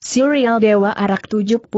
Serial Dewa Arak 77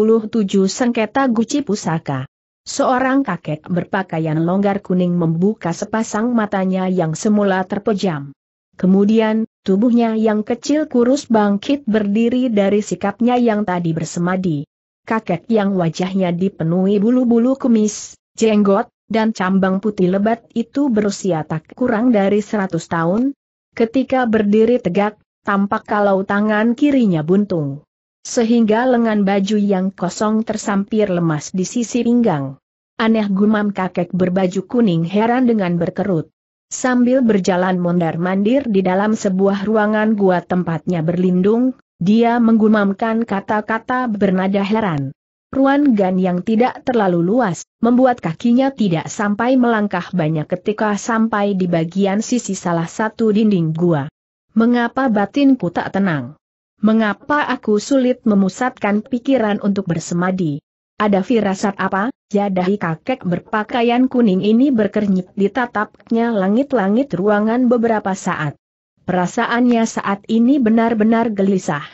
Sengketa Guci Pusaka. Seorang kakek berpakaian longgar kuning membuka sepasang matanya yang semula terpejam. Kemudian, tubuhnya yang kecil kurus bangkit berdiri dari sikapnya yang tadi bersemadi. Kakek yang wajahnya dipenuhi bulu-bulu kumis, jenggot, dan cambang putih lebat itu berusia tak kurang dari 100 tahun. Ketika berdiri tegak, tampak kalau tangan kirinya buntung sehingga lengan baju yang kosong tersampir lemas di sisi pinggang. Aneh gumam kakek berbaju kuning heran dengan berkerut. Sambil berjalan mondar-mandir di dalam sebuah ruangan gua tempatnya berlindung, dia menggumamkan kata-kata bernada heran. Ruan Gan yang tidak terlalu luas, membuat kakinya tidak sampai melangkah banyak ketika sampai di bagian sisi salah satu dinding gua. Mengapa batinku tak tenang? Mengapa aku sulit memusatkan pikiran untuk bersemadi? Ada firasat apa? Jadahi kakek berpakaian kuning ini berkernyit ditatapnya langit-langit ruangan beberapa saat. Perasaannya saat ini benar-benar gelisah.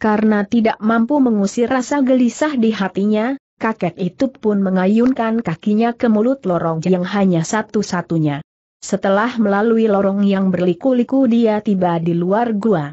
Karena tidak mampu mengusir rasa gelisah di hatinya, kakek itu pun mengayunkan kakinya ke mulut lorong yang hanya satu-satunya. Setelah melalui lorong yang berliku-liku dia tiba di luar gua.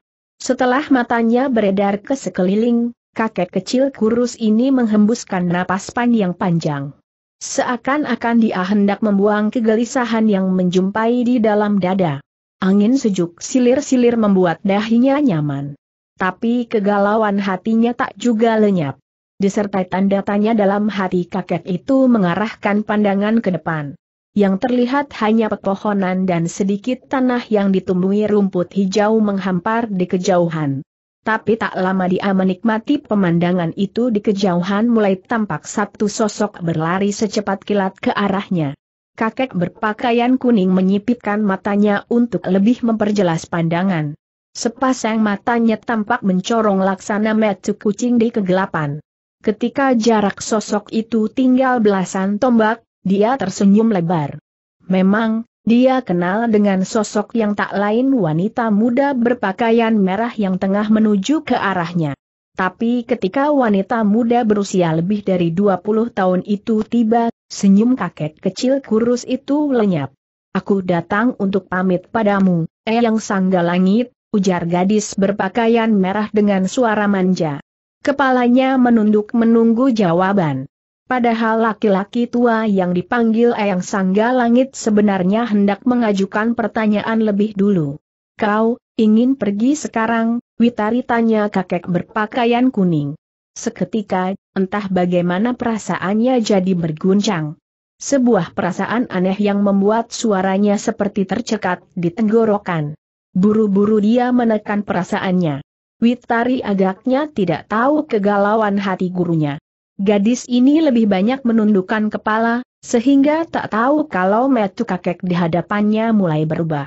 Setelah matanya beredar ke sekeliling, kakek kecil kurus ini menghembuskan napas panjang panjang. Seakan-akan dia hendak membuang kegelisahan yang menjumpai di dalam dada. Angin sejuk silir-silir membuat dahinya nyaman. Tapi kegalauan hatinya tak juga lenyap. Disertai tanda tanya dalam hati kakek itu mengarahkan pandangan ke depan yang terlihat hanya pepohonan dan sedikit tanah yang ditumbuhi rumput hijau menghampar di kejauhan. Tapi tak lama dia menikmati pemandangan itu di kejauhan mulai tampak satu sosok berlari secepat kilat ke arahnya. Kakek berpakaian kuning menyipitkan matanya untuk lebih memperjelas pandangan. Sepasang matanya tampak mencorong laksana metu kucing di kegelapan. Ketika jarak sosok itu tinggal belasan tombak, dia tersenyum lebar. Memang, dia kenal dengan sosok yang tak lain wanita muda berpakaian merah yang tengah menuju ke arahnya. Tapi ketika wanita muda berusia lebih dari 20 tahun itu tiba, senyum kakek kecil kurus itu lenyap. Aku datang untuk pamit padamu, eh yang sangga langit, ujar gadis berpakaian merah dengan suara manja. Kepalanya menunduk menunggu jawaban. Padahal laki-laki tua yang dipanggil Eyang Sangga Langit sebenarnya hendak mengajukan pertanyaan lebih dulu. Kau, ingin pergi sekarang, Witari tanya kakek berpakaian kuning. Seketika, entah bagaimana perasaannya jadi berguncang. Sebuah perasaan aneh yang membuat suaranya seperti tercekat di tenggorokan. Buru-buru dia menekan perasaannya. Witari agaknya tidak tahu kegalauan hati gurunya. Gadis ini lebih banyak menundukkan kepala, sehingga tak tahu kalau metu kakek di hadapannya mulai berubah.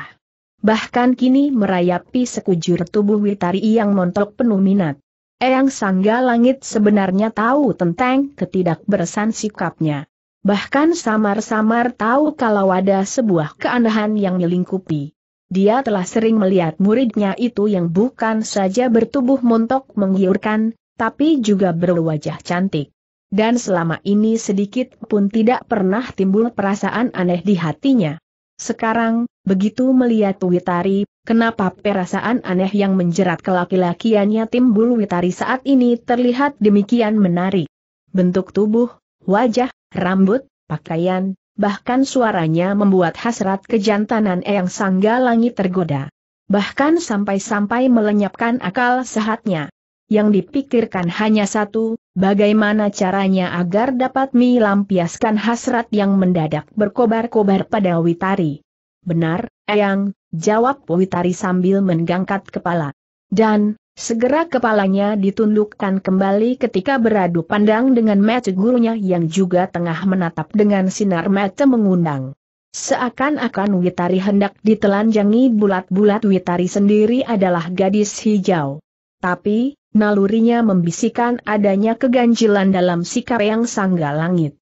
Bahkan kini merayapi sekujur tubuh Witari yang montok penuh minat. Eyang Sangga Langit sebenarnya tahu tentang ketidakberesan sikapnya. Bahkan samar-samar tahu kalau ada sebuah keanehan yang melingkupi. Dia telah sering melihat muridnya itu yang bukan saja bertubuh montok menggiurkan, tapi juga berwajah cantik dan selama ini sedikit pun tidak pernah timbul perasaan aneh di hatinya. Sekarang, begitu melihat Witari, kenapa perasaan aneh yang menjerat kelaki-lakiannya timbul Witari saat ini terlihat demikian menarik. Bentuk tubuh, wajah, rambut, pakaian, bahkan suaranya membuat hasrat kejantanan Eyang Sanggalangi tergoda. Bahkan sampai-sampai melenyapkan akal sehatnya yang dipikirkan hanya satu, bagaimana caranya agar dapat melampiaskan hasrat yang mendadak berkobar-kobar pada Witari. Benar, Eyang, jawab Witari sambil menggangkat kepala. Dan, segera kepalanya ditundukkan kembali ketika beradu pandang dengan mata gurunya yang juga tengah menatap dengan sinar mata mengundang. Seakan-akan Witari hendak ditelanjangi bulat-bulat Witari sendiri adalah gadis hijau. Tapi, Nalurinya membisikkan adanya keganjilan dalam sikap yang sangga langit.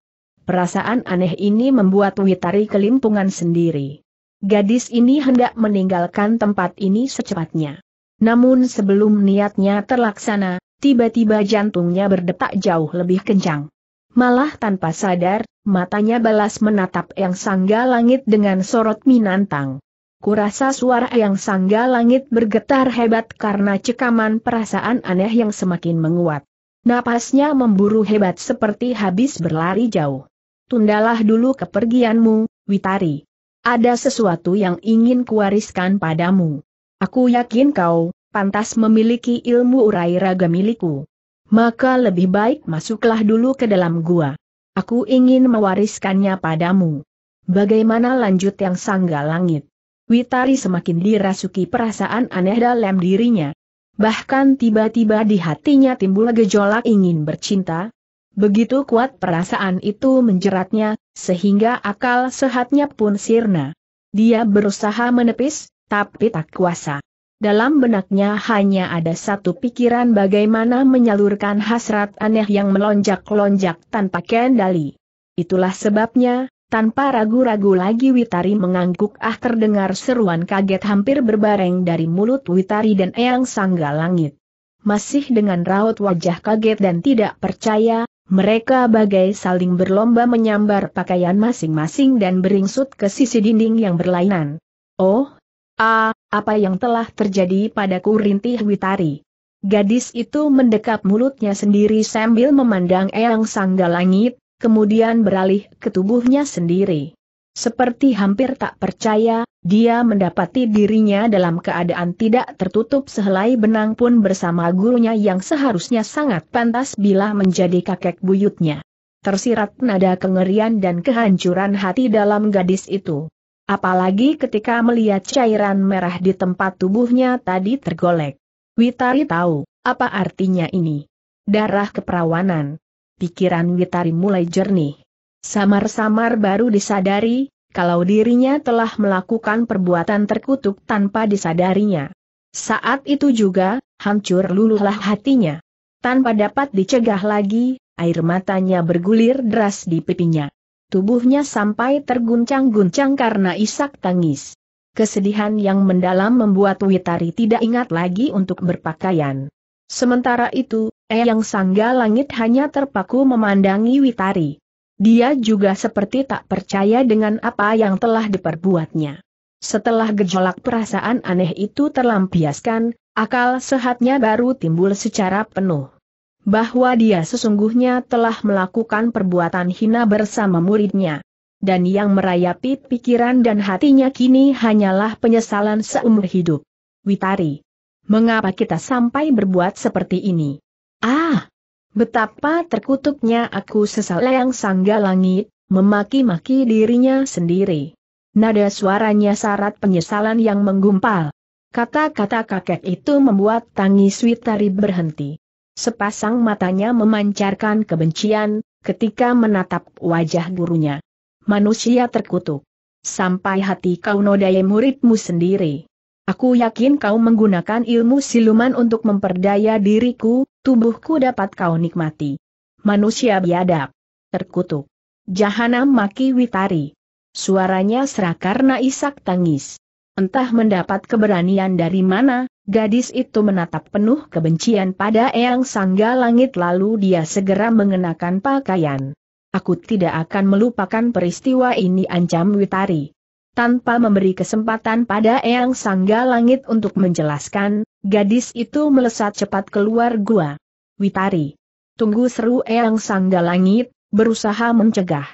Perasaan aneh ini membuat Witari kelimpungan sendiri. Gadis ini hendak meninggalkan tempat ini secepatnya. Namun sebelum niatnya terlaksana, tiba-tiba jantungnya berdetak jauh lebih kencang. Malah tanpa sadar, matanya balas menatap yang sangga langit dengan sorot minantang. Kurasa suara yang sangga langit bergetar hebat karena cekaman perasaan aneh yang semakin menguat. Napasnya memburu hebat seperti habis berlari jauh. Tundalah dulu kepergianmu, Witari. Ada sesuatu yang ingin kuwariskan padamu. Aku yakin kau, pantas memiliki ilmu urai raga milikku. Maka lebih baik masuklah dulu ke dalam gua. Aku ingin mewariskannya padamu. Bagaimana lanjut yang sangga langit? Witari semakin dirasuki perasaan aneh dalam dirinya. Bahkan tiba-tiba di hatinya timbul gejolak ingin bercinta. Begitu kuat perasaan itu menjeratnya, sehingga akal sehatnya pun sirna. Dia berusaha menepis, tapi tak kuasa. Dalam benaknya hanya ada satu pikiran bagaimana menyalurkan hasrat aneh yang melonjak-lonjak tanpa kendali. Itulah sebabnya, tanpa ragu-ragu lagi Witari mengangguk ah terdengar seruan kaget hampir berbareng dari mulut Witari dan Eyang Sangga Langit. Masih dengan raut wajah kaget dan tidak percaya, mereka bagai saling berlomba menyambar pakaian masing-masing dan beringsut ke sisi dinding yang berlainan. Oh, ah, apa yang telah terjadi padaku rintih Witari. Gadis itu mendekap mulutnya sendiri sambil memandang Eyang Sangga Langit, kemudian beralih ke tubuhnya sendiri. Seperti hampir tak percaya, dia mendapati dirinya dalam keadaan tidak tertutup sehelai benang pun bersama gurunya yang seharusnya sangat pantas bila menjadi kakek buyutnya. Tersirat nada kengerian dan kehancuran hati dalam gadis itu. Apalagi ketika melihat cairan merah di tempat tubuhnya tadi tergolek. Witari tahu, apa artinya ini? Darah keperawanan pikiran Witari mulai jernih. Samar-samar baru disadari, kalau dirinya telah melakukan perbuatan terkutuk tanpa disadarinya. Saat itu juga, hancur luluhlah hatinya. Tanpa dapat dicegah lagi, air matanya bergulir deras di pipinya. Tubuhnya sampai terguncang-guncang karena isak tangis. Kesedihan yang mendalam membuat Witari tidak ingat lagi untuk berpakaian. Sementara itu, Eyang Sangga Langit hanya terpaku memandangi Witari. Dia juga seperti tak percaya dengan apa yang telah diperbuatnya. Setelah gejolak perasaan aneh itu terlampiaskan, akal sehatnya baru timbul secara penuh. Bahwa dia sesungguhnya telah melakukan perbuatan hina bersama muridnya. Dan yang merayapi pikiran dan hatinya kini hanyalah penyesalan seumur hidup. Witari Mengapa kita sampai berbuat seperti ini? Ah! Betapa terkutuknya aku sesal yang sangga langit, memaki-maki dirinya sendiri. Nada suaranya syarat penyesalan yang menggumpal. Kata-kata kakek itu membuat tangis Witari berhenti. Sepasang matanya memancarkan kebencian, ketika menatap wajah gurunya. Manusia terkutuk. Sampai hati kau nodai muridmu sendiri. Aku yakin kau menggunakan ilmu siluman untuk memperdaya diriku, tubuhku dapat kau nikmati. Manusia biadab. Terkutuk. Jahanam maki Witari. Suaranya serak karena isak tangis. Entah mendapat keberanian dari mana, gadis itu menatap penuh kebencian pada Eyang Sangga Langit lalu dia segera mengenakan pakaian. Aku tidak akan melupakan peristiwa ini ancam Witari tanpa memberi kesempatan pada Eyang Sangga Langit untuk menjelaskan, gadis itu melesat cepat keluar gua. Witari. Tunggu seru Eyang Sangga Langit, berusaha mencegah.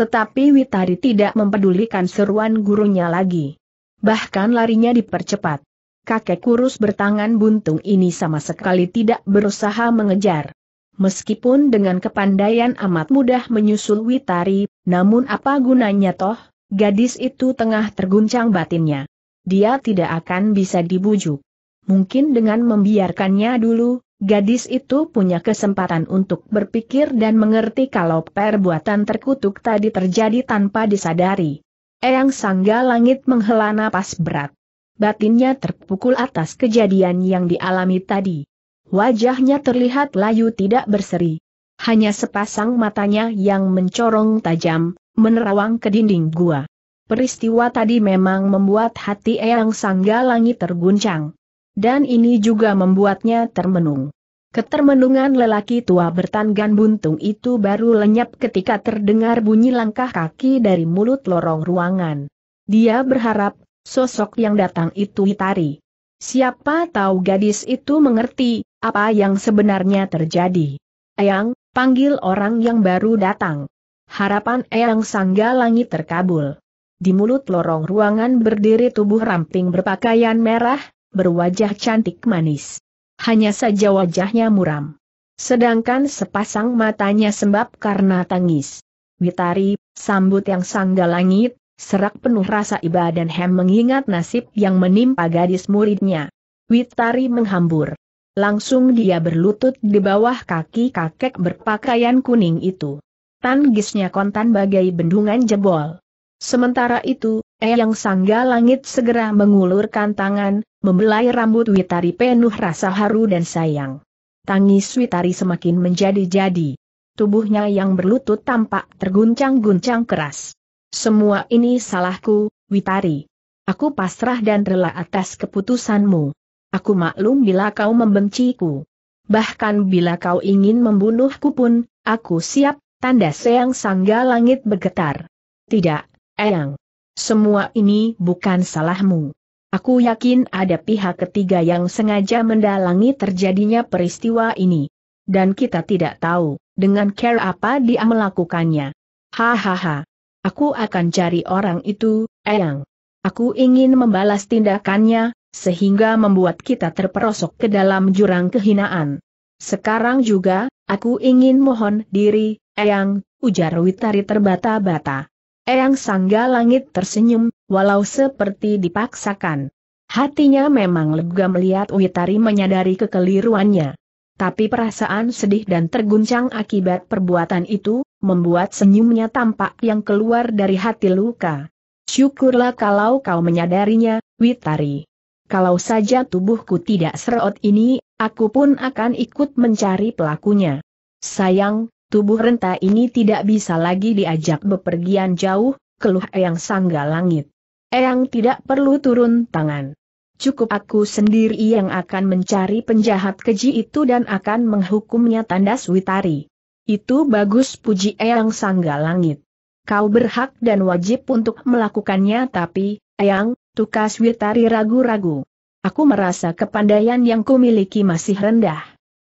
Tetapi Witari tidak mempedulikan seruan gurunya lagi. Bahkan larinya dipercepat. Kakek kurus bertangan buntung ini sama sekali tidak berusaha mengejar. Meskipun dengan kepandaian amat mudah menyusul Witari, namun apa gunanya toh, Gadis itu tengah terguncang batinnya. Dia tidak akan bisa dibujuk. Mungkin dengan membiarkannya dulu, gadis itu punya kesempatan untuk berpikir dan mengerti kalau perbuatan terkutuk tadi terjadi tanpa disadari. Eyang Sangga Langit menghela napas berat. Batinnya terpukul atas kejadian yang dialami tadi. Wajahnya terlihat layu tidak berseri. Hanya sepasang matanya yang mencorong tajam, menerawang ke dinding gua. Peristiwa tadi memang membuat hati Eyang Sangga Langit terguncang. Dan ini juga membuatnya termenung. Ketermenungan lelaki tua bertanggan buntung itu baru lenyap ketika terdengar bunyi langkah kaki dari mulut lorong ruangan. Dia berharap, sosok yang datang itu hitari. Siapa tahu gadis itu mengerti, apa yang sebenarnya terjadi. Ayang panggil orang yang baru datang harapan Eyang Sanggalangi terkabul. Di mulut lorong ruangan berdiri tubuh ramping berpakaian merah, berwajah cantik manis. Hanya saja wajahnya muram. Sedangkan sepasang matanya sembab karena tangis. Witari, sambut yang sanggalangit, serak penuh rasa iba dan hem mengingat nasib yang menimpa gadis muridnya. Witari menghambur. Langsung dia berlutut di bawah kaki kakek berpakaian kuning itu. Tanggisnya kontan bagai bendungan jebol. Sementara itu, Eyang Sangga Langit segera mengulurkan tangan, membelai rambut Witari penuh rasa haru dan sayang. Tangis Witari semakin menjadi-jadi. Tubuhnya yang berlutut tampak terguncang-guncang keras. Semua ini salahku, Witari. Aku pasrah dan rela atas keputusanmu. Aku maklum bila kau membenciku. Bahkan bila kau ingin membunuhku pun, aku siap, Tanda Seang Sangga Langit bergetar. Tidak, Eyang. Semua ini bukan salahmu. Aku yakin ada pihak ketiga yang sengaja mendalangi terjadinya peristiwa ini. Dan kita tidak tahu, dengan care apa dia melakukannya. Hahaha. Aku akan cari orang itu, Eyang. Aku ingin membalas tindakannya, sehingga membuat kita terperosok ke dalam jurang kehinaan. Sekarang juga, Aku ingin mohon diri, Eyang, ujar Witari terbata-bata. Eyang Sangga Langit tersenyum, walau seperti dipaksakan. Hatinya memang lega melihat Witari menyadari kekeliruannya. Tapi perasaan sedih dan terguncang akibat perbuatan itu, membuat senyumnya tampak yang keluar dari hati luka. Syukurlah kalau kau menyadarinya, Witari. Kalau saja tubuhku tidak serot ini, Aku pun akan ikut mencari pelakunya. Sayang, tubuh renta ini tidak bisa lagi diajak bepergian jauh, keluh Eyang Sangga Langit. Eyang tidak perlu turun tangan. Cukup aku sendiri yang akan mencari penjahat keji itu dan akan menghukumnya tandas Witari. Itu bagus puji Eyang Sangga Langit. Kau berhak dan wajib untuk melakukannya tapi, Eyang, tukas Witari ragu-ragu aku merasa kepandaian yang kumiliki masih rendah.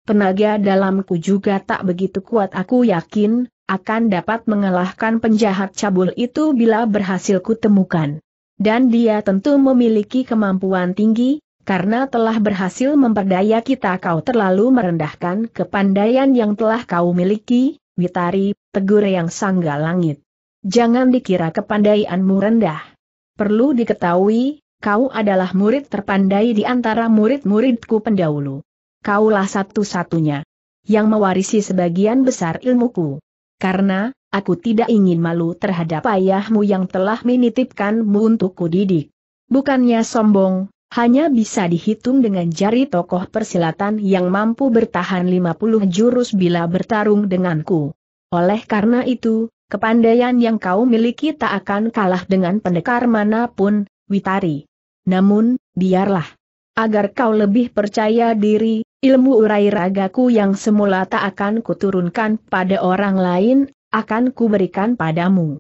Tenaga dalamku juga tak begitu kuat aku yakin, akan dapat mengalahkan penjahat cabul itu bila berhasil kutemukan. Dan dia tentu memiliki kemampuan tinggi, karena telah berhasil memperdaya kita kau terlalu merendahkan kepandaian yang telah kau miliki, Witari, tegur yang sangga langit. Jangan dikira kepandaianmu rendah. Perlu diketahui, kau adalah murid terpandai di antara murid-muridku pendahulu. Kaulah satu-satunya yang mewarisi sebagian besar ilmuku. Karena, aku tidak ingin malu terhadap ayahmu yang telah menitipkanmu untukku didik. Bukannya sombong, hanya bisa dihitung dengan jari tokoh persilatan yang mampu bertahan 50 jurus bila bertarung denganku. Oleh karena itu, kepandaian yang kau miliki tak akan kalah dengan pendekar manapun, Witari. Namun, biarlah. Agar kau lebih percaya diri, ilmu urai ragaku yang semula tak akan kuturunkan pada orang lain, akan kuberikan padamu.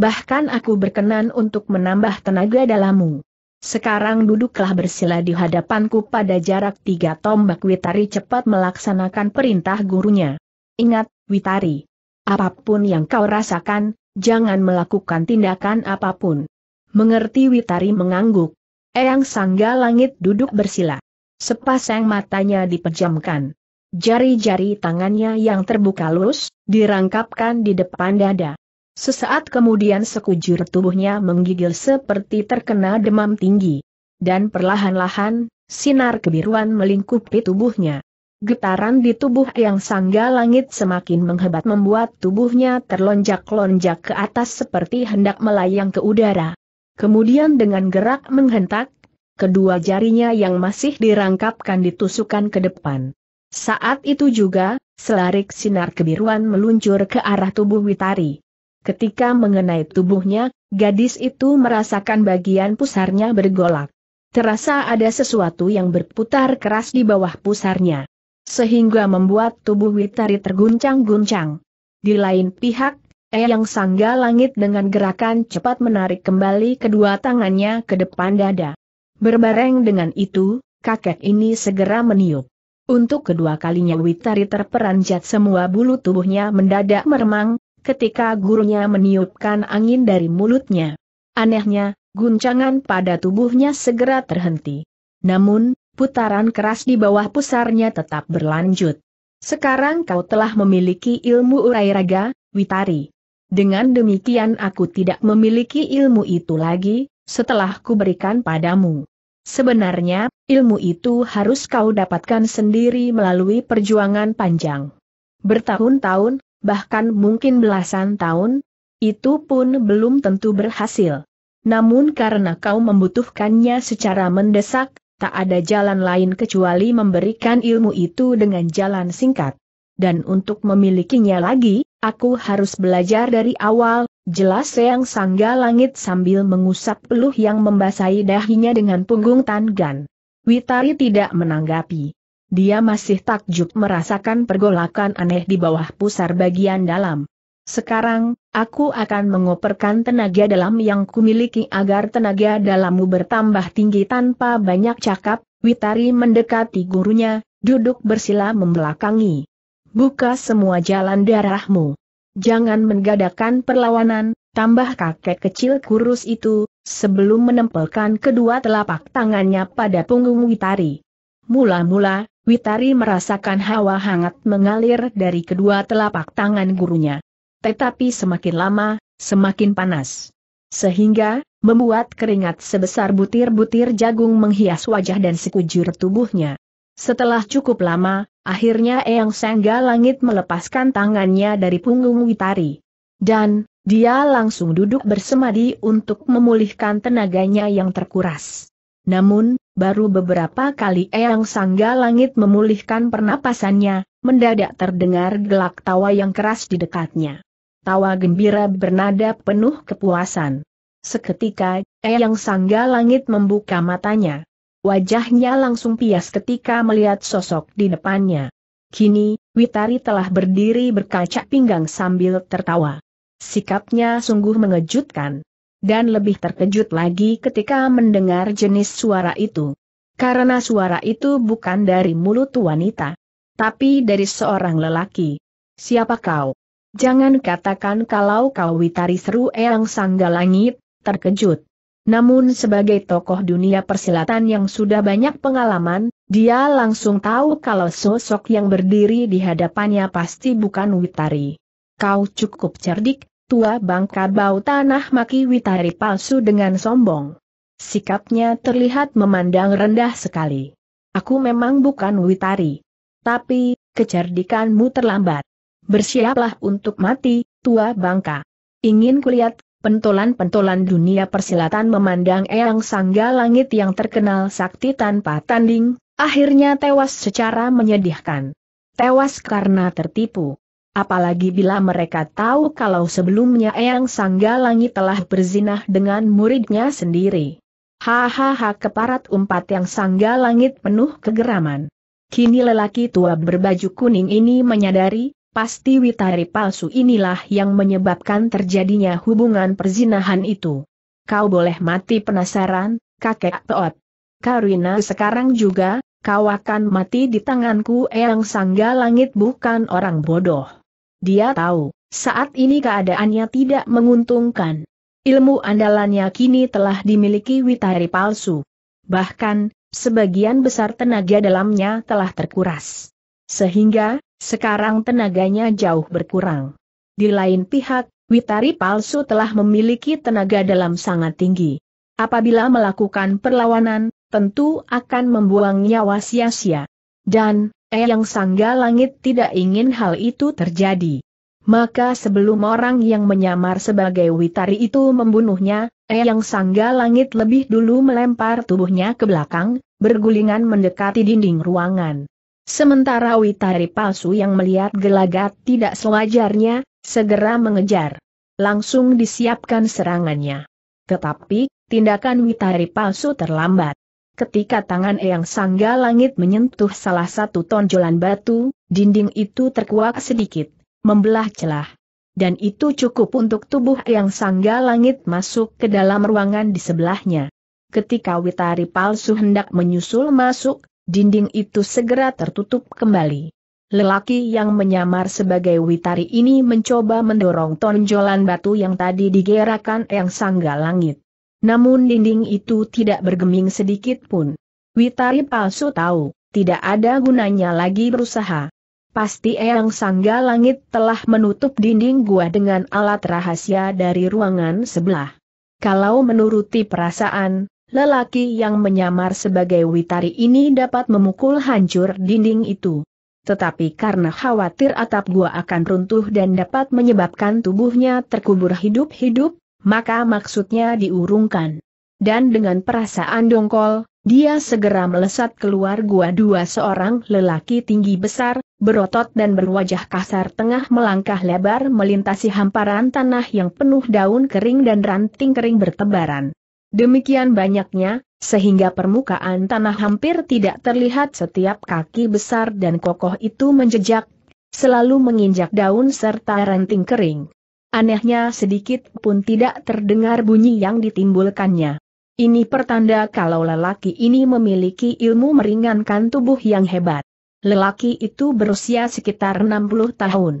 Bahkan aku berkenan untuk menambah tenaga dalammu. Sekarang duduklah bersila di hadapanku pada jarak tiga tombak Witari cepat melaksanakan perintah gurunya. Ingat, Witari. Apapun yang kau rasakan, jangan melakukan tindakan apapun. Mengerti Witari mengangguk. Eyang Sangga Langit duduk bersila. Sepasang matanya dipejamkan. Jari-jari tangannya yang terbuka lurus, dirangkapkan di depan dada. Sesaat kemudian sekujur tubuhnya menggigil seperti terkena demam tinggi. Dan perlahan-lahan, sinar kebiruan melingkupi tubuhnya. Getaran di tubuh yang sangga langit semakin menghebat membuat tubuhnya terlonjak-lonjak ke atas seperti hendak melayang ke udara. Kemudian dengan gerak menghentak, kedua jarinya yang masih dirangkapkan ditusukkan ke depan. Saat itu juga, selarik sinar kebiruan meluncur ke arah tubuh Witari. Ketika mengenai tubuhnya, gadis itu merasakan bagian pusarnya bergolak. Terasa ada sesuatu yang berputar keras di bawah pusarnya. Sehingga membuat tubuh Witari terguncang-guncang. Di lain pihak, Eyang Sangga Langit dengan gerakan cepat menarik kembali kedua tangannya ke depan dada. Berbareng dengan itu, kakek ini segera meniup. Untuk kedua kalinya Witari terperanjat semua bulu tubuhnya mendadak meremang, ketika gurunya meniupkan angin dari mulutnya. Anehnya, guncangan pada tubuhnya segera terhenti. Namun, putaran keras di bawah pusarnya tetap berlanjut. Sekarang kau telah memiliki ilmu urai raga, Witari. Dengan demikian aku tidak memiliki ilmu itu lagi, setelah kuberikan padamu. Sebenarnya, ilmu itu harus kau dapatkan sendiri melalui perjuangan panjang. Bertahun-tahun, bahkan mungkin belasan tahun, itu pun belum tentu berhasil. Namun karena kau membutuhkannya secara mendesak, tak ada jalan lain kecuali memberikan ilmu itu dengan jalan singkat. Dan untuk memilikinya lagi, Aku harus belajar dari awal, jelas Seang Sangga Langit sambil mengusap peluh yang membasahi dahinya dengan punggung Tan Tangan. Witari tidak menanggapi. Dia masih takjub merasakan pergolakan aneh di bawah pusar bagian dalam. Sekarang, aku akan mengoperkan tenaga dalam yang kumiliki agar tenaga dalammu bertambah tinggi tanpa banyak cakap, Witari mendekati gurunya, duduk bersila membelakangi buka semua jalan darahmu. Jangan menggadakan perlawanan, tambah kakek kecil kurus itu, sebelum menempelkan kedua telapak tangannya pada punggung Witari. Mula-mula, Witari merasakan hawa hangat mengalir dari kedua telapak tangan gurunya. Tetapi semakin lama, semakin panas. Sehingga, membuat keringat sebesar butir-butir jagung menghias wajah dan sekujur tubuhnya. Setelah cukup lama, akhirnya Eyang Sangga Langit melepaskan tangannya dari punggung Witari. Dan, dia langsung duduk bersemadi untuk memulihkan tenaganya yang terkuras. Namun, baru beberapa kali Eyang Sangga Langit memulihkan pernapasannya, mendadak terdengar gelak tawa yang keras di dekatnya. Tawa gembira bernada penuh kepuasan. Seketika, Eyang Sangga Langit membuka matanya. Wajahnya langsung pias ketika melihat sosok di depannya. Kini, Witari telah berdiri berkaca pinggang sambil tertawa. Sikapnya sungguh mengejutkan. Dan lebih terkejut lagi ketika mendengar jenis suara itu. Karena suara itu bukan dari mulut wanita. Tapi dari seorang lelaki. Siapa kau? Jangan katakan kalau kau Witari seru Elang Sangga Langit, terkejut. Namun sebagai tokoh dunia persilatan yang sudah banyak pengalaman, dia langsung tahu kalau sosok yang berdiri di hadapannya pasti bukan Witari. Kau cukup cerdik, tua bangka bau tanah maki Witari palsu dengan sombong. Sikapnya terlihat memandang rendah sekali. Aku memang bukan Witari. Tapi, kecerdikanmu terlambat. Bersiaplah untuk mati, tua bangka. Ingin kulihat Pentolan-pentolan dunia persilatan memandang Eyang Sangga Langit yang terkenal sakti tanpa tanding, akhirnya tewas secara menyedihkan. Tewas karena tertipu. Apalagi bila mereka tahu kalau sebelumnya Eyang Sangga Langit telah berzinah dengan muridnya sendiri. Hahaha keparat umpat yang Sangga Langit penuh kegeraman. Kini lelaki tua berbaju kuning ini menyadari, Pasti witari palsu inilah yang menyebabkan terjadinya hubungan perzinahan itu. Kau boleh mati penasaran, kakek Toot. Karina sekarang juga, kau akan mati di tanganku Eyang Sangga Langit bukan orang bodoh. Dia tahu, saat ini keadaannya tidak menguntungkan. Ilmu andalannya kini telah dimiliki witari palsu. Bahkan, sebagian besar tenaga dalamnya telah terkuras. Sehingga, sekarang tenaganya jauh berkurang. Di lain pihak, Witari palsu telah memiliki tenaga dalam sangat tinggi. Apabila melakukan perlawanan, tentu akan membuang nyawa sia-sia. Dan, Eyang Sangga Langit tidak ingin hal itu terjadi. Maka sebelum orang yang menyamar sebagai Witari itu membunuhnya, Eyang Sangga Langit lebih dulu melempar tubuhnya ke belakang, bergulingan mendekati dinding ruangan. Sementara Witari palsu yang melihat gelagat tidak sewajarnya, segera mengejar. Langsung disiapkan serangannya. Tetapi, tindakan Witari palsu terlambat. Ketika tangan Eyang Sangga Langit menyentuh salah satu tonjolan batu, dinding itu terkuak sedikit, membelah celah. Dan itu cukup untuk tubuh Eyang Sangga Langit masuk ke dalam ruangan di sebelahnya. Ketika Witari palsu hendak menyusul masuk, dinding itu segera tertutup kembali. Lelaki yang menyamar sebagai Witari ini mencoba mendorong tonjolan batu yang tadi digerakkan Yang Sangga Langit. Namun dinding itu tidak bergeming sedikit pun. Witari palsu tahu, tidak ada gunanya lagi berusaha. Pasti Eyang Sangga Langit telah menutup dinding gua dengan alat rahasia dari ruangan sebelah. Kalau menuruti perasaan, Lelaki yang menyamar sebagai Witari ini dapat memukul hancur dinding itu. Tetapi karena khawatir atap gua akan runtuh dan dapat menyebabkan tubuhnya terkubur hidup-hidup, maka maksudnya diurungkan. Dan dengan perasaan dongkol, dia segera melesat keluar gua dua seorang lelaki tinggi besar, berotot dan berwajah kasar tengah melangkah lebar melintasi hamparan tanah yang penuh daun kering dan ranting kering bertebaran. Demikian banyaknya, sehingga permukaan tanah hampir tidak terlihat setiap kaki besar dan kokoh itu menjejak, selalu menginjak daun serta ranting kering. Anehnya sedikit pun tidak terdengar bunyi yang ditimbulkannya. Ini pertanda kalau lelaki ini memiliki ilmu meringankan tubuh yang hebat. Lelaki itu berusia sekitar 60 tahun.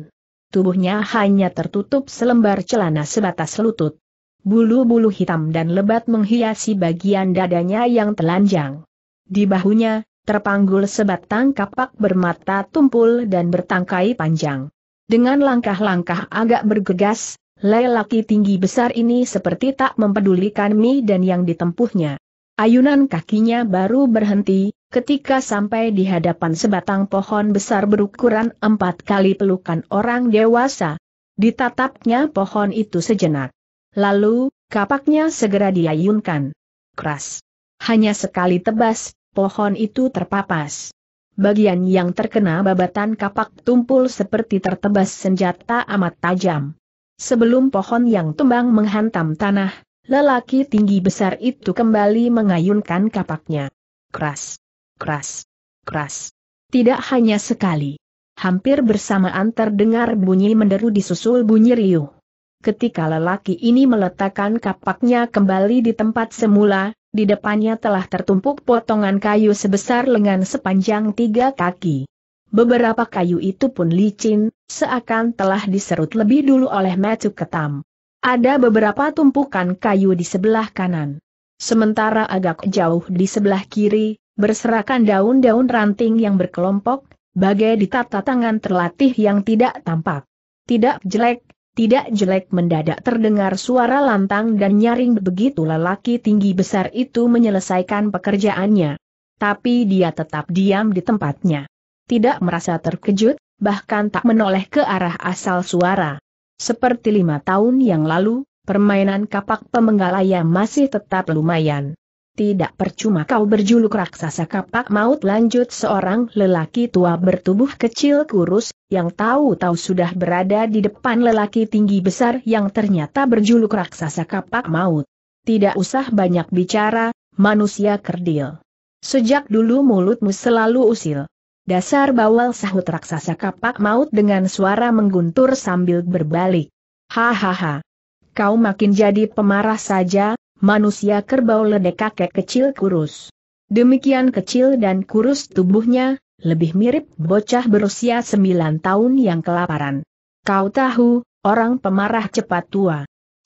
Tubuhnya hanya tertutup selembar celana sebatas lutut. Bulu-bulu hitam dan lebat menghiasi bagian dadanya yang telanjang. Di bahunya, terpanggul sebatang kapak bermata tumpul dan bertangkai panjang. Dengan langkah-langkah agak bergegas, lelaki tinggi besar ini seperti tak mempedulikan Mi dan yang ditempuhnya. Ayunan kakinya baru berhenti, ketika sampai di hadapan sebatang pohon besar berukuran empat kali pelukan orang dewasa. Ditatapnya pohon itu sejenak. Lalu, kapaknya segera diayunkan. Keras. Hanya sekali tebas, pohon itu terpapas. Bagian yang terkena babatan kapak tumpul seperti tertebas senjata amat tajam. Sebelum pohon yang tumbang menghantam tanah, lelaki tinggi besar itu kembali mengayunkan kapaknya. Keras, keras, keras. Tidak hanya sekali. Hampir bersamaan terdengar bunyi menderu disusul bunyi riuh ketika lelaki ini meletakkan kapaknya kembali di tempat semula, di depannya telah tertumpuk potongan kayu sebesar lengan sepanjang tiga kaki. Beberapa kayu itu pun licin, seakan telah diserut lebih dulu oleh metu ketam. Ada beberapa tumpukan kayu di sebelah kanan. Sementara agak jauh di sebelah kiri, berserakan daun-daun ranting yang berkelompok, bagai ditata tangan terlatih yang tidak tampak. Tidak jelek, tidak jelek mendadak terdengar suara lantang dan nyaring begitu lelaki tinggi besar itu menyelesaikan pekerjaannya. Tapi dia tetap diam di tempatnya. Tidak merasa terkejut, bahkan tak menoleh ke arah asal suara. Seperti lima tahun yang lalu, permainan kapak pemenggal ayam masih tetap lumayan. Tidak percuma kau berjuluk raksasa kapak maut lanjut seorang lelaki tua bertubuh kecil kurus, yang tahu-tahu sudah berada di depan lelaki tinggi besar yang ternyata berjuluk raksasa kapak maut. Tidak usah banyak bicara, manusia kerdil. Sejak dulu mulutmu selalu usil. Dasar bawal sahut raksasa kapak maut dengan suara mengguntur sambil berbalik. Hahaha. Kau makin jadi pemarah saja, manusia kerbau ledek kakek kecil kurus. Demikian kecil dan kurus tubuhnya, lebih mirip bocah berusia 9 tahun yang kelaparan. Kau tahu, orang pemarah cepat tua.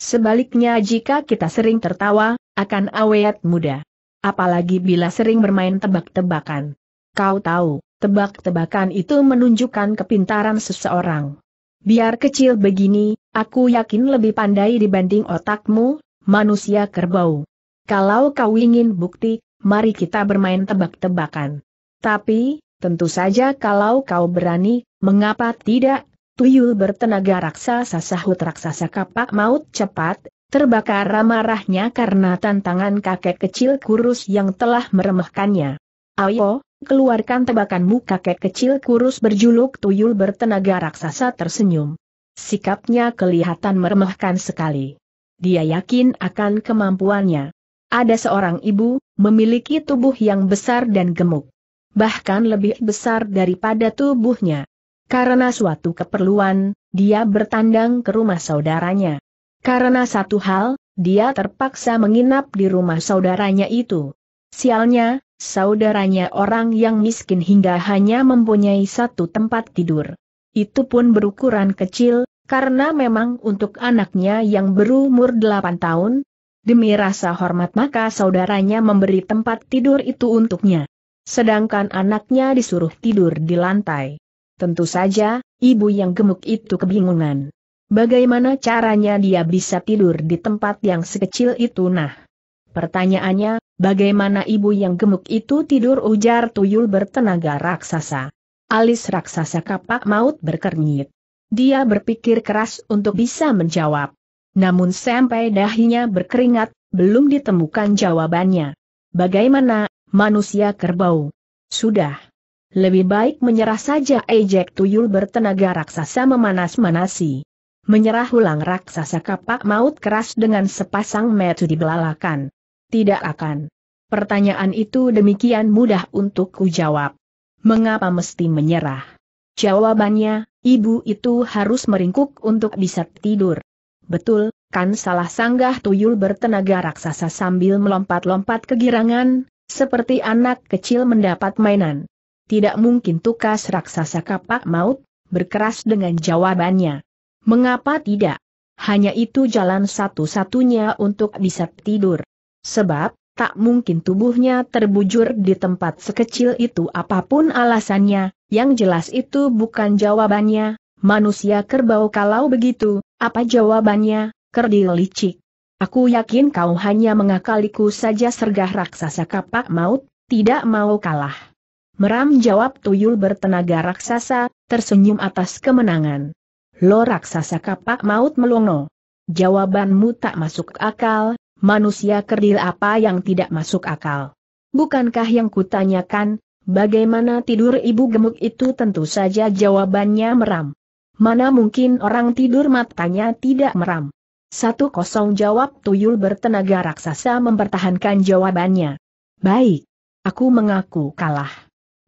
Sebaliknya jika kita sering tertawa, akan awet muda. Apalagi bila sering bermain tebak-tebakan. Kau tahu, tebak-tebakan itu menunjukkan kepintaran seseorang. Biar kecil begini, aku yakin lebih pandai dibanding otakmu, manusia kerbau. Kalau kau ingin bukti, mari kita bermain tebak-tebakan. Tapi, tentu saja kalau kau berani, mengapa tidak? Tuyul bertenaga raksasa sahut raksasa kapak maut cepat, terbakar marahnya karena tantangan kakek kecil kurus yang telah meremehkannya. Ayo, keluarkan tebakanmu kakek kecil kurus berjuluk tuyul bertenaga raksasa tersenyum. Sikapnya kelihatan meremehkan sekali. Dia yakin akan kemampuannya. Ada seorang ibu, memiliki tubuh yang besar dan gemuk. Bahkan lebih besar daripada tubuhnya. Karena suatu keperluan, dia bertandang ke rumah saudaranya. Karena satu hal, dia terpaksa menginap di rumah saudaranya itu. Sialnya, saudaranya orang yang miskin hingga hanya mempunyai satu tempat tidur. Itu pun berukuran kecil, karena memang untuk anaknya yang berumur 8 tahun, demi rasa hormat maka saudaranya memberi tempat tidur itu untuknya. Sedangkan anaknya disuruh tidur di lantai. Tentu saja, ibu yang gemuk itu kebingungan. Bagaimana caranya dia bisa tidur di tempat yang sekecil itu nah? Pertanyaannya, bagaimana ibu yang gemuk itu tidur ujar tuyul bertenaga raksasa? Alis raksasa kapak maut berkernyit. Dia berpikir keras untuk bisa menjawab. Namun sampai dahinya berkeringat, belum ditemukan jawabannya. Bagaimana, manusia kerbau? Sudah. Lebih baik menyerah saja ejek tuyul bertenaga raksasa memanas-manasi. Menyerah ulang raksasa kapak maut keras dengan sepasang metu dibelalakan. Tidak akan. Pertanyaan itu demikian mudah untuk kujawab. Mengapa mesti menyerah? Jawabannya, Ibu itu harus meringkuk untuk bisa tidur. Betul, kan salah sanggah tuyul bertenaga raksasa sambil melompat-lompat kegirangan, seperti anak kecil mendapat mainan. Tidak mungkin tukas raksasa kapak maut, berkeras dengan jawabannya. Mengapa tidak? Hanya itu jalan satu-satunya untuk bisa tidur. Sebab, tak mungkin tubuhnya terbujur di tempat sekecil itu apapun alasannya, yang jelas itu bukan jawabannya, manusia kerbau kalau begitu, apa jawabannya, kerdil licik. Aku yakin kau hanya mengakaliku saja sergah raksasa kapak maut, tidak mau kalah. Meram jawab tuyul bertenaga raksasa, tersenyum atas kemenangan. Lo raksasa kapak maut melongo. Jawabanmu tak masuk akal, manusia kerdil apa yang tidak masuk akal. Bukankah yang kutanyakan, Bagaimana tidur ibu gemuk itu tentu saja jawabannya meram. Mana mungkin orang tidur matanya tidak meram. Satu kosong jawab tuyul bertenaga raksasa mempertahankan jawabannya. Baik. Aku mengaku kalah.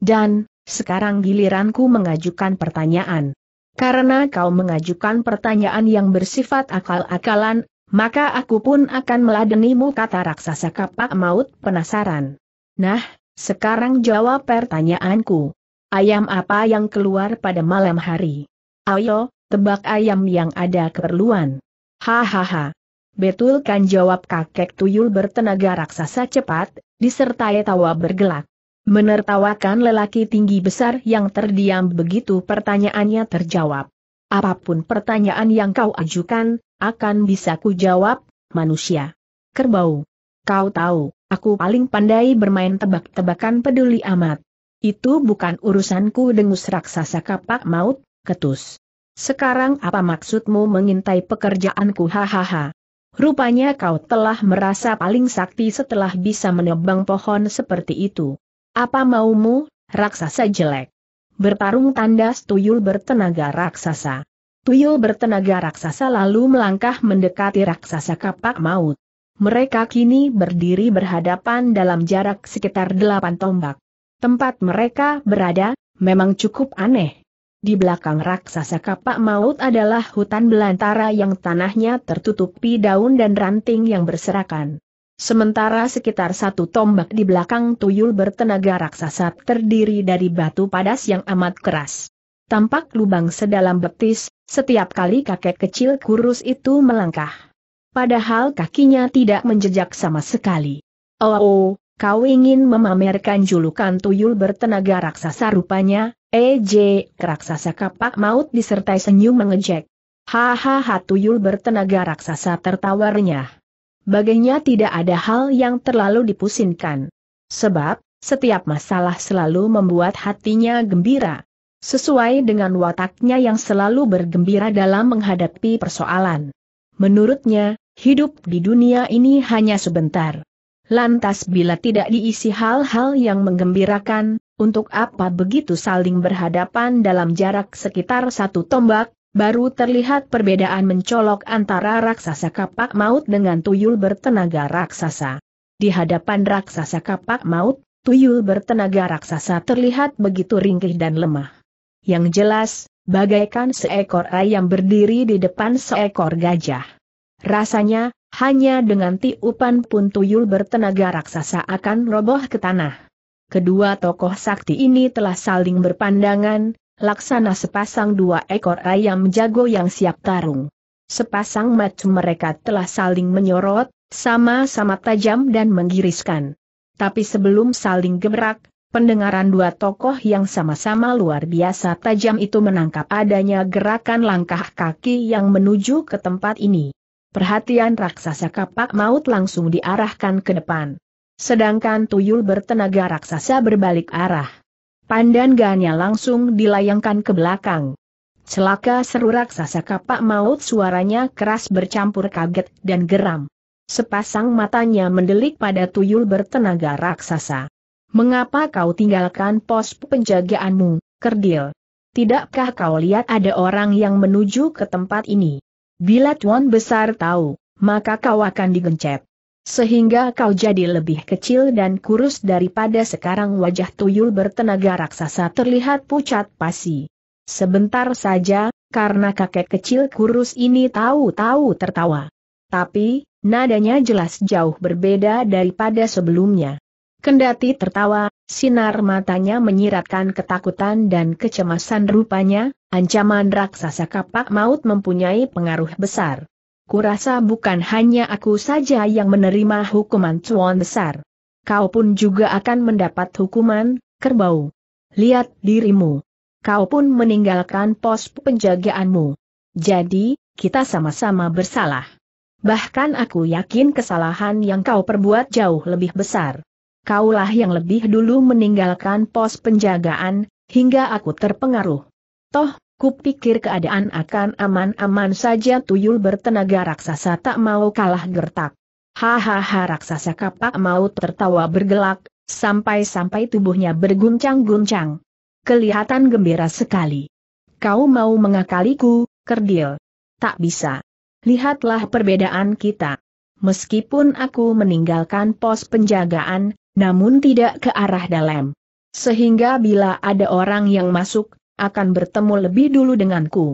Dan, sekarang giliranku mengajukan pertanyaan. Karena kau mengajukan pertanyaan yang bersifat akal-akalan, maka aku pun akan meladenimu kata raksasa kapak maut penasaran. Nah, sekarang jawab pertanyaanku. Ayam apa yang keluar pada malam hari? Ayo, tebak ayam yang ada keperluan. Hahaha. Betul kan jawab kakek tuyul bertenaga raksasa cepat, disertai tawa bergelak. Menertawakan lelaki tinggi besar yang terdiam begitu pertanyaannya terjawab. Apapun pertanyaan yang kau ajukan, akan bisa ku jawab, manusia. Kerbau. Kau tahu, Aku paling pandai bermain tebak-tebakan peduli amat. Itu bukan urusanku dengus raksasa kapak maut, ketus. Sekarang apa maksudmu mengintai pekerjaanku hahaha. Rupanya kau telah merasa paling sakti setelah bisa menebang pohon seperti itu. Apa maumu, raksasa jelek? Bertarung tandas tuyul bertenaga raksasa. Tuyul bertenaga raksasa lalu melangkah mendekati raksasa kapak maut. Mereka kini berdiri berhadapan dalam jarak sekitar delapan tombak. Tempat mereka berada, memang cukup aneh. Di belakang raksasa kapak maut adalah hutan belantara yang tanahnya tertutupi daun dan ranting yang berserakan. Sementara sekitar satu tombak di belakang tuyul bertenaga raksasa terdiri dari batu padas yang amat keras. Tampak lubang sedalam betis, setiap kali kakek kecil kurus itu melangkah padahal kakinya tidak menjejak sama sekali. Oh, oh kau ingin memamerkan julukan tuyul bertenaga raksasa rupanya, EJ, eh, raksasa kapak maut disertai senyum mengejek. Hahaha tuyul bertenaga raksasa tertawarnya. Baginya tidak ada hal yang terlalu dipusingkan. Sebab, setiap masalah selalu membuat hatinya gembira. Sesuai dengan wataknya yang selalu bergembira dalam menghadapi persoalan. Menurutnya, Hidup di dunia ini hanya sebentar. Lantas bila tidak diisi hal-hal yang menggembirakan, untuk apa begitu saling berhadapan dalam jarak sekitar satu tombak, baru terlihat perbedaan mencolok antara raksasa kapak maut dengan tuyul bertenaga raksasa. Di hadapan raksasa kapak maut, tuyul bertenaga raksasa terlihat begitu ringkih dan lemah. Yang jelas, bagaikan seekor ayam berdiri di depan seekor gajah. Rasanya, hanya dengan tiupan pun tuyul bertenaga raksasa akan roboh ke tanah. Kedua tokoh sakti ini telah saling berpandangan, laksana sepasang dua ekor ayam jago yang siap tarung. Sepasang mata mereka telah saling menyorot, sama-sama tajam dan menggiriskan. Tapi sebelum saling gebrak, pendengaran dua tokoh yang sama-sama luar biasa tajam itu menangkap adanya gerakan langkah kaki yang menuju ke tempat ini. Perhatian raksasa kapak maut langsung diarahkan ke depan. Sedangkan tuyul bertenaga raksasa berbalik arah. Pandangannya langsung dilayangkan ke belakang. Celaka seru raksasa kapak maut suaranya keras bercampur kaget dan geram. Sepasang matanya mendelik pada tuyul bertenaga raksasa. Mengapa kau tinggalkan pos penjagaanmu, kerdil? Tidakkah kau lihat ada orang yang menuju ke tempat ini? Bila Tuan Besar tahu, maka kau akan digencet. Sehingga kau jadi lebih kecil dan kurus daripada sekarang wajah tuyul bertenaga raksasa terlihat pucat pasi. Sebentar saja, karena kakek kecil kurus ini tahu-tahu tertawa. Tapi, nadanya jelas jauh berbeda daripada sebelumnya. Kendati tertawa, sinar matanya menyiratkan ketakutan dan kecemasan rupanya, ancaman raksasa kapak maut mempunyai pengaruh besar. Kurasa bukan hanya aku saja yang menerima hukuman cuan besar. Kau pun juga akan mendapat hukuman, kerbau. Lihat dirimu. Kau pun meninggalkan pos penjagaanmu. Jadi, kita sama-sama bersalah. Bahkan aku yakin kesalahan yang kau perbuat jauh lebih besar kaulah yang lebih dulu meninggalkan pos penjagaan, hingga aku terpengaruh. Toh, kupikir keadaan akan aman-aman saja tuyul bertenaga raksasa tak mau kalah gertak. Hahaha raksasa kapak mau tertawa bergelak, sampai-sampai tubuhnya berguncang-guncang. Kelihatan gembira sekali. Kau mau mengakaliku, kerdil. Tak bisa. Lihatlah perbedaan kita. Meskipun aku meninggalkan pos penjagaan, namun tidak ke arah dalam. Sehingga bila ada orang yang masuk, akan bertemu lebih dulu denganku.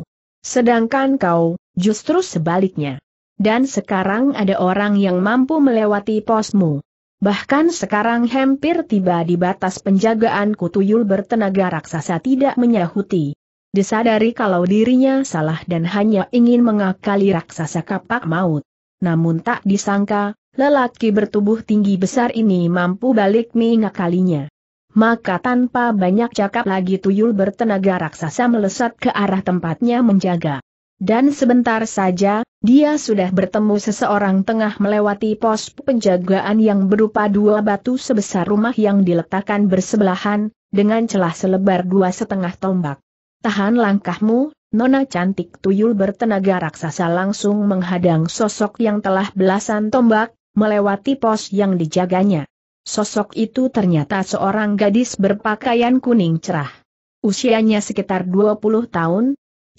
Sedangkan kau, justru sebaliknya. Dan sekarang ada orang yang mampu melewati posmu. Bahkan sekarang hampir tiba di batas penjagaanku kutuyul bertenaga raksasa tidak menyahuti. Disadari kalau dirinya salah dan hanya ingin mengakali raksasa kapak maut. Namun tak disangka, lelaki bertubuh tinggi besar ini mampu balik mengakalinya. Maka tanpa banyak cakap lagi tuyul bertenaga raksasa melesat ke arah tempatnya menjaga. Dan sebentar saja, dia sudah bertemu seseorang tengah melewati pos penjagaan yang berupa dua batu sebesar rumah yang diletakkan bersebelahan, dengan celah selebar dua setengah tombak. Tahan langkahmu, nona cantik tuyul bertenaga raksasa langsung menghadang sosok yang telah belasan tombak, melewati pos yang dijaganya. Sosok itu ternyata seorang gadis berpakaian kuning cerah. Usianya sekitar 20 tahun.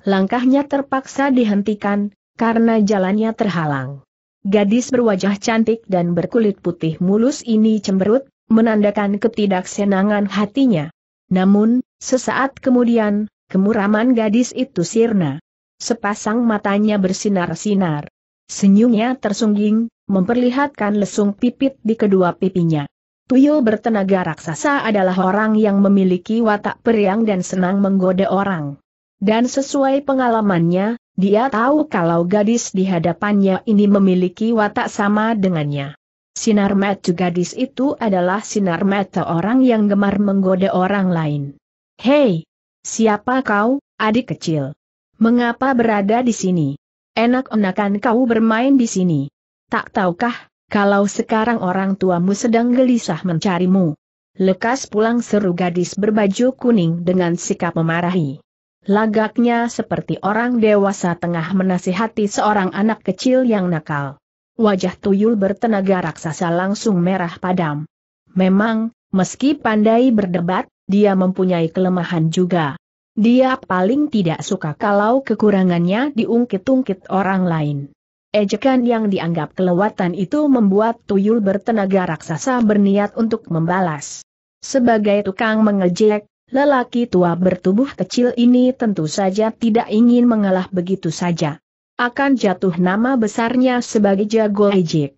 Langkahnya terpaksa dihentikan, karena jalannya terhalang. Gadis berwajah cantik dan berkulit putih mulus ini cemberut, menandakan ketidaksenangan hatinya. Namun, sesaat kemudian, kemuraman gadis itu sirna. Sepasang matanya bersinar-sinar. Senyumnya tersungging, memperlihatkan lesung pipit di kedua pipinya. Tuyul bertenaga raksasa adalah orang yang memiliki watak periang dan senang menggoda orang. Dan sesuai pengalamannya, dia tahu kalau gadis di hadapannya ini memiliki watak sama dengannya. Sinar mata gadis itu adalah sinar mata orang yang gemar menggoda orang lain. Hei! Siapa kau, adik kecil? Mengapa berada di sini? Enak-enakan kau bermain di sini. Tak tahukah, kalau sekarang orang tuamu sedang gelisah mencarimu. Lekas pulang seru gadis berbaju kuning dengan sikap memarahi. Lagaknya seperti orang dewasa tengah menasihati seorang anak kecil yang nakal. Wajah tuyul bertenaga raksasa langsung merah padam. Memang, meski pandai berdebat, dia mempunyai kelemahan juga. Dia paling tidak suka kalau kekurangannya diungkit-ungkit orang lain. Ejekan yang dianggap kelewatan itu membuat tuyul bertenaga raksasa berniat untuk membalas. Sebagai tukang mengejek, lelaki tua bertubuh kecil ini tentu saja tidak ingin mengalah begitu saja. Akan jatuh nama besarnya sebagai jago ejek.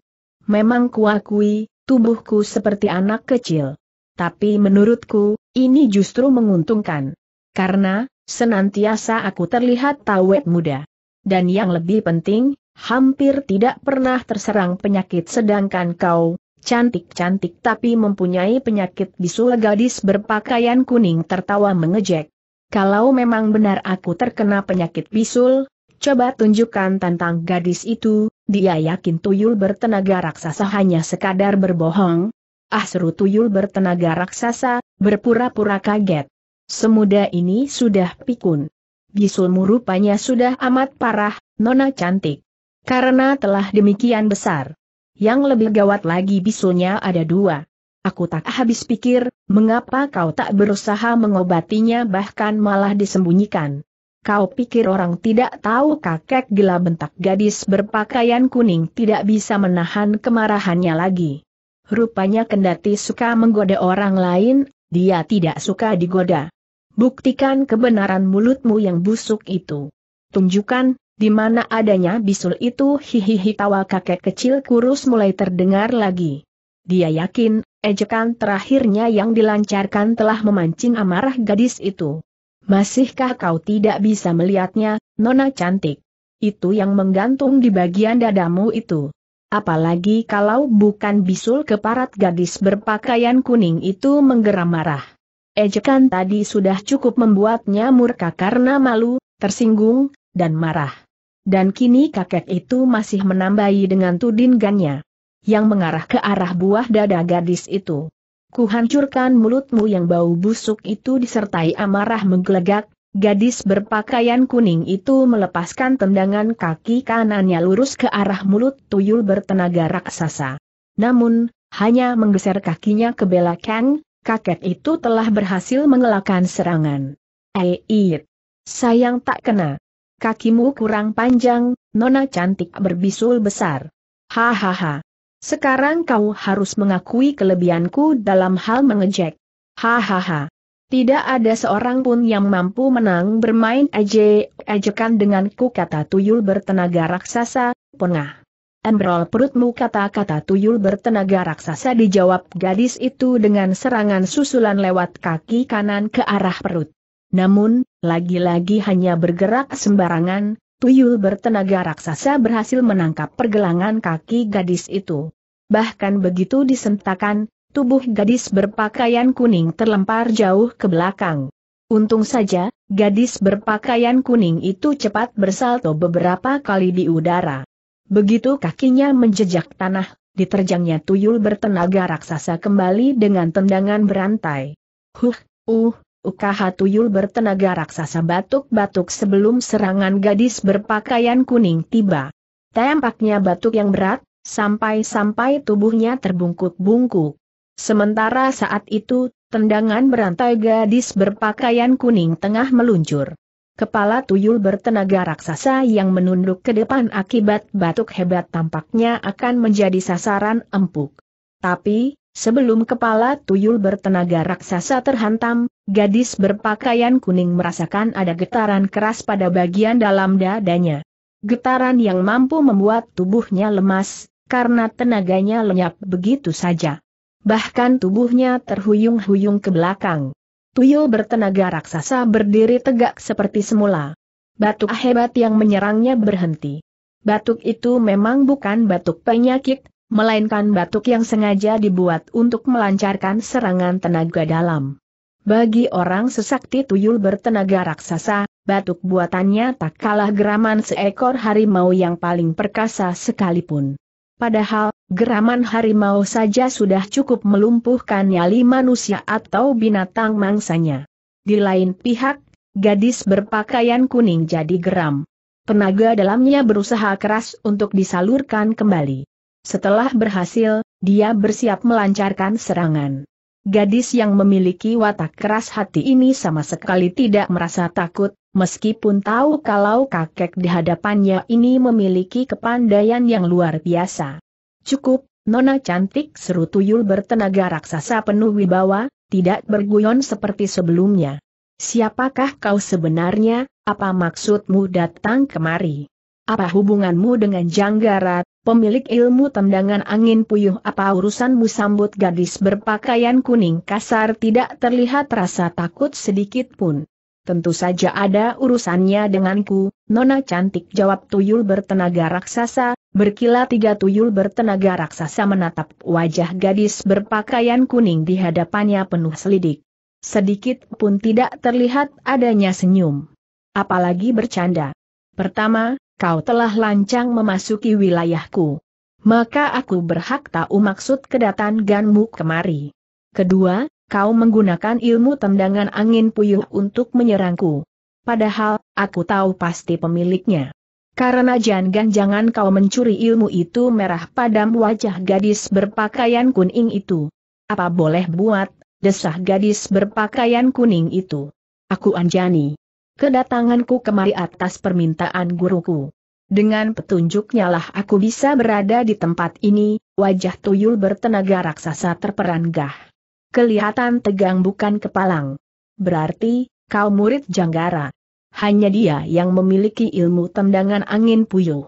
Memang kuakui, tubuhku seperti anak kecil. Tapi menurutku, ini justru menguntungkan. Karena, senantiasa aku terlihat tawet muda. Dan yang lebih penting, hampir tidak pernah terserang penyakit sedangkan kau, cantik-cantik tapi mempunyai penyakit Bisul gadis berpakaian kuning tertawa mengejek. Kalau memang benar aku terkena penyakit bisul, coba tunjukkan tentang gadis itu, dia yakin tuyul bertenaga raksasa hanya sekadar berbohong. Ah seru tuyul bertenaga raksasa, berpura-pura kaget. Semuda ini sudah pikun. Bisulmu rupanya sudah amat parah, nona cantik. Karena telah demikian besar. Yang lebih gawat lagi bisulnya ada dua. Aku tak habis pikir, mengapa kau tak berusaha mengobatinya bahkan malah disembunyikan. Kau pikir orang tidak tahu kakek gila bentak gadis berpakaian kuning tidak bisa menahan kemarahannya lagi. Rupanya kendati suka menggoda orang lain, dia tidak suka digoda. Buktikan kebenaran mulutmu yang busuk itu. Tunjukkan, di mana adanya bisul itu hihihi tawa kakek kecil kurus mulai terdengar lagi. Dia yakin, ejekan terakhirnya yang dilancarkan telah memancing amarah gadis itu. Masihkah kau tidak bisa melihatnya, nona cantik? Itu yang menggantung di bagian dadamu itu. Apalagi kalau bukan bisul keparat gadis berpakaian kuning itu menggeram marah. Ejekan tadi sudah cukup membuatnya murka karena malu, tersinggung, dan marah. Dan kini kakek itu masih menambahi dengan tudingannya yang mengarah ke arah buah dada gadis itu. Kuhancurkan mulutmu yang bau busuk itu disertai amarah menggelegak, gadis berpakaian kuning itu melepaskan tendangan kaki kanannya lurus ke arah mulut tuyul bertenaga raksasa. Namun, hanya menggeser kakinya ke belakang, kakek itu telah berhasil mengelakkan serangan. Eit. Eh, iya. Sayang tak kena. Kakimu kurang panjang, nona cantik berbisul besar. Hahaha. Sekarang kau harus mengakui kelebihanku dalam hal mengejek. Hahaha. Tidak ada seorang pun yang mampu menang bermain aje ajekan denganku kata tuyul bertenaga raksasa, pengah. Embrol perutmu kata-kata tuyul bertenaga raksasa dijawab gadis itu dengan serangan susulan lewat kaki kanan ke arah perut. Namun, lagi-lagi hanya bergerak sembarangan, tuyul bertenaga raksasa berhasil menangkap pergelangan kaki gadis itu. Bahkan begitu disentakan, tubuh gadis berpakaian kuning terlempar jauh ke belakang. Untung saja, gadis berpakaian kuning itu cepat bersalto beberapa kali di udara. Begitu kakinya menjejak tanah, diterjangnya tuyul bertenaga raksasa kembali dengan tendangan berantai. Huh, uh, ukaha tuyul bertenaga raksasa batuk-batuk sebelum serangan gadis berpakaian kuning tiba. Tempaknya batuk yang berat, sampai-sampai tubuhnya terbungkuk-bungkuk. Sementara saat itu, tendangan berantai gadis berpakaian kuning tengah meluncur. Kepala tuyul bertenaga raksasa yang menunduk ke depan akibat batuk hebat tampaknya akan menjadi sasaran empuk. Tapi, sebelum kepala tuyul bertenaga raksasa terhantam, gadis berpakaian kuning merasakan ada getaran keras pada bagian dalam dadanya. Getaran yang mampu membuat tubuhnya lemas, karena tenaganya lenyap begitu saja. Bahkan tubuhnya terhuyung-huyung ke belakang tuyul bertenaga raksasa berdiri tegak seperti semula. Batuk hebat yang menyerangnya berhenti. Batuk itu memang bukan batuk penyakit, melainkan batuk yang sengaja dibuat untuk melancarkan serangan tenaga dalam. Bagi orang sesakti tuyul bertenaga raksasa, batuk buatannya tak kalah geraman seekor harimau yang paling perkasa sekalipun. Padahal, geraman harimau saja sudah cukup melumpuhkan nyali manusia atau binatang mangsanya. Di lain pihak, gadis berpakaian kuning jadi geram. Tenaga dalamnya berusaha keras untuk disalurkan kembali. Setelah berhasil, dia bersiap melancarkan serangan. Gadis yang memiliki watak keras hati ini sama sekali tidak merasa takut, meskipun tahu kalau kakek di hadapannya ini memiliki kepandaian yang luar biasa. Cukup, nona cantik seru tuyul bertenaga raksasa penuh wibawa, tidak berguyon seperti sebelumnya. Siapakah kau sebenarnya, apa maksudmu datang kemari? Apa hubunganmu dengan Janggarat, pemilik ilmu tendangan angin puyuh apa urusanmu sambut gadis berpakaian kuning kasar tidak terlihat rasa takut sedikit pun. Tentu saja ada urusannya denganku, Nona cantik jawab tuyul bertenaga raksasa, berkilah tiga tuyul bertenaga raksasa menatap wajah gadis berpakaian kuning di hadapannya penuh selidik. Sedikit pun tidak terlihat adanya senyum. Apalagi bercanda. Pertama, kau telah lancang memasuki wilayahku. Maka aku berhak tahu maksud kedatanganmu kemari. Kedua, kau menggunakan ilmu tendangan angin puyuh untuk menyerangku. Padahal, aku tahu pasti pemiliknya. Karena jangan-jangan kau mencuri ilmu itu merah padam wajah gadis berpakaian kuning itu. Apa boleh buat, desah gadis berpakaian kuning itu. Aku Anjani. Kedatanganku kemari atas permintaan guruku. Dengan petunjuknya lah aku bisa berada di tempat ini, wajah tuyul bertenaga raksasa terperanggah. Kelihatan tegang bukan kepalang. Berarti, kau murid Janggara. Hanya dia yang memiliki ilmu tendangan angin puyuh.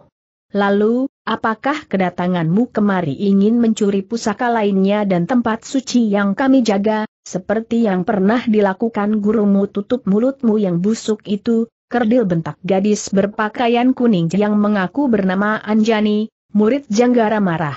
Lalu, Apakah kedatanganmu kemari ingin mencuri pusaka lainnya dan tempat suci yang kami jaga, seperti yang pernah dilakukan gurumu tutup mulutmu yang busuk itu, kerdil bentak gadis berpakaian kuning yang mengaku bernama Anjani, murid Janggara marah.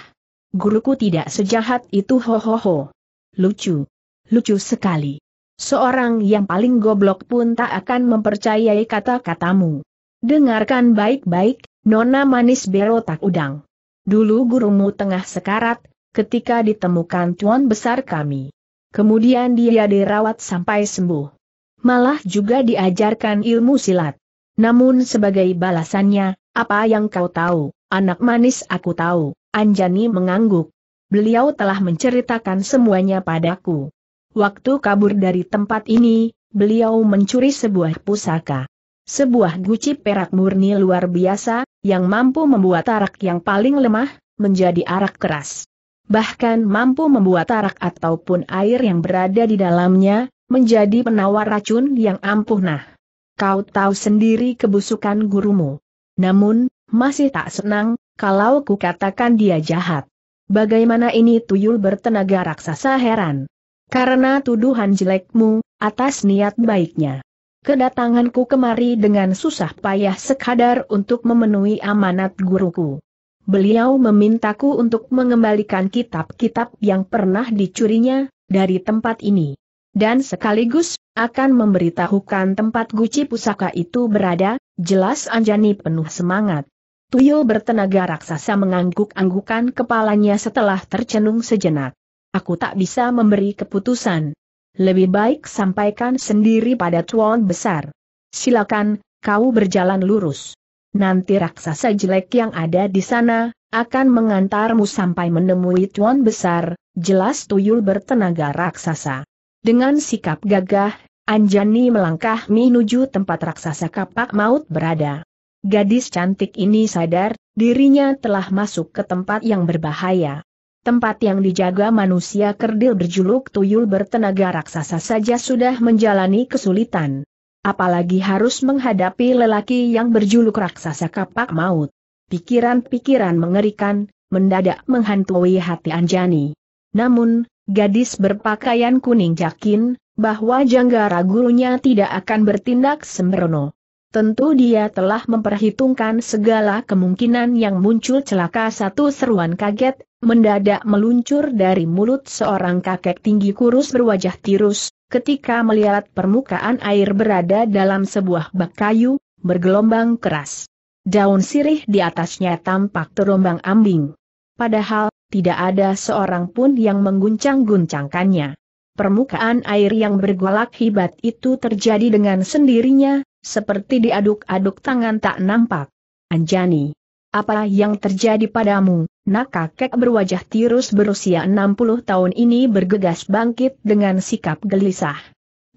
Guruku tidak sejahat itu hohoho. Lucu. Lucu sekali. Seorang yang paling goblok pun tak akan mempercayai kata-katamu. Dengarkan baik-baik, Nona manis berotak udang. Dulu gurumu tengah sekarat, ketika ditemukan tuan besar kami. Kemudian dia dirawat sampai sembuh. Malah juga diajarkan ilmu silat. Namun sebagai balasannya, apa yang kau tahu, anak manis aku tahu, Anjani mengangguk. Beliau telah menceritakan semuanya padaku. Waktu kabur dari tempat ini, beliau mencuri sebuah pusaka sebuah guci perak murni luar biasa, yang mampu membuat arak yang paling lemah, menjadi arak keras. Bahkan mampu membuat arak ataupun air yang berada di dalamnya, menjadi penawar racun yang ampuh nah. Kau tahu sendiri kebusukan gurumu. Namun, masih tak senang, kalau kukatakan dia jahat. Bagaimana ini tuyul bertenaga raksasa heran? Karena tuduhan jelekmu, atas niat baiknya. Kedatanganku kemari dengan susah payah sekadar untuk memenuhi amanat guruku. Beliau memintaku untuk mengembalikan kitab-kitab yang pernah dicurinya, dari tempat ini. Dan sekaligus, akan memberitahukan tempat guci pusaka itu berada, jelas Anjani penuh semangat. Tuyul bertenaga raksasa mengangguk-anggukan kepalanya setelah tercenung sejenak. Aku tak bisa memberi keputusan. Lebih baik sampaikan sendiri pada tuan besar. Silakan, kau berjalan lurus. Nanti raksasa jelek yang ada di sana, akan mengantarmu sampai menemui tuan besar, jelas tuyul bertenaga raksasa. Dengan sikap gagah, Anjani melangkah menuju tempat raksasa kapak maut berada. Gadis cantik ini sadar, dirinya telah masuk ke tempat yang berbahaya. Tempat yang dijaga manusia kerdil berjuluk tuyul bertenaga raksasa saja sudah menjalani kesulitan. Apalagi harus menghadapi lelaki yang berjuluk raksasa kapak maut. Pikiran-pikiran mengerikan, mendadak menghantui hati Anjani. Namun, gadis berpakaian kuning yakin, bahwa Janggara gurunya tidak akan bertindak sembrono. Tentu dia telah memperhitungkan segala kemungkinan yang muncul celaka satu seruan kaget, mendadak meluncur dari mulut seorang kakek tinggi kurus berwajah tirus, ketika melihat permukaan air berada dalam sebuah bak kayu, bergelombang keras. Daun sirih di atasnya tampak terombang ambing. Padahal, tidak ada seorang pun yang mengguncang-guncangkannya. Permukaan air yang bergolak hebat itu terjadi dengan sendirinya, seperti diaduk-aduk tangan tak nampak. Anjani apa yang terjadi padamu? Nak kakek berwajah tirus berusia 60 tahun ini bergegas bangkit dengan sikap gelisah.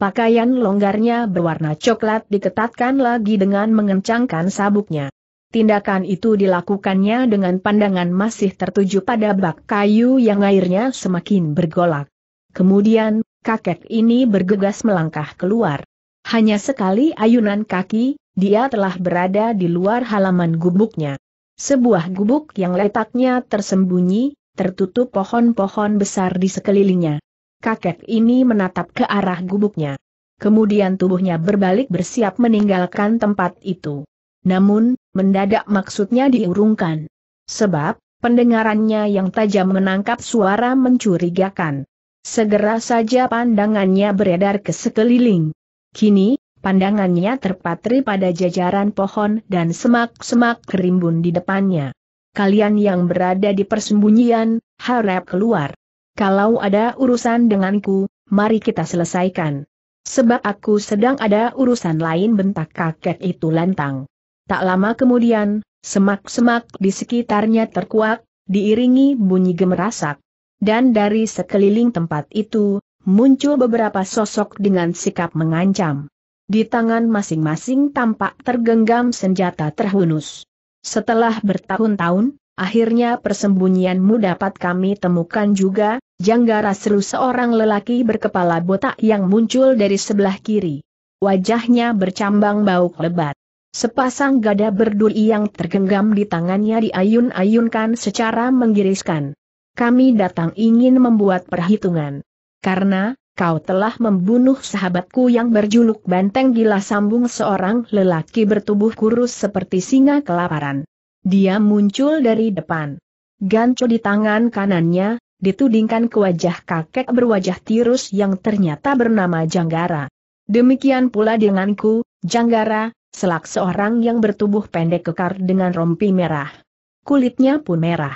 Pakaian longgarnya berwarna coklat diketatkan lagi dengan mengencangkan sabuknya. Tindakan itu dilakukannya dengan pandangan masih tertuju pada bak kayu yang airnya semakin bergolak. Kemudian, kakek ini bergegas melangkah keluar. Hanya sekali ayunan kaki, dia telah berada di luar halaman gubuknya. Sebuah gubuk yang letaknya tersembunyi, tertutup pohon-pohon besar di sekelilingnya. Kakek ini menatap ke arah gubuknya. Kemudian tubuhnya berbalik bersiap meninggalkan tempat itu. Namun, mendadak maksudnya diurungkan. Sebab, pendengarannya yang tajam menangkap suara mencurigakan. Segera saja pandangannya beredar ke sekeliling. Kini, Pandangannya terpatri pada jajaran pohon dan semak-semak kerimbun di depannya. Kalian yang berada di persembunyian, harap keluar. Kalau ada urusan denganku, mari kita selesaikan. Sebab aku sedang ada urusan lain bentak kakek itu lantang. Tak lama kemudian, semak-semak di sekitarnya terkuak, diiringi bunyi gemerasak. Dan dari sekeliling tempat itu, muncul beberapa sosok dengan sikap mengancam. Di tangan masing-masing tampak tergenggam senjata terhunus. Setelah bertahun-tahun, akhirnya persembunyianmu dapat kami temukan juga, Janggara seru seorang lelaki berkepala botak yang muncul dari sebelah kiri. Wajahnya bercambang bau lebat. Sepasang gada berduri yang tergenggam di tangannya diayun-ayunkan secara menggiriskan. Kami datang ingin membuat perhitungan. Karena, kau telah membunuh sahabatku yang berjuluk Banteng Gila sambung seorang lelaki bertubuh kurus seperti singa kelaparan. Dia muncul dari depan. Ganco di tangan kanannya, ditudingkan ke wajah kakek berwajah tirus yang ternyata bernama Janggara. Demikian pula denganku, Janggara, selak seorang yang bertubuh pendek kekar dengan rompi merah. Kulitnya pun merah.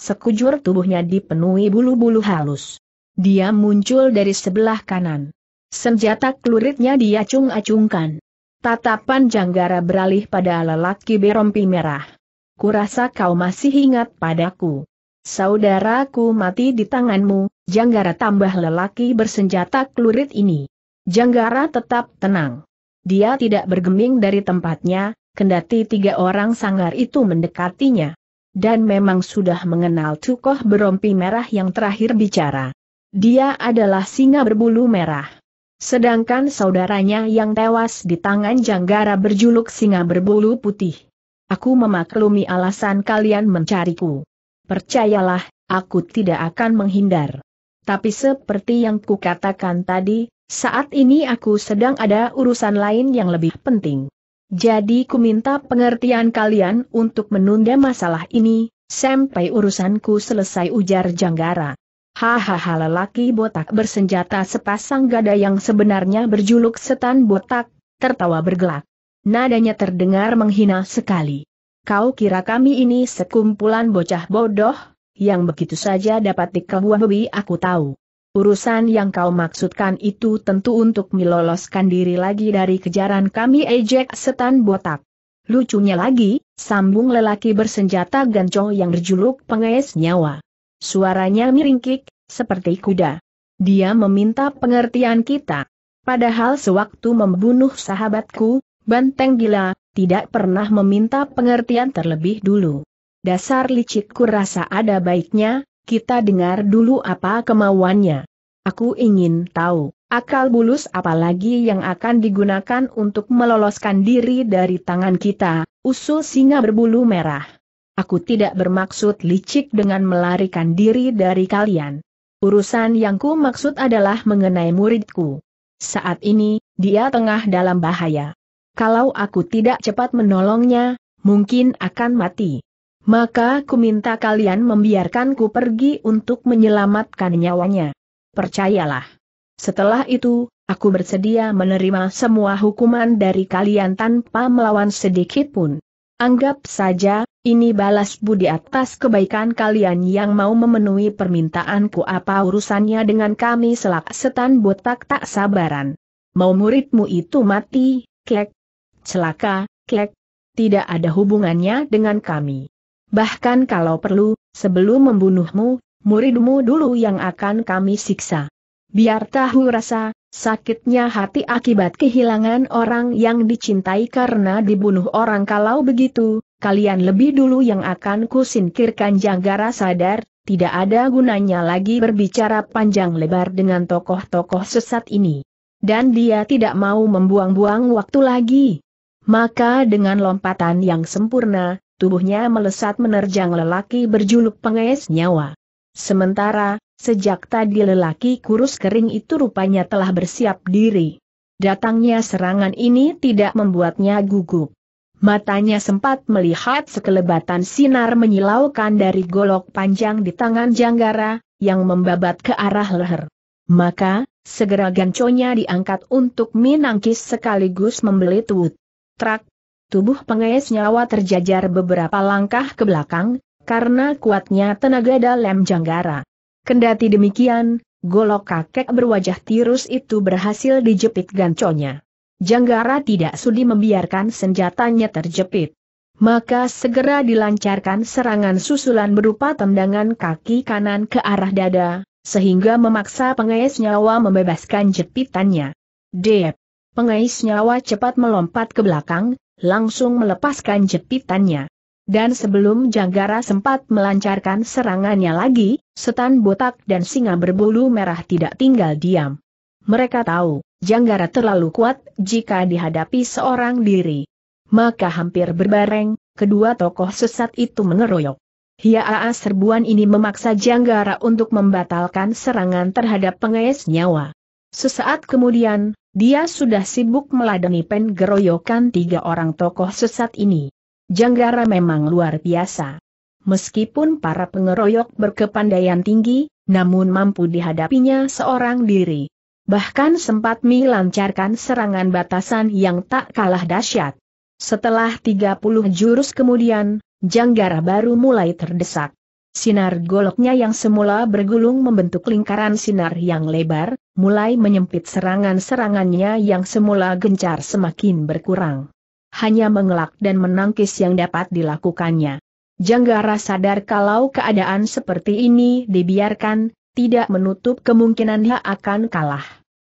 Sekujur tubuhnya dipenuhi bulu-bulu halus. Dia muncul dari sebelah kanan. Senjata kluritnya diacung acungkan Tatapan Janggara beralih pada lelaki berompi merah. Kurasa kau masih ingat padaku. Saudaraku mati di tanganmu, Janggara tambah lelaki bersenjata klurit ini. Janggara tetap tenang. Dia tidak bergeming dari tempatnya, kendati tiga orang sanggar itu mendekatinya. Dan memang sudah mengenal Cukoh berompi merah yang terakhir bicara. Dia adalah singa berbulu merah. Sedangkan saudaranya yang tewas di tangan Janggara berjuluk singa berbulu putih. Aku memaklumi alasan kalian mencariku. Percayalah, aku tidak akan menghindar. Tapi seperti yang kukatakan tadi, saat ini aku sedang ada urusan lain yang lebih penting. Jadi ku minta pengertian kalian untuk menunda masalah ini, sampai urusanku selesai ujar Janggara. Hahaha lelaki botak bersenjata sepasang gada yang sebenarnya berjuluk setan botak, tertawa bergelak. Nadanya terdengar menghina sekali. Kau kira kami ini sekumpulan bocah bodoh, yang begitu saja dapat dikebuahui aku tahu. Urusan yang kau maksudkan itu tentu untuk meloloskan diri lagi dari kejaran kami ejek setan botak. Lucunya lagi, sambung lelaki bersenjata gancong yang berjuluk pengais nyawa. Suaranya miringkik, seperti kuda. Dia meminta pengertian kita. Padahal sewaktu membunuh sahabatku, Banteng gila, tidak pernah meminta pengertian terlebih dulu. Dasar licikku rasa ada baiknya, kita dengar dulu apa kemauannya. Aku ingin tahu, akal bulus apalagi yang akan digunakan untuk meloloskan diri dari tangan kita, usul singa berbulu merah. Aku tidak bermaksud licik dengan melarikan diri dari kalian. Urusan yang ku maksud adalah mengenai muridku. Saat ini, dia tengah dalam bahaya. Kalau aku tidak cepat menolongnya, mungkin akan mati. Maka ku minta kalian membiarkanku pergi untuk menyelamatkan nyawanya. Percayalah. Setelah itu, aku bersedia menerima semua hukuman dari kalian tanpa melawan sedikitpun. Anggap saja, ini balas budi atas kebaikan kalian yang mau memenuhi permintaanku apa urusannya dengan kami selak setan botak tak sabaran. Mau muridmu itu mati, kek. Celaka, kek. Tidak ada hubungannya dengan kami. Bahkan kalau perlu, sebelum membunuhmu, muridmu dulu yang akan kami siksa. Biar tahu rasa, sakitnya hati akibat kehilangan orang yang dicintai karena dibunuh orang kalau begitu, kalian lebih dulu yang akan kusingkirkan Janggara sadar, tidak ada gunanya lagi berbicara panjang lebar dengan tokoh-tokoh sesat ini. Dan dia tidak mau membuang-buang waktu lagi. Maka dengan lompatan yang sempurna, tubuhnya melesat menerjang lelaki berjuluk pengais nyawa. Sementara, sejak tadi lelaki kurus kering itu rupanya telah bersiap diri. Datangnya serangan ini tidak membuatnya gugup. Matanya sempat melihat sekelebatan sinar menyilaukan dari golok panjang di tangan Janggara, yang membabat ke arah leher. Maka, segera ganconya diangkat untuk minangkis sekaligus membeli tuut. Trak, tubuh pengeis nyawa terjajar beberapa langkah ke belakang, karena kuatnya tenaga dalam Janggara. Kendati demikian, golok kakek berwajah tirus itu berhasil dijepit ganconya. Janggara tidak sudi membiarkan senjatanya terjepit. Maka segera dilancarkan serangan susulan berupa tendangan kaki kanan ke arah dada, sehingga memaksa pengais nyawa membebaskan jepitannya. Dep. Pengais nyawa cepat melompat ke belakang, langsung melepaskan jepitannya. Dan sebelum Janggara sempat melancarkan serangannya lagi, setan botak dan singa berbulu merah tidak tinggal diam. Mereka tahu, Janggara terlalu kuat jika dihadapi seorang diri. Maka hampir berbareng, kedua tokoh sesat itu mengeroyok. Hiaa serbuan ini memaksa Janggara untuk membatalkan serangan terhadap pengais nyawa. Sesaat kemudian, dia sudah sibuk meladeni penggeroyokan tiga orang tokoh sesat ini. Janggara memang luar biasa. Meskipun para pengeroyok berkepandaian tinggi, namun mampu dihadapinya seorang diri bahkan sempat melancarkan serangan batasan yang tak kalah dahsyat. Setelah 30 jurus kemudian, Janggara baru mulai terdesak. Sinar goloknya yang semula bergulung membentuk lingkaran sinar yang lebar, mulai menyempit serangan-serangannya yang semula gencar semakin berkurang. Hanya mengelak dan menangkis yang dapat dilakukannya. Janggara sadar kalau keadaan seperti ini dibiarkan, tidak menutup kemungkinan dia akan kalah.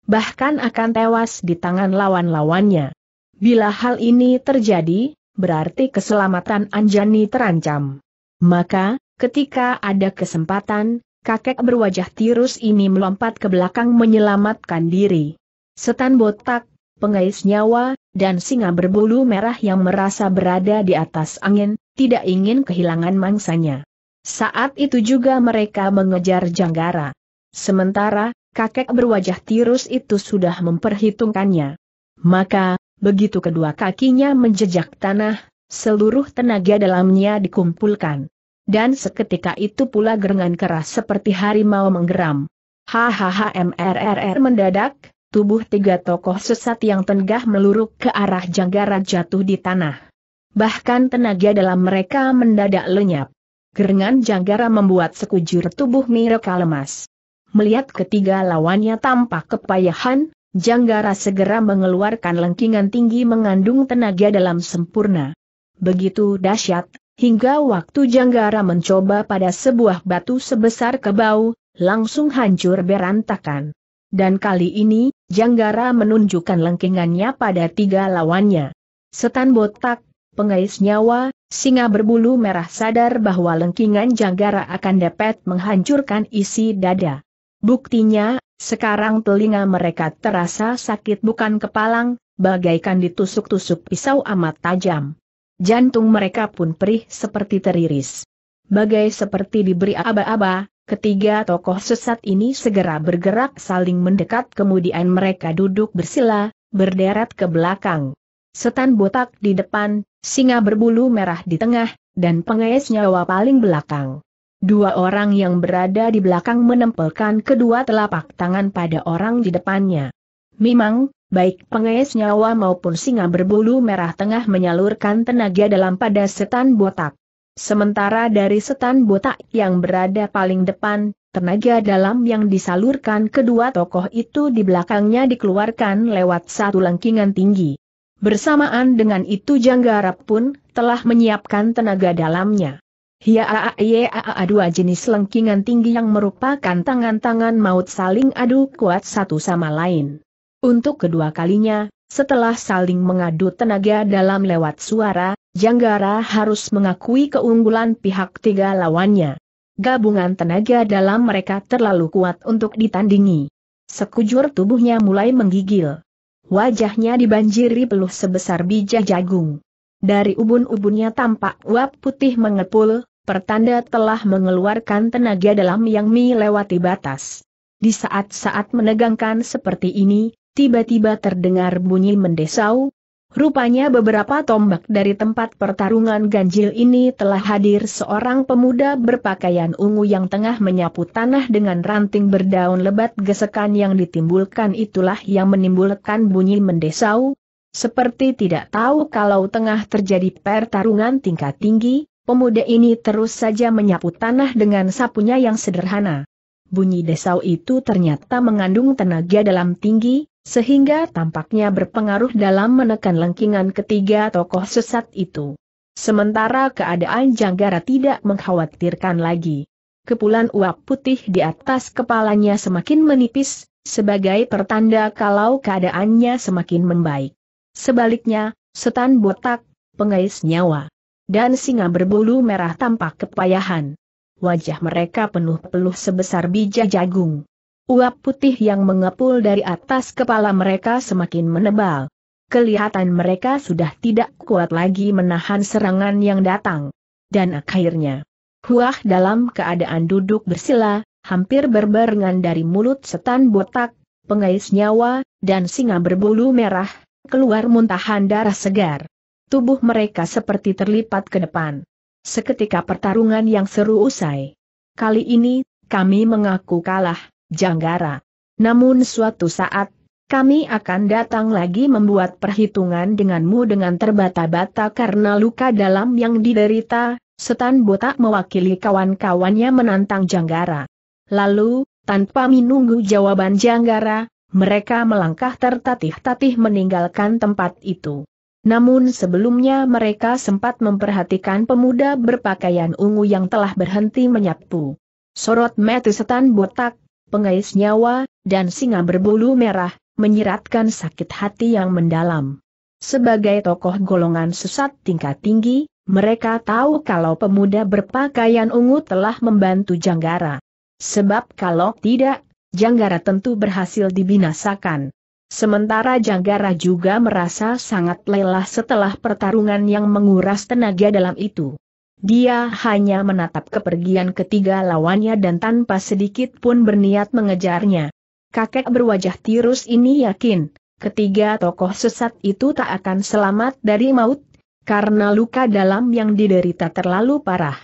Bahkan akan tewas di tangan lawan-lawannya. Bila hal ini terjadi, berarti keselamatan Anjani terancam. Maka, ketika ada kesempatan, kakek berwajah tirus ini melompat ke belakang menyelamatkan diri. Setan botak, pengais nyawa, dan singa berbulu merah yang merasa berada di atas angin, tidak ingin kehilangan mangsanya. Saat itu juga mereka mengejar Janggara. Sementara, kakek berwajah tirus itu sudah memperhitungkannya. Maka, begitu kedua kakinya menjejak tanah, seluruh tenaga dalamnya dikumpulkan. Dan seketika itu pula gerengan keras seperti harimau menggeram. Hahaha MRRR mendadak, tubuh tiga tokoh sesat yang tengah meluruk ke arah janggara jatuh di tanah. Bahkan tenaga dalam mereka mendadak lenyap. Gerengan Janggara membuat sekujur tubuh mereka lemas. Melihat ketiga lawannya tampak kepayahan, Janggara segera mengeluarkan lengkingan tinggi mengandung tenaga dalam sempurna. Begitu dahsyat, hingga waktu Janggara mencoba pada sebuah batu sebesar kebau, langsung hancur berantakan. Dan kali ini, Janggara menunjukkan lengkingannya pada tiga lawannya. Setan botak, Pengais nyawa, singa berbulu merah sadar bahwa lengkingan janggara akan dapat menghancurkan isi dada. Buktinya, sekarang telinga mereka terasa sakit bukan kepalang, bagaikan ditusuk-tusuk pisau amat tajam. Jantung mereka pun perih seperti teriris. Bagai seperti diberi aba-aba, ketiga tokoh sesat ini segera bergerak saling mendekat kemudian mereka duduk bersila, berderet ke belakang. Setan botak di depan, singa berbulu merah di tengah, dan pengais nyawa paling belakang. Dua orang yang berada di belakang menempelkan kedua telapak tangan pada orang di depannya. Memang, baik pengais nyawa maupun singa berbulu merah tengah menyalurkan tenaga dalam pada setan botak. Sementara dari setan botak yang berada paling depan, tenaga dalam yang disalurkan kedua tokoh itu di belakangnya dikeluarkan lewat satu lengkingan tinggi. Bersamaan dengan itu Janggarap pun telah menyiapkan tenaga dalamnya. Hiaaaa dua jenis lengkingan tinggi yang merupakan tangan-tangan maut saling adu kuat satu sama lain. Untuk kedua kalinya, setelah saling mengadu tenaga dalam lewat suara, Janggara harus mengakui keunggulan pihak tiga lawannya. Gabungan tenaga dalam mereka terlalu kuat untuk ditandingi. Sekujur tubuhnya mulai menggigil. Wajahnya dibanjiri peluh sebesar biji jagung. Dari ubun-ubunnya tampak uap putih mengepul, pertanda telah mengeluarkan tenaga dalam yang melewati batas. Di saat-saat menegangkan seperti ini, tiba-tiba terdengar bunyi mendesau, Rupanya beberapa tombak dari tempat pertarungan ganjil ini telah hadir seorang pemuda berpakaian ungu yang tengah menyapu tanah dengan ranting berdaun lebat gesekan yang ditimbulkan itulah yang menimbulkan bunyi mendesau. Seperti tidak tahu kalau tengah terjadi pertarungan tingkat tinggi, pemuda ini terus saja menyapu tanah dengan sapunya yang sederhana. Bunyi desau itu ternyata mengandung tenaga dalam tinggi, sehingga tampaknya berpengaruh dalam menekan lengkingan ketiga tokoh sesat itu. Sementara keadaan Janggara tidak mengkhawatirkan lagi. Kepulan uap putih di atas kepalanya semakin menipis, sebagai pertanda kalau keadaannya semakin membaik. Sebaliknya, setan botak, pengais nyawa, dan singa berbulu merah tampak kepayahan. Wajah mereka penuh peluh sebesar biji jagung. Uap putih yang mengepul dari atas kepala mereka semakin menebal. Kelihatan mereka sudah tidak kuat lagi menahan serangan yang datang. Dan akhirnya, Huah dalam keadaan duduk bersila, hampir berbarengan dari mulut setan botak, pengais nyawa, dan singa berbulu merah, keluar muntahan darah segar. Tubuh mereka seperti terlipat ke depan. Seketika pertarungan yang seru usai. Kali ini, kami mengaku kalah, Janggara. Namun suatu saat, kami akan datang lagi membuat perhitungan denganmu dengan terbata-bata karena luka dalam yang diderita, setan botak mewakili kawan-kawannya menantang Janggara. Lalu, tanpa menunggu jawaban Janggara, mereka melangkah tertatih-tatih meninggalkan tempat itu. Namun sebelumnya mereka sempat memperhatikan pemuda berpakaian ungu yang telah berhenti menyapu. Sorot mata setan botak, pengais nyawa, dan singa berbulu merah, menyiratkan sakit hati yang mendalam. Sebagai tokoh golongan sesat tingkat tinggi, mereka tahu kalau pemuda berpakaian ungu telah membantu Janggara. Sebab kalau tidak, Janggara tentu berhasil dibinasakan. Sementara Janggara juga merasa sangat lelah setelah pertarungan yang menguras tenaga dalam itu. Dia hanya menatap kepergian ketiga lawannya dan tanpa sedikit pun berniat mengejarnya. Kakek berwajah tirus ini yakin, ketiga tokoh sesat itu tak akan selamat dari maut, karena luka dalam yang diderita terlalu parah.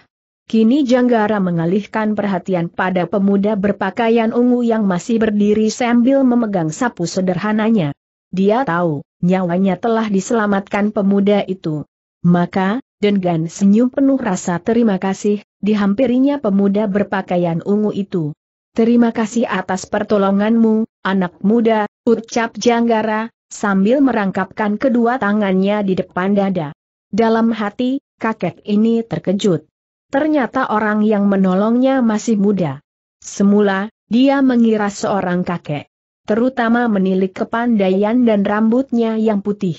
Kini Janggara mengalihkan perhatian pada pemuda berpakaian ungu yang masih berdiri sambil memegang sapu sederhananya. Dia tahu, nyawanya telah diselamatkan pemuda itu. Maka, dengan senyum penuh rasa terima kasih, dihampirinya pemuda berpakaian ungu itu. Terima kasih atas pertolonganmu, anak muda, ucap Janggara, sambil merangkapkan kedua tangannya di depan dada. Dalam hati, kakek ini terkejut. Ternyata orang yang menolongnya masih muda. Semula, dia mengira seorang kakek. Terutama menilik kepandaian dan rambutnya yang putih.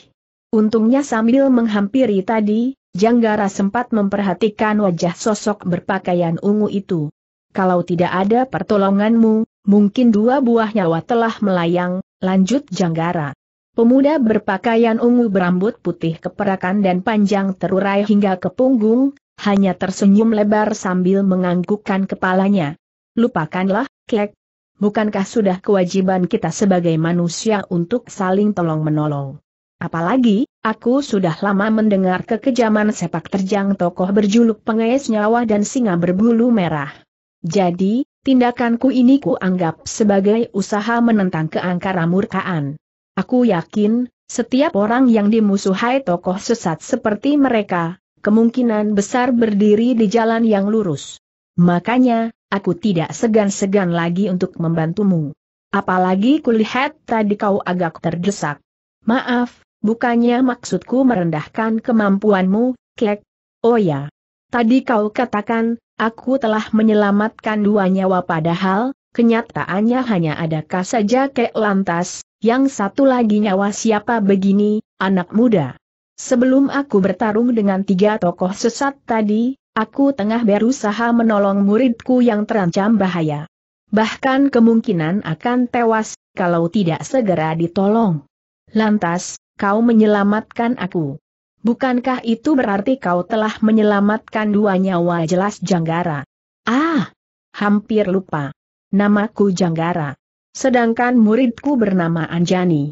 Untungnya sambil menghampiri tadi, Janggara sempat memperhatikan wajah sosok berpakaian ungu itu. Kalau tidak ada pertolonganmu, mungkin dua buah nyawa telah melayang, lanjut Janggara. Pemuda berpakaian ungu berambut putih keperakan dan panjang terurai hingga ke punggung, hanya tersenyum lebar sambil menganggukkan kepalanya. Lupakanlah, Kek. Bukankah sudah kewajiban kita sebagai manusia untuk saling tolong-menolong? Apalagi, aku sudah lama mendengar kekejaman sepak terjang tokoh berjuluk pengais nyawa dan singa berbulu merah. Jadi, tindakanku ini ku anggap sebagai usaha menentang keangkara murkaan. Aku yakin, setiap orang yang dimusuhai tokoh sesat seperti mereka, kemungkinan besar berdiri di jalan yang lurus. Makanya, aku tidak segan-segan lagi untuk membantumu. Apalagi kulihat tadi kau agak terdesak. Maaf, bukannya maksudku merendahkan kemampuanmu, Klek. Oh ya. Tadi kau katakan, aku telah menyelamatkan dua nyawa padahal, kenyataannya hanya ada saja Kek Lantas, yang satu lagi nyawa siapa begini, anak muda. Sebelum aku bertarung dengan tiga tokoh sesat tadi, aku tengah berusaha menolong muridku yang terancam bahaya. Bahkan kemungkinan akan tewas, kalau tidak segera ditolong. Lantas, kau menyelamatkan aku. Bukankah itu berarti kau telah menyelamatkan dua nyawa jelas Janggara? Ah! Hampir lupa. Namaku Janggara. Sedangkan muridku bernama Anjani.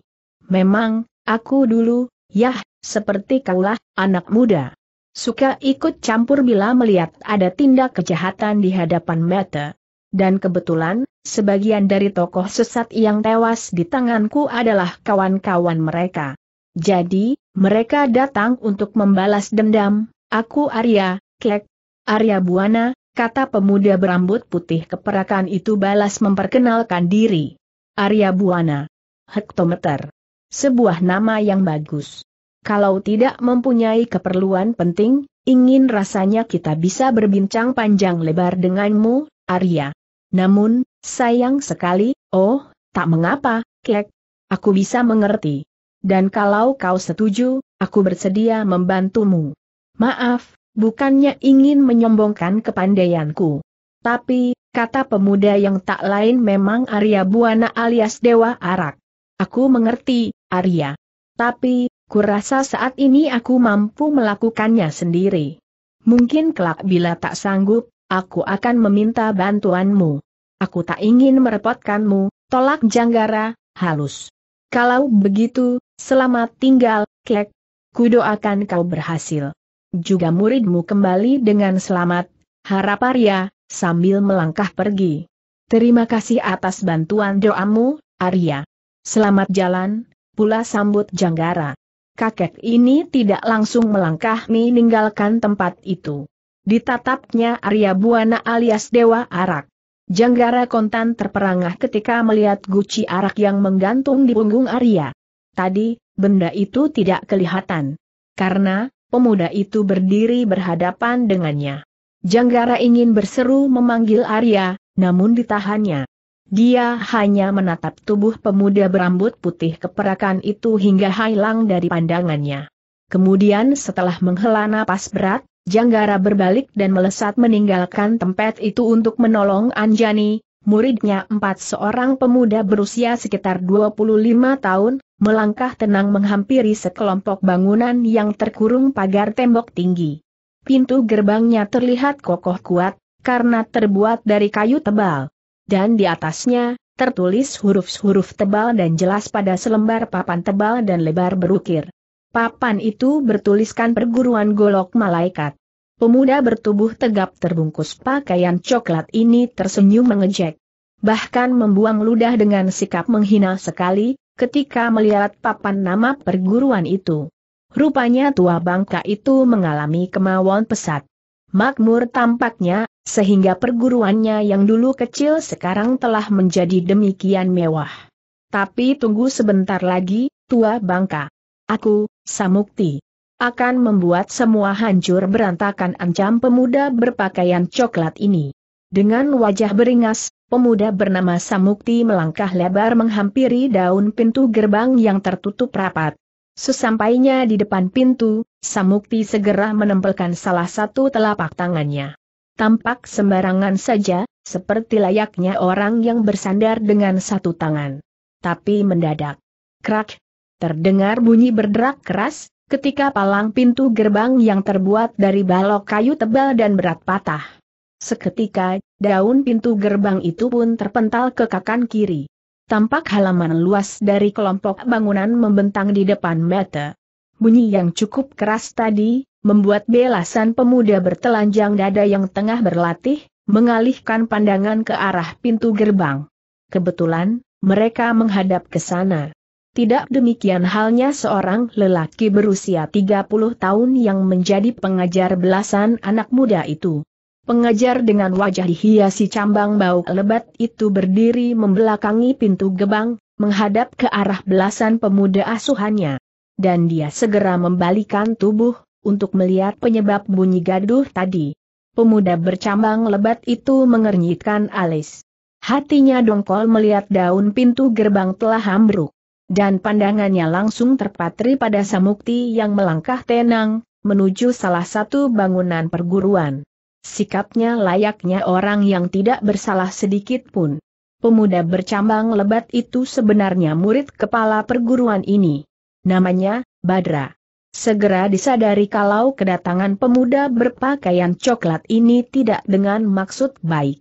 Memang, aku dulu, yah, seperti kaulah, anak muda. Suka ikut campur bila melihat ada tindak kejahatan di hadapan mata. Dan kebetulan, Sebagian dari tokoh sesat yang tewas di tanganku adalah kawan-kawan mereka. Jadi, mereka datang untuk membalas dendam, aku Arya, Kek, Arya Buana, kata pemuda berambut putih keperakan itu balas memperkenalkan diri. Arya Buana. Hektometer. Sebuah nama yang bagus. Kalau tidak mempunyai keperluan penting, ingin rasanya kita bisa berbincang panjang lebar denganmu, Arya. Namun, Sayang sekali, oh, tak mengapa, Kek. Aku bisa mengerti. Dan kalau kau setuju, aku bersedia membantumu. Maaf, bukannya ingin menyombongkan kepandaianku. Tapi, kata pemuda yang tak lain memang Arya Buana alias Dewa Arak. Aku mengerti, Arya. Tapi, kurasa saat ini aku mampu melakukannya sendiri. Mungkin kelak bila tak sanggup, aku akan meminta bantuanmu. Aku tak ingin merepotkanmu, tolak Janggara, halus. Kalau begitu, selamat tinggal, Kek. Kudoakan kau berhasil. Juga muridmu kembali dengan selamat, harap Arya, sambil melangkah pergi. Terima kasih atas bantuan doamu, Arya. Selamat jalan, pula sambut Janggara. Kakek ini tidak langsung melangkah meninggalkan tempat itu. Ditatapnya Arya Buana alias Dewa Arak. Janggara kontan terperangah ketika melihat guci arak yang menggantung di punggung Arya. Tadi, benda itu tidak kelihatan. Karena, pemuda itu berdiri berhadapan dengannya. Janggara ingin berseru memanggil Arya, namun ditahannya. Dia hanya menatap tubuh pemuda berambut putih keperakan itu hingga hilang dari pandangannya. Kemudian setelah menghela napas berat, Janggara berbalik dan melesat meninggalkan tempat itu untuk menolong Anjani, muridnya empat seorang pemuda berusia sekitar 25 tahun, melangkah tenang menghampiri sekelompok bangunan yang terkurung pagar tembok tinggi. Pintu gerbangnya terlihat kokoh kuat, karena terbuat dari kayu tebal. Dan di atasnya, tertulis huruf-huruf tebal dan jelas pada selembar papan tebal dan lebar berukir. Papan itu bertuliskan perguruan golok malaikat. Pemuda bertubuh tegap terbungkus pakaian coklat ini tersenyum mengejek. Bahkan membuang ludah dengan sikap menghina sekali, ketika melihat papan nama perguruan itu. Rupanya tua bangka itu mengalami kemauan pesat. Makmur tampaknya, sehingga perguruannya yang dulu kecil sekarang telah menjadi demikian mewah. Tapi tunggu sebentar lagi, tua bangka. Aku, Samukti akan membuat semua hancur berantakan ancam pemuda berpakaian coklat ini. Dengan wajah beringas, pemuda bernama Samukti melangkah lebar menghampiri daun pintu gerbang yang tertutup rapat. Sesampainya di depan pintu, Samukti segera menempelkan salah satu telapak tangannya. Tampak sembarangan saja, seperti layaknya orang yang bersandar dengan satu tangan. Tapi mendadak, krak, Terdengar bunyi berderak keras, ketika palang pintu gerbang yang terbuat dari balok kayu tebal dan berat patah. Seketika, daun pintu gerbang itu pun terpental ke kakan kiri. Tampak halaman luas dari kelompok bangunan membentang di depan mata. Bunyi yang cukup keras tadi, membuat belasan pemuda bertelanjang dada yang tengah berlatih, mengalihkan pandangan ke arah pintu gerbang. Kebetulan, mereka menghadap ke sana. Tidak demikian halnya seorang lelaki berusia 30 tahun yang menjadi pengajar belasan anak muda itu. Pengajar dengan wajah dihiasi cambang bau lebat itu berdiri membelakangi pintu gebang, menghadap ke arah belasan pemuda asuhannya. Dan dia segera membalikan tubuh, untuk melihat penyebab bunyi gaduh tadi. Pemuda bercambang lebat itu mengernyitkan alis. Hatinya dongkol melihat daun pintu gerbang telah ambruk dan pandangannya langsung terpatri pada Samukti yang melangkah tenang, menuju salah satu bangunan perguruan. Sikapnya layaknya orang yang tidak bersalah sedikit pun. Pemuda bercambang lebat itu sebenarnya murid kepala perguruan ini. Namanya, Badra. Segera disadari kalau kedatangan pemuda berpakaian coklat ini tidak dengan maksud baik.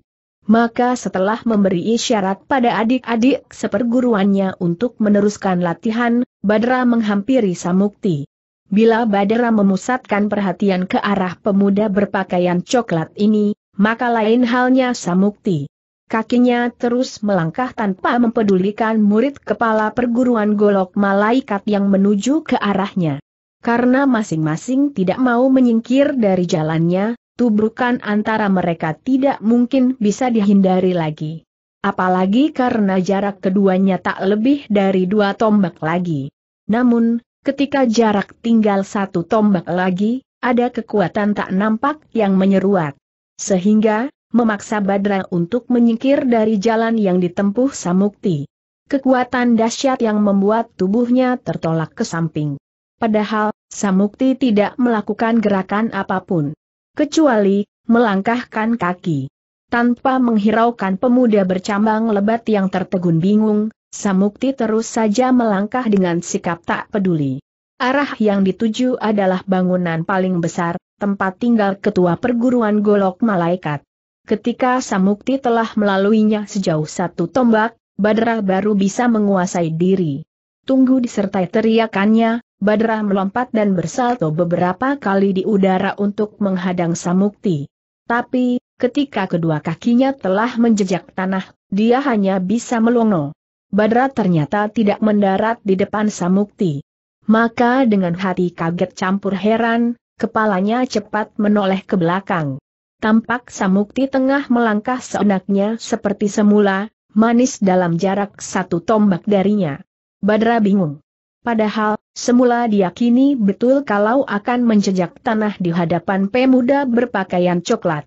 Maka setelah memberi isyarat pada adik-adik seperguruannya untuk meneruskan latihan, Badra menghampiri Samukti. Bila Badra memusatkan perhatian ke arah pemuda berpakaian coklat ini, maka lain halnya Samukti. Kakinya terus melangkah tanpa mempedulikan murid kepala perguruan golok malaikat yang menuju ke arahnya. Karena masing-masing tidak mau menyingkir dari jalannya, tubrukan antara mereka tidak mungkin bisa dihindari lagi. Apalagi karena jarak keduanya tak lebih dari dua tombak lagi. Namun, ketika jarak tinggal satu tombak lagi, ada kekuatan tak nampak yang menyeruak. Sehingga, memaksa Badra untuk menyingkir dari jalan yang ditempuh Samukti. Kekuatan dahsyat yang membuat tubuhnya tertolak ke samping. Padahal, Samukti tidak melakukan gerakan apapun kecuali melangkahkan kaki. Tanpa menghiraukan pemuda bercambang lebat yang tertegun bingung, Samukti terus saja melangkah dengan sikap tak peduli. Arah yang dituju adalah bangunan paling besar, tempat tinggal ketua perguruan golok malaikat. Ketika Samukti telah melaluinya sejauh satu tombak, Badra baru bisa menguasai diri. Tunggu disertai teriakannya, Badra melompat dan bersalto beberapa kali di udara untuk menghadang Samukti. Tapi, ketika kedua kakinya telah menjejak tanah, dia hanya bisa melongo. Badra ternyata tidak mendarat di depan Samukti. Maka dengan hati kaget campur heran, kepalanya cepat menoleh ke belakang. Tampak Samukti tengah melangkah seenaknya seperti semula, manis dalam jarak satu tombak darinya. Badra bingung. Padahal, semula diyakini betul kalau akan menjejak tanah di hadapan pemuda berpakaian coklat.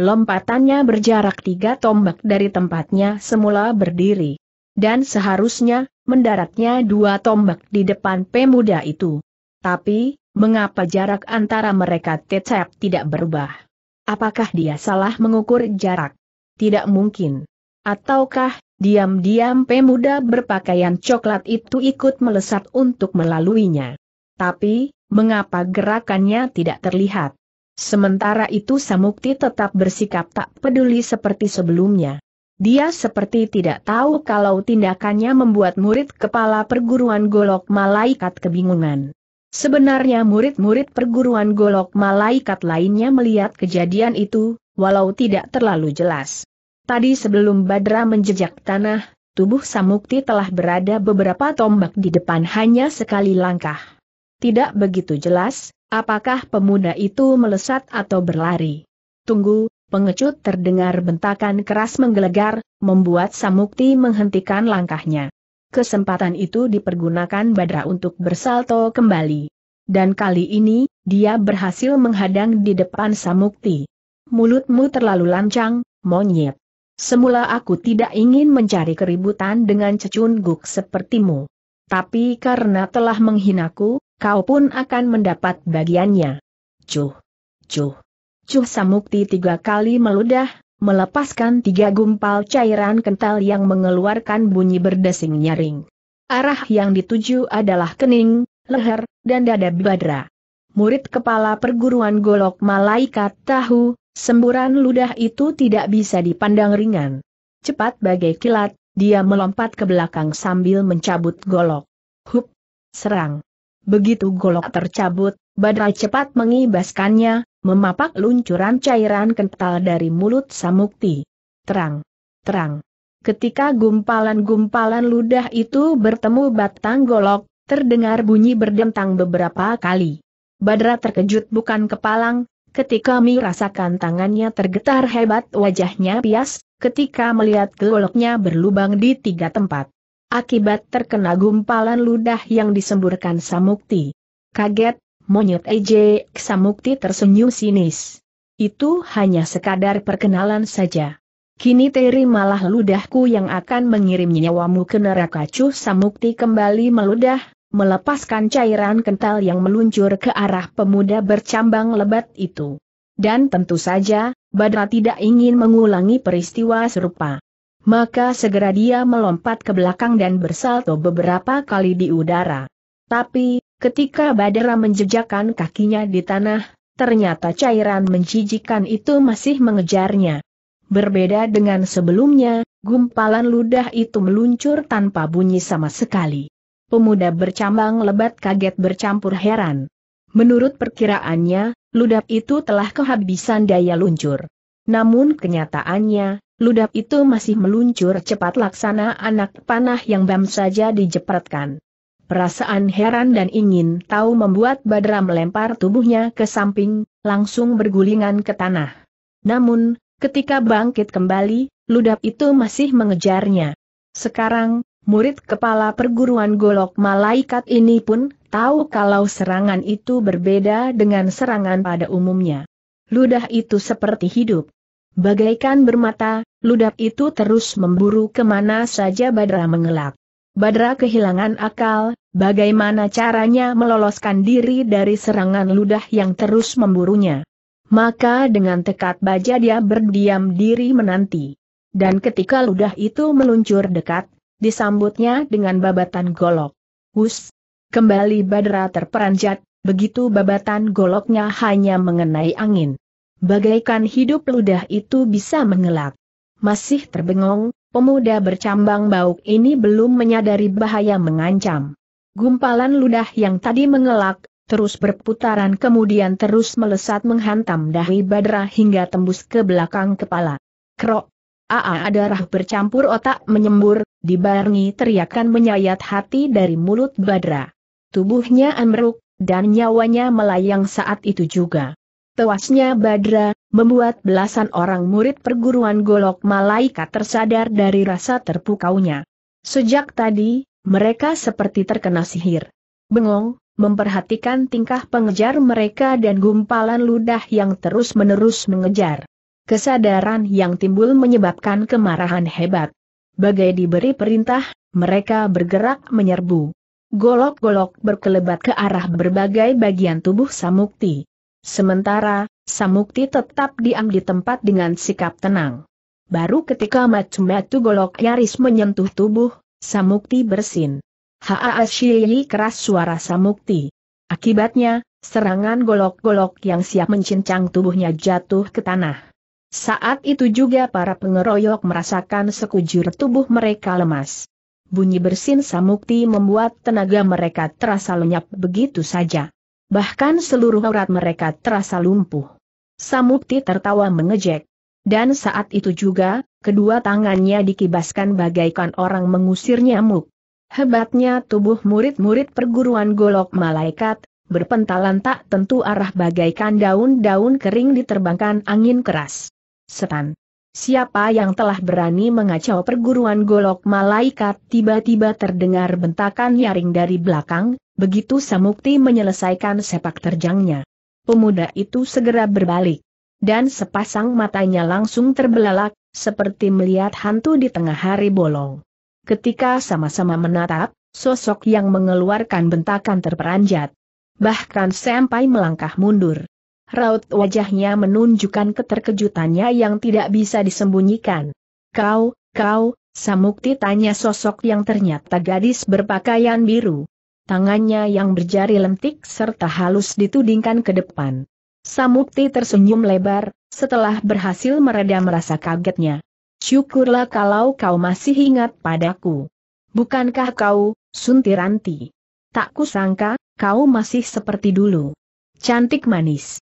Lompatannya berjarak tiga tombak dari tempatnya semula berdiri. Dan seharusnya, mendaratnya dua tombak di depan pemuda itu. Tapi, mengapa jarak antara mereka tetap tidak berubah? Apakah dia salah mengukur jarak? Tidak mungkin. Ataukah Diam-diam pemuda berpakaian coklat itu ikut melesat untuk melaluinya. Tapi, mengapa gerakannya tidak terlihat? Sementara itu Samukti tetap bersikap tak peduli seperti sebelumnya. Dia seperti tidak tahu kalau tindakannya membuat murid kepala perguruan golok malaikat kebingungan. Sebenarnya murid-murid perguruan golok malaikat lainnya melihat kejadian itu, walau tidak terlalu jelas. Tadi sebelum Badra menjejak tanah, tubuh Samukti telah berada beberapa tombak di depan hanya sekali langkah. Tidak begitu jelas, apakah pemuda itu melesat atau berlari. Tunggu, pengecut terdengar bentakan keras menggelegar, membuat Samukti menghentikan langkahnya. Kesempatan itu dipergunakan Badra untuk bersalto kembali. Dan kali ini, dia berhasil menghadang di depan Samukti. Mulutmu terlalu lancang, monyet. Semula aku tidak ingin mencari keributan dengan cecungguk sepertimu. Tapi karena telah menghinaku, kau pun akan mendapat bagiannya. Cuh! Cuh! Cuh Samukti tiga kali meludah, melepaskan tiga gumpal cairan kental yang mengeluarkan bunyi berdesing nyaring. Arah yang dituju adalah kening, leher, dan dada Badra. Murid kepala perguruan Golok Malaikat tahu, Semburan ludah itu tidak bisa dipandang ringan. Cepat bagai kilat, dia melompat ke belakang sambil mencabut golok. Hup! Serang! Begitu golok tercabut, Badra cepat mengibaskannya, memapak luncuran cairan kental dari mulut Samukti. Terang! Terang! Ketika gumpalan-gumpalan ludah itu bertemu batang golok, terdengar bunyi berdentang beberapa kali. Badra terkejut bukan kepalang, Ketika Mi rasakan tangannya tergetar hebat wajahnya pias, ketika melihat goloknya berlubang di tiga tempat. Akibat terkena gumpalan ludah yang disemburkan Samukti. Kaget, monyet ejek Samukti tersenyum sinis. Itu hanya sekadar perkenalan saja. Kini Teri malah ludahku yang akan mengirim nyawamu ke neraka Cuh Samukti kembali meludah, melepaskan cairan kental yang meluncur ke arah pemuda bercambang lebat itu. Dan tentu saja, Badra tidak ingin mengulangi peristiwa serupa. Maka segera dia melompat ke belakang dan bersalto beberapa kali di udara. Tapi, ketika Badra menjejakkan kakinya di tanah, ternyata cairan menjijikan itu masih mengejarnya. Berbeda dengan sebelumnya, gumpalan ludah itu meluncur tanpa bunyi sama sekali pemuda bercambang lebat kaget bercampur heran. Menurut perkiraannya, ludap itu telah kehabisan daya luncur. Namun kenyataannya, ludap itu masih meluncur cepat laksana anak panah yang bam saja dijepretkan. Perasaan heran dan ingin tahu membuat Badra melempar tubuhnya ke samping, langsung bergulingan ke tanah. Namun, ketika bangkit kembali, ludap itu masih mengejarnya. Sekarang, Murid kepala perguruan golok malaikat ini pun tahu kalau serangan itu berbeda dengan serangan pada umumnya. Ludah itu seperti hidup. Bagaikan bermata, ludah itu terus memburu kemana saja Badra mengelak. Badra kehilangan akal, bagaimana caranya meloloskan diri dari serangan ludah yang terus memburunya. Maka dengan tekad baja dia berdiam diri menanti. Dan ketika ludah itu meluncur dekat, disambutnya dengan babatan golok. Hus! Kembali Badra terperanjat, begitu babatan goloknya hanya mengenai angin. Bagaikan hidup ludah itu bisa mengelak. Masih terbengong, pemuda bercambang bau ini belum menyadari bahaya mengancam. Gumpalan ludah yang tadi mengelak, terus berputaran kemudian terus melesat menghantam dahi Badra hingga tembus ke belakang kepala. Krok! Aa ya. adalah bercampur otak menyembur, dibarengi teriakan menyayat hati dari mulut Badra. Tubuhnya amruk, dan nyawanya melayang saat itu juga. Tewasnya Badra, membuat belasan orang murid perguruan golok malaikat tersadar dari rasa terpukaunya. Sejak tadi, mereka seperti terkena sihir. Bengong, memperhatikan tingkah pengejar mereka dan gumpalan ludah yang terus-menerus mengejar. Kesadaran yang timbul menyebabkan kemarahan hebat. Bagai diberi perintah, mereka bergerak menyerbu. Golok-golok berkelebat ke arah berbagai bagian tubuh Samukti. Sementara, Samukti tetap diam di tempat dengan sikap tenang. Baru ketika macu-macu golok nyaris menyentuh tubuh, Samukti bersin. Haaasyiyi keras suara Samukti. Akibatnya, serangan golok-golok yang siap mencincang tubuhnya jatuh ke tanah. Saat itu juga para pengeroyok merasakan sekujur tubuh mereka lemas. Bunyi bersin samukti membuat tenaga mereka terasa lenyap begitu saja. Bahkan seluruh urat mereka terasa lumpuh. Samukti tertawa mengejek. Dan saat itu juga, kedua tangannya dikibaskan bagaikan orang mengusir nyamuk. Hebatnya tubuh murid-murid perguruan golok malaikat, berpentalan tak tentu arah bagaikan daun-daun kering diterbangkan angin keras. Setan. Siapa yang telah berani mengacau perguruan golok malaikat tiba-tiba terdengar bentakan nyaring dari belakang, begitu Samukti menyelesaikan sepak terjangnya. Pemuda itu segera berbalik. Dan sepasang matanya langsung terbelalak, seperti melihat hantu di tengah hari bolong. Ketika sama-sama menatap, sosok yang mengeluarkan bentakan terperanjat. Bahkan sampai melangkah mundur. Raut wajahnya menunjukkan keterkejutannya yang tidak bisa disembunyikan. Kau, kau, Samukti tanya sosok yang ternyata gadis berpakaian biru. Tangannya yang berjari lentik serta halus ditudingkan ke depan. Samukti tersenyum lebar, setelah berhasil meredam rasa kagetnya. Syukurlah kalau kau masih ingat padaku. Bukankah kau, Suntiranti? Tak kusangka, kau masih seperti dulu. Cantik manis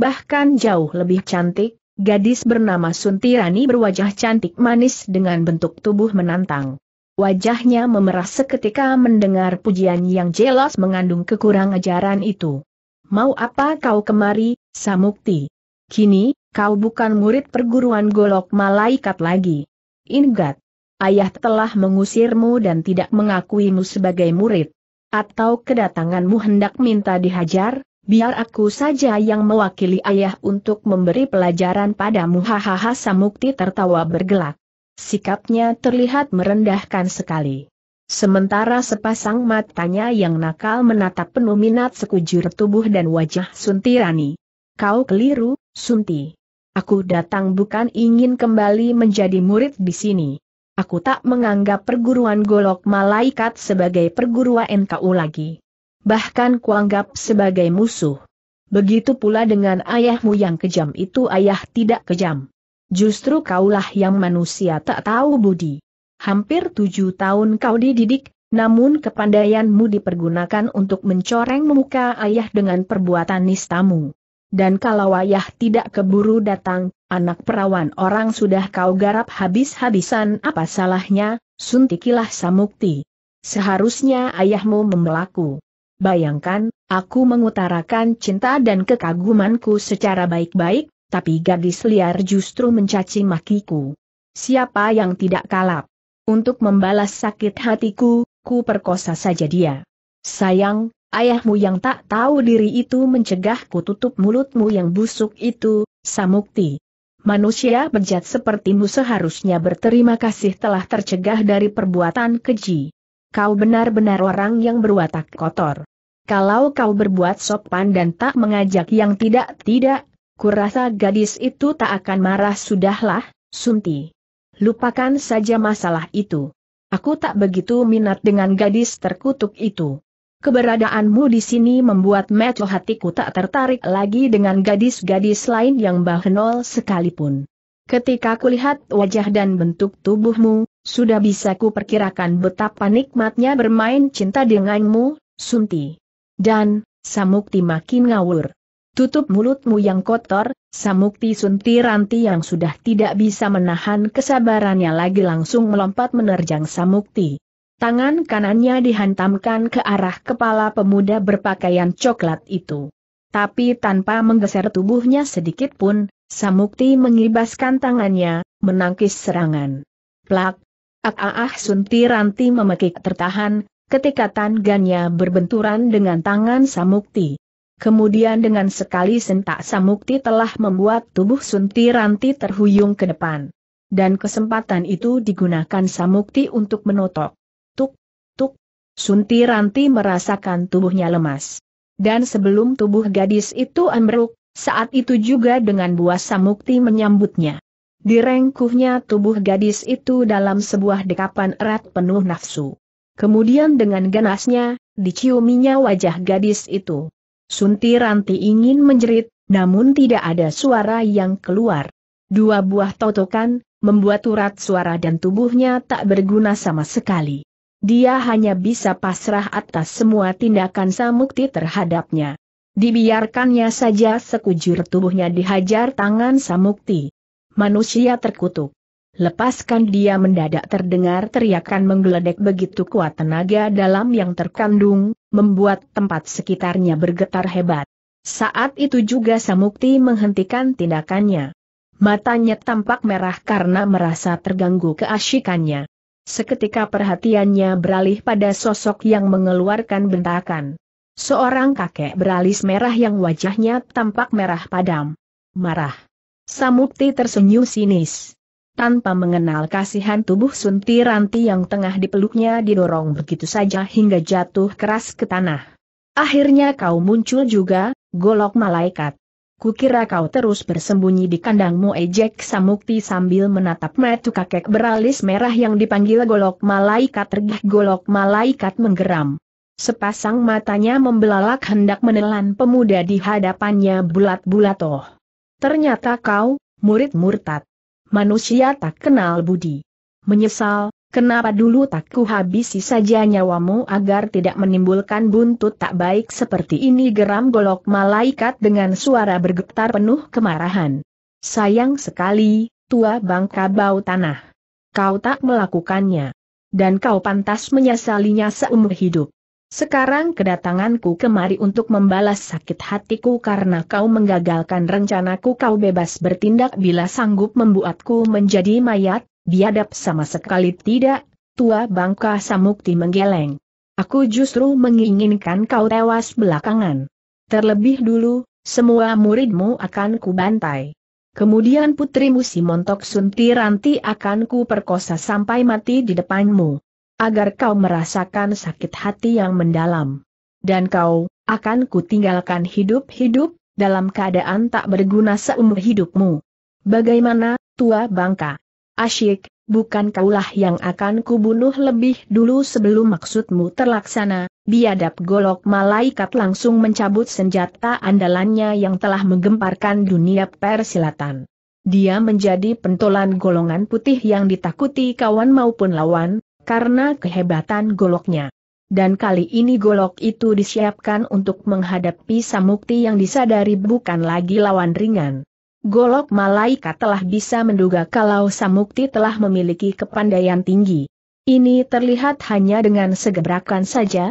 bahkan jauh lebih cantik, gadis bernama Suntirani berwajah cantik manis dengan bentuk tubuh menantang. Wajahnya memerah seketika mendengar pujian yang jelas mengandung kekurang ajaran itu. Mau apa kau kemari, Samukti? Kini, kau bukan murid perguruan golok malaikat lagi. Ingat, ayah telah mengusirmu dan tidak mengakuimu sebagai murid. Atau kedatanganmu hendak minta dihajar, biar aku saja yang mewakili ayah untuk memberi pelajaran padamu hahaha Samukti tertawa bergelak. Sikapnya terlihat merendahkan sekali. Sementara sepasang matanya yang nakal menatap penuh minat sekujur tubuh dan wajah Suntirani. Kau keliru, Sunti. Aku datang bukan ingin kembali menjadi murid di sini. Aku tak menganggap perguruan golok malaikat sebagai perguruan NKU lagi. Bahkan kuanggap sebagai musuh. Begitu pula dengan ayahmu yang kejam itu ayah tidak kejam. Justru kaulah yang manusia tak tahu budi. Hampir tujuh tahun kau dididik, namun kepandaianmu dipergunakan untuk mencoreng muka ayah dengan perbuatan nistamu. Dan kalau ayah tidak keburu datang, anak perawan orang sudah kau garap habis-habisan apa salahnya, suntikilah samukti. Seharusnya ayahmu memelaku. Bayangkan, aku mengutarakan cinta dan kekagumanku secara baik-baik, tapi gadis liar justru mencaci makiku. Siapa yang tidak kalap? Untuk membalas sakit hatiku, ku perkosa saja dia. Sayang, ayahmu yang tak tahu diri itu mencegahku tutup mulutmu yang busuk itu, Samukti. Manusia bejat sepertimu seharusnya berterima kasih telah tercegah dari perbuatan keji. Kau benar-benar orang yang berwatak kotor. Kalau kau berbuat sopan dan tak mengajak yang tidak-tidak, kurasa gadis itu tak akan marah sudahlah, Sunti. Lupakan saja masalah itu. Aku tak begitu minat dengan gadis terkutuk itu. Keberadaanmu di sini membuat metu hatiku tak tertarik lagi dengan gadis-gadis lain yang bahenol sekalipun. Ketika kulihat wajah dan bentuk tubuhmu, sudah bisa kuperkirakan betapa nikmatnya bermain cinta denganmu, Sunti. Dan, Samukti makin ngawur. Tutup mulutmu yang kotor, Samukti Suntiranti yang sudah tidak bisa menahan kesabarannya lagi langsung melompat menerjang Samukti. Tangan kanannya dihantamkan ke arah kepala pemuda berpakaian coklat itu. Tapi tanpa menggeser tubuhnya sedikit pun, Samukti mengibaskan tangannya, menangkis serangan. Plak! ak Ah ah, ah Suntiranti memekik tertahan, ketika tangannya berbenturan dengan tangan Samukti. Kemudian dengan sekali sentak Samukti telah membuat tubuh Sunti Ranti terhuyung ke depan. Dan kesempatan itu digunakan Samukti untuk menotok. Tuk, tuk, Sunti Ranti merasakan tubuhnya lemas. Dan sebelum tubuh gadis itu ambruk, saat itu juga dengan buah Samukti menyambutnya. Direngkuhnya tubuh gadis itu dalam sebuah dekapan erat penuh nafsu. Kemudian dengan ganasnya, diciuminya wajah gadis itu. Sunti Ranti ingin menjerit, namun tidak ada suara yang keluar. Dua buah totokan, membuat urat suara dan tubuhnya tak berguna sama sekali. Dia hanya bisa pasrah atas semua tindakan Samukti terhadapnya. Dibiarkannya saja sekujur tubuhnya dihajar tangan Samukti. Manusia terkutuk. Lepaskan dia mendadak terdengar teriakan menggeledek begitu kuat tenaga dalam yang terkandung, membuat tempat sekitarnya bergetar hebat. Saat itu juga Samukti menghentikan tindakannya. Matanya tampak merah karena merasa terganggu keasyikannya. Seketika perhatiannya beralih pada sosok yang mengeluarkan bentakan. Seorang kakek beralis merah yang wajahnya tampak merah padam. Marah. Samukti tersenyum sinis tanpa mengenal kasihan tubuh Sunti Ranti yang tengah dipeluknya didorong begitu saja hingga jatuh keras ke tanah. Akhirnya kau muncul juga, golok malaikat. Kukira kau terus bersembunyi di kandangmu ejek Samukti sambil menatap metu kakek beralis merah yang dipanggil golok malaikat Tergih, golok malaikat menggeram. Sepasang matanya membelalak hendak menelan pemuda di hadapannya bulat-bulat oh. Ternyata kau, murid murtad manusia tak kenal budi. Menyesal, kenapa dulu tak kuhabisi saja nyawamu agar tidak menimbulkan buntut tak baik seperti ini geram golok malaikat dengan suara bergetar penuh kemarahan. Sayang sekali, tua bangka bau tanah. Kau tak melakukannya. Dan kau pantas menyesalinya seumur hidup. Sekarang kedatanganku kemari untuk membalas sakit hatiku karena kau menggagalkan rencanaku kau bebas bertindak bila sanggup membuatku menjadi mayat, biadab sama sekali tidak, tua bangka samukti menggeleng. Aku justru menginginkan kau tewas belakangan. Terlebih dulu, semua muridmu akan kubantai. Kemudian putrimu si Montok Suntiranti akan kuperkosa sampai mati di depanmu agar kau merasakan sakit hati yang mendalam. Dan kau, akan kutinggalkan hidup-hidup, dalam keadaan tak berguna seumur hidupmu. Bagaimana, tua bangka? Asyik, bukan kaulah yang akan kubunuh lebih dulu sebelum maksudmu terlaksana, biadab golok malaikat langsung mencabut senjata andalannya yang telah menggemparkan dunia persilatan. Dia menjadi pentolan golongan putih yang ditakuti kawan maupun lawan, karena kehebatan goloknya. Dan kali ini golok itu disiapkan untuk menghadapi Samukti yang disadari bukan lagi lawan ringan. Golok malaikat telah bisa menduga kalau Samukti telah memiliki kepandaian tinggi. Ini terlihat hanya dengan segebrakan saja,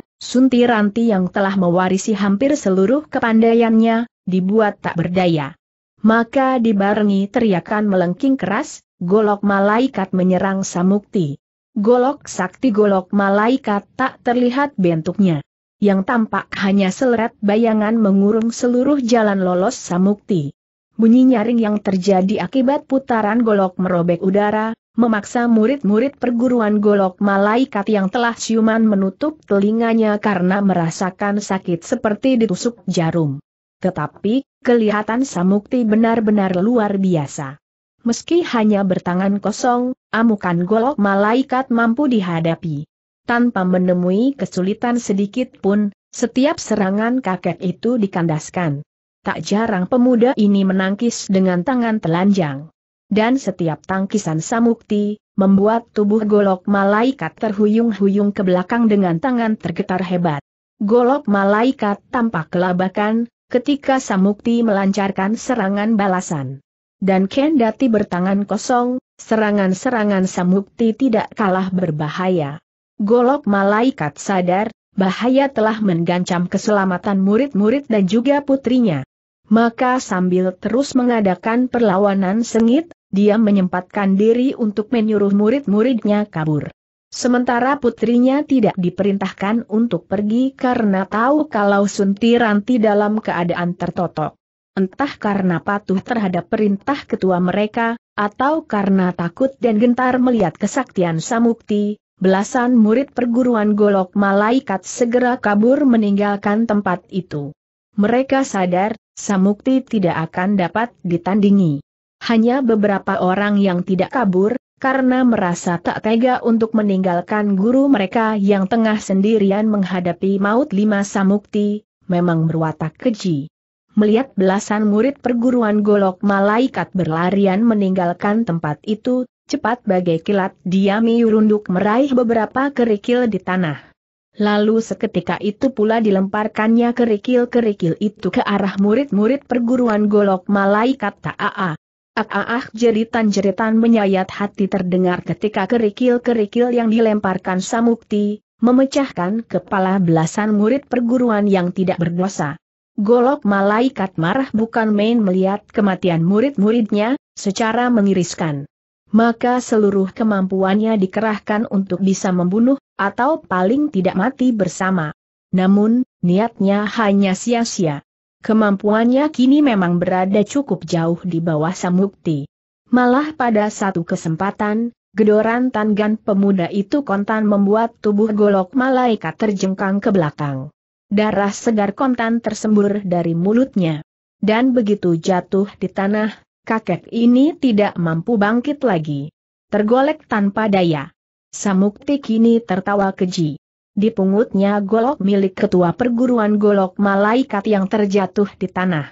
Ranti yang telah mewarisi hampir seluruh kepandaiannya, dibuat tak berdaya. Maka dibarengi teriakan melengking keras, golok malaikat menyerang Samukti. Golok sakti golok malaikat tak terlihat bentuknya. Yang tampak hanya seleret bayangan mengurung seluruh jalan lolos Samukti. Bunyi nyaring yang terjadi akibat putaran golok merobek udara, memaksa murid-murid perguruan golok malaikat yang telah siuman menutup telinganya karena merasakan sakit seperti ditusuk jarum. Tetapi, kelihatan Samukti benar-benar luar biasa meski hanya bertangan kosong, amukan golok malaikat mampu dihadapi. Tanpa menemui kesulitan sedikit pun, setiap serangan kakek itu dikandaskan. Tak jarang pemuda ini menangkis dengan tangan telanjang. Dan setiap tangkisan samukti, membuat tubuh golok malaikat terhuyung-huyung ke belakang dengan tangan tergetar hebat. Golok malaikat tampak kelabakan, ketika samukti melancarkan serangan balasan dan Kendati bertangan kosong, serangan-serangan Samukti tidak kalah berbahaya. Golok malaikat sadar, bahaya telah mengancam keselamatan murid-murid dan juga putrinya. Maka sambil terus mengadakan perlawanan sengit, dia menyempatkan diri untuk menyuruh murid-muridnya kabur. Sementara putrinya tidak diperintahkan untuk pergi karena tahu kalau Sun Suntiranti dalam keadaan tertotok entah karena patuh terhadap perintah ketua mereka, atau karena takut dan gentar melihat kesaktian Samukti, belasan murid perguruan golok malaikat segera kabur meninggalkan tempat itu. Mereka sadar, Samukti tidak akan dapat ditandingi. Hanya beberapa orang yang tidak kabur, karena merasa tak tega untuk meninggalkan guru mereka yang tengah sendirian menghadapi maut lima Samukti, memang berwatak keji melihat belasan murid perguruan golok malaikat berlarian meninggalkan tempat itu, cepat bagai kilat dia miurunduk meraih beberapa kerikil di tanah. Lalu seketika itu pula dilemparkannya kerikil-kerikil itu ke arah murid-murid perguruan golok malaikat Ta'aa. Ah jeritan-jeritan menyayat hati terdengar ketika kerikil-kerikil yang dilemparkan Samukti, memecahkan kepala belasan murid perguruan yang tidak berdosa. Golok malaikat marah bukan main melihat kematian murid-muridnya, secara mengiriskan. Maka seluruh kemampuannya dikerahkan untuk bisa membunuh, atau paling tidak mati bersama. Namun, niatnya hanya sia-sia. Kemampuannya kini memang berada cukup jauh di bawah Samukti. Malah pada satu kesempatan, gedoran tanggan pemuda itu kontan membuat tubuh golok malaikat terjengkang ke belakang. Darah segar kontan tersembur dari mulutnya. Dan begitu jatuh di tanah, kakek ini tidak mampu bangkit lagi. Tergolek tanpa daya. Samukti kini tertawa keji. Dipungutnya golok milik ketua perguruan golok malaikat yang terjatuh di tanah.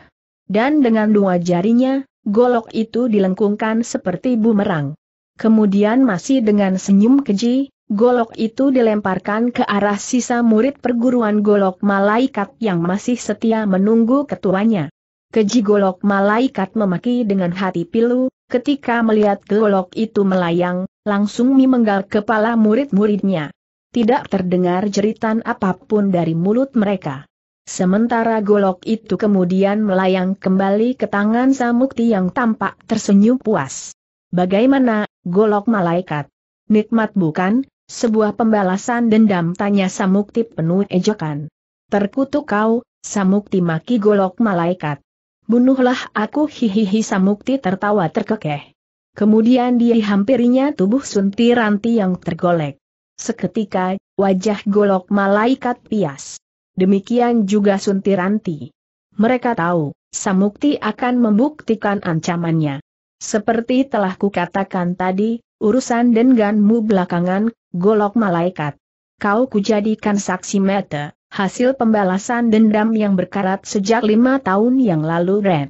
Dan dengan dua jarinya, golok itu dilengkungkan seperti bumerang. Kemudian masih dengan senyum keji, Golok itu dilemparkan ke arah sisa murid perguruan golok malaikat yang masih setia menunggu ketuanya. Keji golok malaikat memaki dengan hati pilu, ketika melihat golok itu melayang, langsung memenggal kepala murid-muridnya. Tidak terdengar jeritan apapun dari mulut mereka. Sementara golok itu kemudian melayang kembali ke tangan Samukti yang tampak tersenyum puas. Bagaimana, golok malaikat? Nikmat bukan, sebuah pembalasan dendam tanya Samukti penuh ejekan. Terkutuk kau, Samukti maki golok malaikat. Bunuhlah aku hihihi Samukti tertawa terkekeh. Kemudian dia hampirinya tubuh Sunti Ranti yang tergolek. Seketika, wajah golok malaikat pias. Demikian juga Sunti Ranti. Mereka tahu, Samukti akan membuktikan ancamannya. Seperti telah kukatakan tadi, Urusan denganmu belakangan, golok malaikat. Kau kujadikan saksi mata, hasil pembalasan dendam yang berkarat sejak lima tahun yang lalu Red.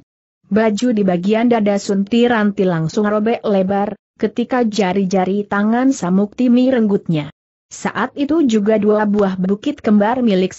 Baju di bagian dada Ranti langsung robek lebar, ketika jari-jari tangan Samukti merenggutnya. Saat itu juga dua buah bukit kembar milik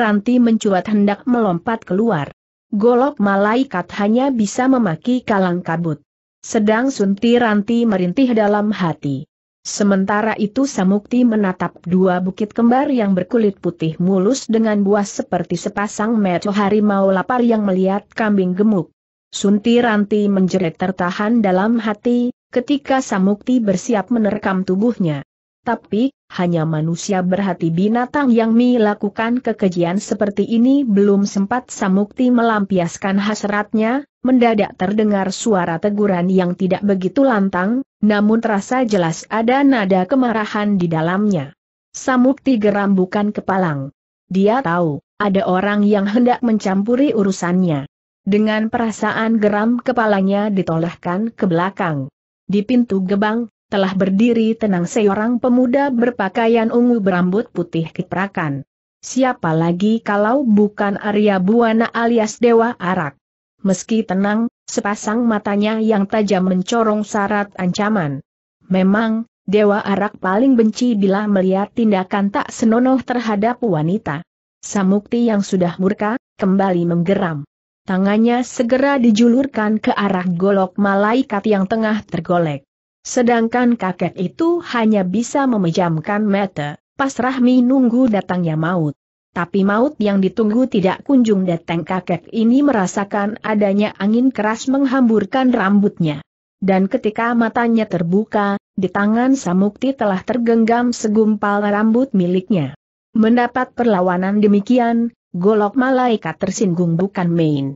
Ranti mencuat hendak melompat keluar. Golok malaikat hanya bisa memaki kalang kabut. Sedang Sunti Ranti merintih dalam hati. Sementara itu Samukti menatap dua bukit kembar yang berkulit putih mulus dengan buas seperti sepasang meco harimau lapar yang melihat kambing gemuk. Sunti Ranti menjerit tertahan dalam hati, ketika Samukti bersiap menerkam tubuhnya. Tapi, hanya manusia berhati binatang yang melakukan kekejian seperti ini belum sempat Samukti melampiaskan hasratnya, mendadak terdengar suara teguran yang tidak begitu lantang, namun terasa jelas ada nada kemarahan di dalamnya. Samukti geram bukan kepalang. Dia tahu, ada orang yang hendak mencampuri urusannya. Dengan perasaan geram kepalanya ditolehkan ke belakang. Di pintu gebang, telah berdiri tenang seorang pemuda berpakaian ungu berambut putih kiprakan. Siapa lagi kalau bukan Arya Buana alias Dewa Arak? Meski tenang, sepasang matanya yang tajam mencorong syarat ancaman. Memang, Dewa Arak paling benci bila melihat tindakan tak senonoh terhadap wanita. Samukti yang sudah murka, kembali menggeram. Tangannya segera dijulurkan ke arah golok malaikat yang tengah tergolek. Sedangkan kakek itu hanya bisa memejamkan mata, pasrah menunggu datangnya maut. Tapi maut yang ditunggu tidak kunjung datang kakek ini merasakan adanya angin keras menghamburkan rambutnya. Dan ketika matanya terbuka, di tangan Samukti telah tergenggam segumpal rambut miliknya. Mendapat perlawanan demikian, golok malaikat tersinggung bukan main.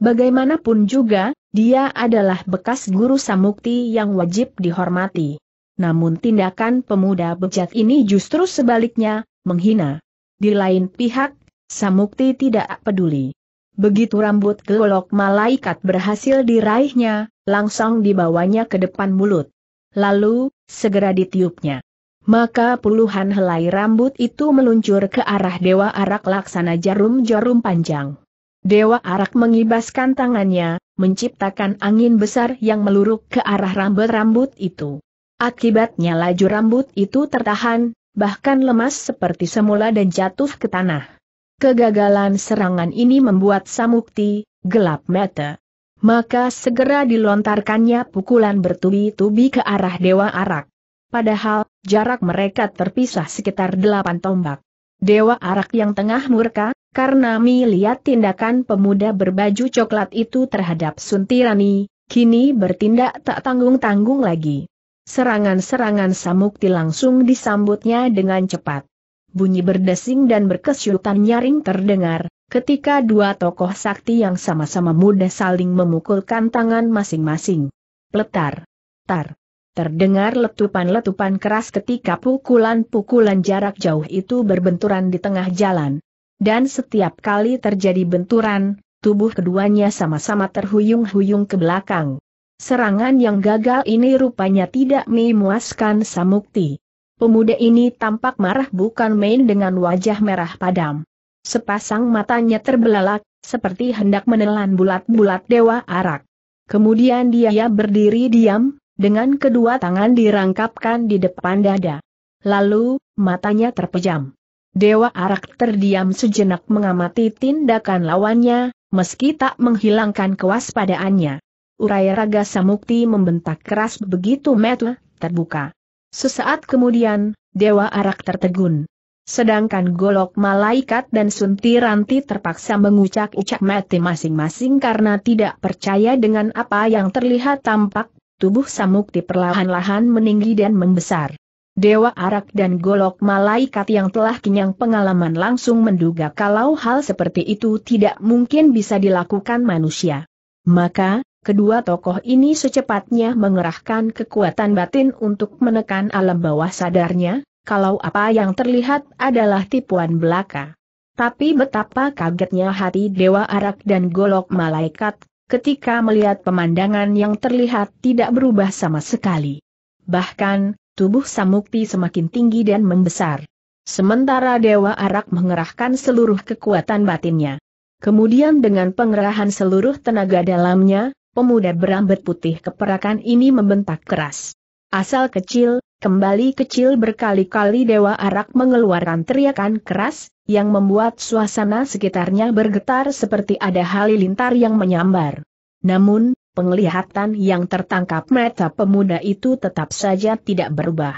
Bagaimanapun juga, dia adalah bekas guru Samukti yang wajib dihormati. Namun tindakan pemuda bejat ini justru sebaliknya, menghina. Di lain pihak, Samukti tidak peduli. Begitu rambut golok malaikat berhasil diraihnya, langsung dibawanya ke depan mulut. Lalu, segera ditiupnya. Maka puluhan helai rambut itu meluncur ke arah Dewa Arak Laksana Jarum Jarum Panjang. Dewa Arak mengibaskan tangannya, menciptakan angin besar yang meluruk ke arah rambut-rambut itu. Akibatnya laju rambut itu tertahan, bahkan lemas seperti semula dan jatuh ke tanah. Kegagalan serangan ini membuat Samukti gelap mata. Maka segera dilontarkannya pukulan bertubi-tubi ke arah Dewa Arak. Padahal, jarak mereka terpisah sekitar delapan tombak. Dewa Arak yang tengah murka, karena melihat tindakan pemuda berbaju coklat itu terhadap Suntirani, kini bertindak tak tanggung-tanggung lagi. Serangan-serangan Samukti langsung disambutnya dengan cepat. Bunyi berdesing dan berkesyutan nyaring terdengar, ketika dua tokoh sakti yang sama-sama muda saling memukulkan tangan masing-masing. Pletar. Tar. Terdengar letupan-letupan keras ketika pukulan-pukulan jarak jauh itu berbenturan di tengah jalan. Dan setiap kali terjadi benturan, tubuh keduanya sama-sama terhuyung-huyung ke belakang. Serangan yang gagal ini rupanya tidak memuaskan Samukti. Pemuda ini tampak marah bukan main dengan wajah merah padam. Sepasang matanya terbelalak, seperti hendak menelan bulat-bulat dewa arak. Kemudian dia berdiri diam, dengan kedua tangan dirangkapkan di depan dada. Lalu, matanya terpejam. Dewa Arak terdiam sejenak mengamati tindakan lawannya, meski tak menghilangkan kewaspadaannya. Urai Raga Samukti membentak keras begitu metle, terbuka. Sesaat kemudian, Dewa Arak tertegun. Sedangkan golok malaikat dan suntiranti terpaksa mengucak-ucak mati masing-masing karena tidak percaya dengan apa yang terlihat tampak, tubuh Samukti perlahan-lahan meninggi dan membesar. Dewa Arak dan Golok Malaikat yang telah kenyang pengalaman langsung menduga kalau hal seperti itu tidak mungkin bisa dilakukan manusia. Maka, kedua tokoh ini secepatnya mengerahkan kekuatan batin untuk menekan alam bawah sadarnya, kalau apa yang terlihat adalah tipuan belaka. Tapi betapa kagetnya hati Dewa Arak dan Golok Malaikat ketika melihat pemandangan yang terlihat tidak berubah sama sekali. Bahkan, tubuh Samukti semakin tinggi dan membesar. Sementara Dewa Arak mengerahkan seluruh kekuatan batinnya. Kemudian dengan pengerahan seluruh tenaga dalamnya, pemuda berambut putih keperakan ini membentak keras. Asal kecil, kembali kecil berkali-kali Dewa Arak mengeluarkan teriakan keras, yang membuat suasana sekitarnya bergetar seperti ada halilintar yang menyambar. Namun, penglihatan yang tertangkap mata pemuda itu tetap saja tidak berubah.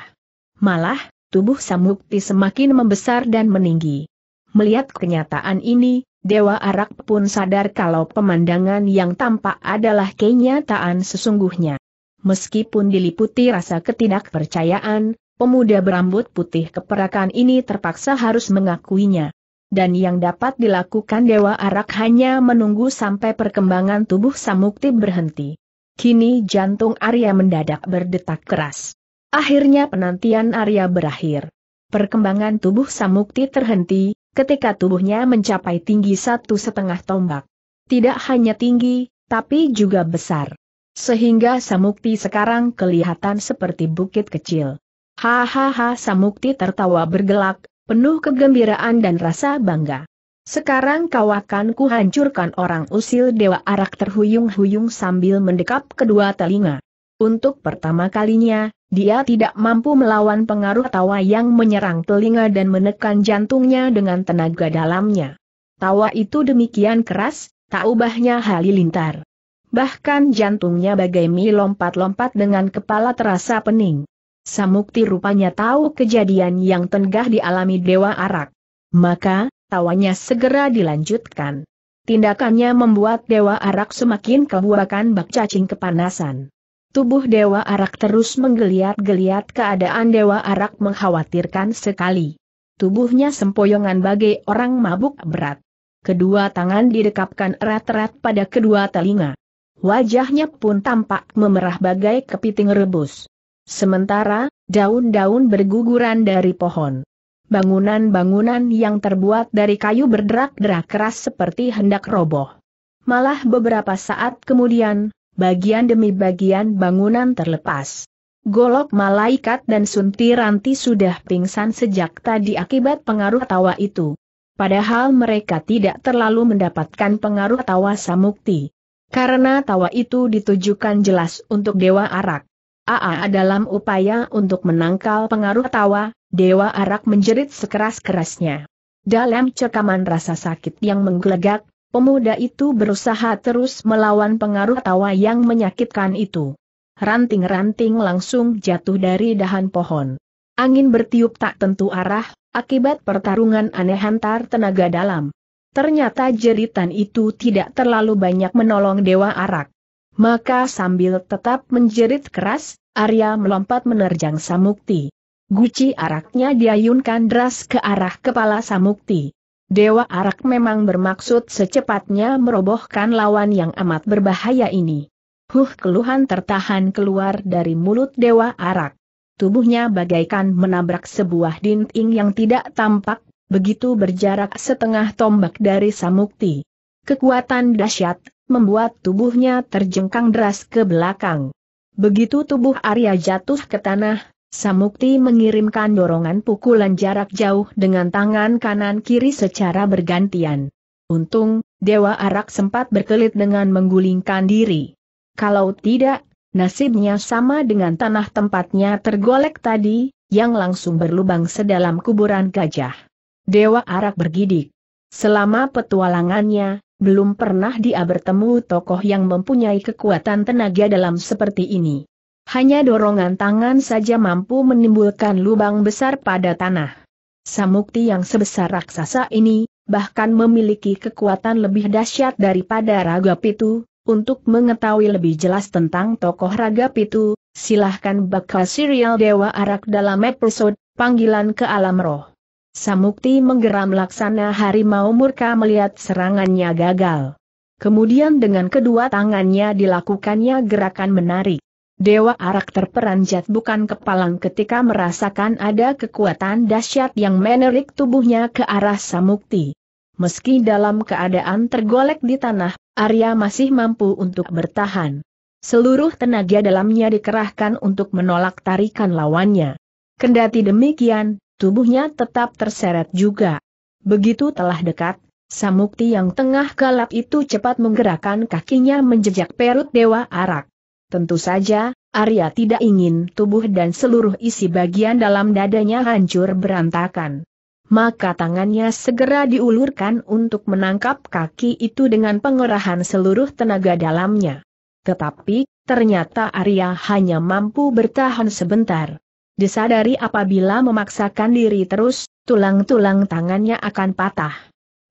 Malah, tubuh Samukti semakin membesar dan meninggi. Melihat kenyataan ini, Dewa Arak pun sadar kalau pemandangan yang tampak adalah kenyataan sesungguhnya. Meskipun diliputi rasa ketidakpercayaan, pemuda berambut putih keperakan ini terpaksa harus mengakuinya dan yang dapat dilakukan Dewa Arak hanya menunggu sampai perkembangan tubuh Samukti berhenti. Kini jantung Arya mendadak berdetak keras. Akhirnya penantian Arya berakhir. Perkembangan tubuh Samukti terhenti, ketika tubuhnya mencapai tinggi satu setengah tombak. Tidak hanya tinggi, tapi juga besar. Sehingga Samukti sekarang kelihatan seperti bukit kecil. Hahaha Samukti tertawa bergelak, penuh kegembiraan dan rasa bangga. Sekarang kau akan kuhancurkan orang usil Dewa Arak terhuyung-huyung sambil mendekap kedua telinga. Untuk pertama kalinya, dia tidak mampu melawan pengaruh tawa yang menyerang telinga dan menekan jantungnya dengan tenaga dalamnya. Tawa itu demikian keras, tak ubahnya halilintar. Bahkan jantungnya bagai mie lompat-lompat dengan kepala terasa pening. Samukti rupanya tahu kejadian yang tengah dialami Dewa Arak. Maka, tawanya segera dilanjutkan. Tindakannya membuat Dewa Arak semakin kebuakan bak cacing kepanasan. Tubuh Dewa Arak terus menggeliat-geliat keadaan Dewa Arak mengkhawatirkan sekali. Tubuhnya sempoyongan bagai orang mabuk berat. Kedua tangan didekapkan erat-erat pada kedua telinga. Wajahnya pun tampak memerah bagai kepiting rebus. Sementara, daun-daun berguguran dari pohon. Bangunan-bangunan yang terbuat dari kayu berderak-derak keras seperti hendak roboh. Malah beberapa saat kemudian, bagian demi bagian bangunan terlepas. Golok malaikat dan suntiranti sudah pingsan sejak tadi akibat pengaruh tawa itu. Padahal mereka tidak terlalu mendapatkan pengaruh tawa samukti. Karena tawa itu ditujukan jelas untuk Dewa Arak. AA ya. dalam upaya untuk menangkal pengaruh tawa, Dewa Arak menjerit sekeras-kerasnya. Dalam cekaman rasa sakit yang menggelegak, pemuda itu berusaha terus melawan pengaruh tawa yang menyakitkan itu. Ranting-ranting langsung jatuh dari dahan pohon. Angin bertiup tak tentu arah, akibat pertarungan aneh antar tenaga dalam. Ternyata jeritan itu tidak terlalu banyak menolong Dewa Arak. Maka sambil tetap menjerit keras, Arya melompat menerjang Samukti. Guci araknya diayunkan deras ke arah kepala Samukti. Dewa arak memang bermaksud secepatnya merobohkan lawan yang amat berbahaya ini. Huh keluhan tertahan keluar dari mulut Dewa arak. Tubuhnya bagaikan menabrak sebuah dinding yang tidak tampak, begitu berjarak setengah tombak dari Samukti. Kekuatan dahsyat membuat tubuhnya terjengkang deras ke belakang. Begitu tubuh Arya jatuh ke tanah, Samukti mengirimkan dorongan pukulan jarak jauh dengan tangan kanan kiri secara bergantian. Untung, Dewa Arak sempat berkelit dengan menggulingkan diri. Kalau tidak, nasibnya sama dengan tanah tempatnya tergolek tadi, yang langsung berlubang sedalam kuburan gajah. Dewa Arak bergidik. Selama petualangannya, belum pernah dia bertemu tokoh yang mempunyai kekuatan tenaga dalam seperti ini. Hanya dorongan tangan saja mampu menimbulkan lubang besar pada tanah. Samukti yang sebesar raksasa ini, bahkan memiliki kekuatan lebih dahsyat daripada raga pitu, untuk mengetahui lebih jelas tentang tokoh raga pitu, silahkan bakal serial Dewa Arak dalam episode, panggilan ke alam roh. Samukti menggeram laksana harimau murka melihat serangannya gagal. Kemudian dengan kedua tangannya dilakukannya gerakan menarik. Dewa Arak terperanjat bukan kepalang ketika merasakan ada kekuatan dahsyat yang menerik tubuhnya ke arah Samukti. Meski dalam keadaan tergolek di tanah, Arya masih mampu untuk bertahan. Seluruh tenaga dalamnya dikerahkan untuk menolak tarikan lawannya. Kendati demikian, tubuhnya tetap terseret juga. Begitu telah dekat, Samukti yang tengah galap itu cepat menggerakkan kakinya menjejak perut Dewa Arak. Tentu saja, Arya tidak ingin tubuh dan seluruh isi bagian dalam dadanya hancur berantakan. Maka tangannya segera diulurkan untuk menangkap kaki itu dengan pengerahan seluruh tenaga dalamnya. Tetapi, ternyata Arya hanya mampu bertahan sebentar. Disadari apabila memaksakan diri terus, tulang-tulang tangannya akan patah.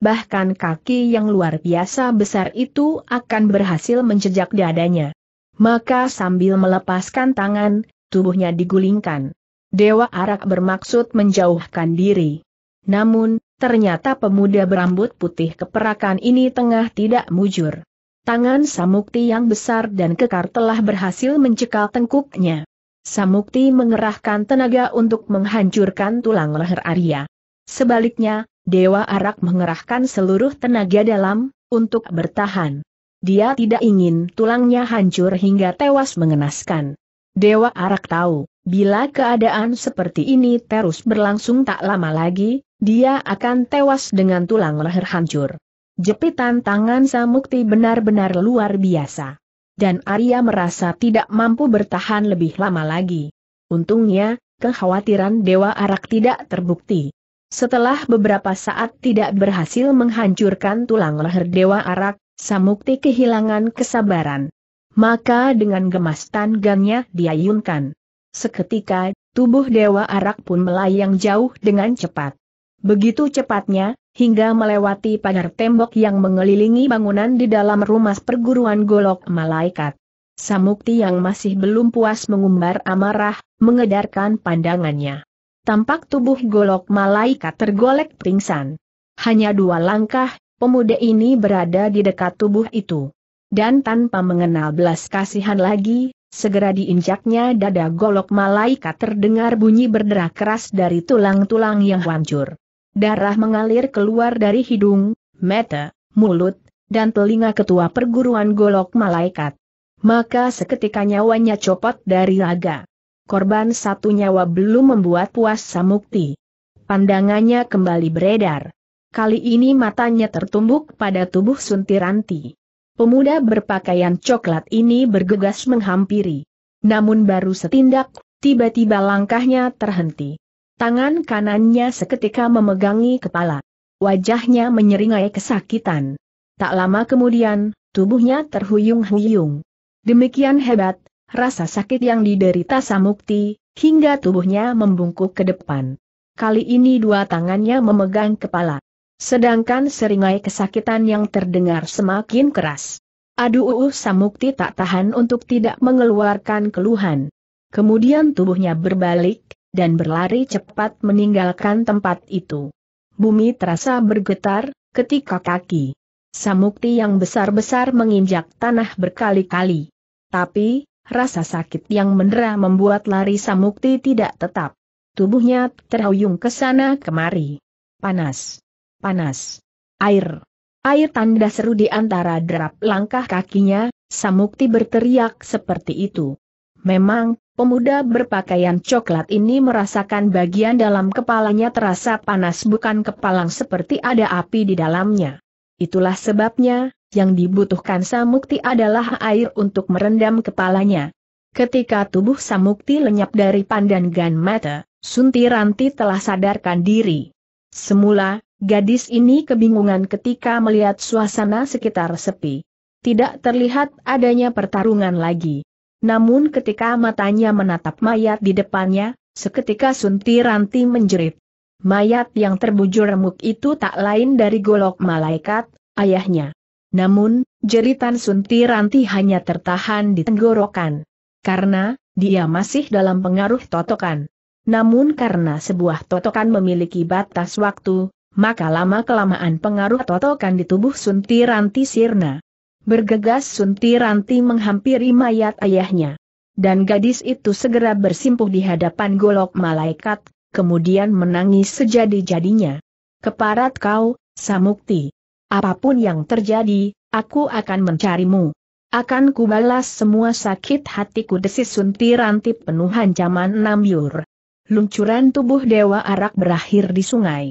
Bahkan kaki yang luar biasa besar itu akan berhasil menjejak dadanya. Maka sambil melepaskan tangan, tubuhnya digulingkan. Dewa Arak bermaksud menjauhkan diri. Namun, ternyata pemuda berambut putih keperakan ini tengah tidak mujur. Tangan Samukti yang besar dan kekar telah berhasil mencekal tengkuknya. Samukti mengerahkan tenaga untuk menghancurkan tulang leher Arya. Sebaliknya, Dewa Arak mengerahkan seluruh tenaga dalam, untuk bertahan. Dia tidak ingin tulangnya hancur hingga tewas mengenaskan. Dewa Arak tahu, bila keadaan seperti ini terus berlangsung tak lama lagi, dia akan tewas dengan tulang leher hancur. Jepitan tangan Samukti benar-benar luar biasa dan Arya merasa tidak mampu bertahan lebih lama lagi. Untungnya, kekhawatiran Dewa Arak tidak terbukti. Setelah beberapa saat tidak berhasil menghancurkan tulang leher Dewa Arak, Samukti kehilangan kesabaran. Maka dengan gemas tangannya diayunkan. Seketika, tubuh Dewa Arak pun melayang jauh dengan cepat. Begitu cepatnya, hingga melewati pagar tembok yang mengelilingi bangunan di dalam rumah perguruan golok malaikat. Samukti yang masih belum puas mengumbar amarah, mengedarkan pandangannya. Tampak tubuh golok malaikat tergolek pingsan. Hanya dua langkah, pemuda ini berada di dekat tubuh itu. Dan tanpa mengenal belas kasihan lagi, segera diinjaknya dada golok malaikat terdengar bunyi berderak keras dari tulang-tulang yang hancur. Darah mengalir keluar dari hidung, mata, mulut, dan telinga ketua perguruan golok malaikat. Maka seketika nyawanya copot dari raga. Korban satu nyawa belum membuat puas Samukti. Pandangannya kembali beredar. Kali ini matanya tertumbuk pada tubuh Suntiranti. Pemuda berpakaian coklat ini bergegas menghampiri. Namun baru setindak, tiba-tiba langkahnya terhenti. Tangan kanannya seketika memegangi kepala. Wajahnya menyeringai kesakitan. Tak lama kemudian, tubuhnya terhuyung-huyung. Demikian hebat, rasa sakit yang diderita Samukti, hingga tubuhnya membungkuk ke depan. Kali ini dua tangannya memegang kepala. Sedangkan seringai kesakitan yang terdengar semakin keras. Aduh uh, Samukti tak tahan untuk tidak mengeluarkan keluhan. Kemudian tubuhnya berbalik, dan berlari cepat meninggalkan tempat itu. Bumi terasa bergetar, ketika kaki Samukti yang besar-besar menginjak tanah berkali-kali. Tapi, rasa sakit yang mendera membuat lari Samukti tidak tetap. Tubuhnya terhuyung ke sana kemari. Panas. Panas. Air. Air tanda seru di antara derap langkah kakinya, Samukti berteriak seperti itu. Memang, Pemuda berpakaian coklat ini merasakan bagian dalam kepalanya terasa panas bukan kepalang seperti ada api di dalamnya. Itulah sebabnya, yang dibutuhkan Samukti adalah air untuk merendam kepalanya. Ketika tubuh Samukti lenyap dari pandan gan mata, Sunti Ranti telah sadarkan diri. Semula, gadis ini kebingungan ketika melihat suasana sekitar sepi. Tidak terlihat adanya pertarungan lagi. Namun ketika matanya menatap mayat di depannya, seketika Sunti Ranti menjerit. Mayat yang terbujur remuk itu tak lain dari golok malaikat, ayahnya. Namun, jeritan Sunti Ranti hanya tertahan di tenggorokan. Karena, dia masih dalam pengaruh totokan. Namun karena sebuah totokan memiliki batas waktu, maka lama-kelamaan pengaruh totokan di tubuh Sunti Ranti sirna. Bergegas Sunti Ranti menghampiri mayat ayahnya. Dan gadis itu segera bersimpuh di hadapan golok malaikat, kemudian menangis sejadi-jadinya. Keparat kau, Samukti. Apapun yang terjadi, aku akan mencarimu. Akan kubalas semua sakit hatiku desis Ranti penuh ancaman namyur. Luncuran tubuh Dewa Arak berakhir di sungai.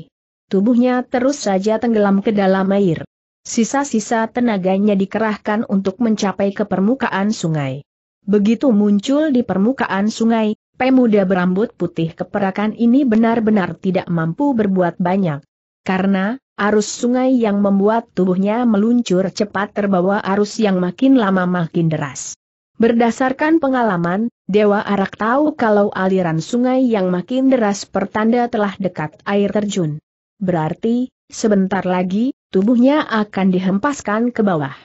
Tubuhnya terus saja tenggelam ke dalam air. Sisa-sisa tenaganya dikerahkan untuk mencapai ke permukaan sungai. Begitu muncul di permukaan sungai, pemuda berambut putih keperakan ini benar-benar tidak mampu berbuat banyak. Karena, arus sungai yang membuat tubuhnya meluncur cepat terbawa arus yang makin lama makin deras. Berdasarkan pengalaman, Dewa Arak tahu kalau aliran sungai yang makin deras pertanda telah dekat air terjun. Berarti, sebentar lagi, tubuhnya akan dihempaskan ke bawah.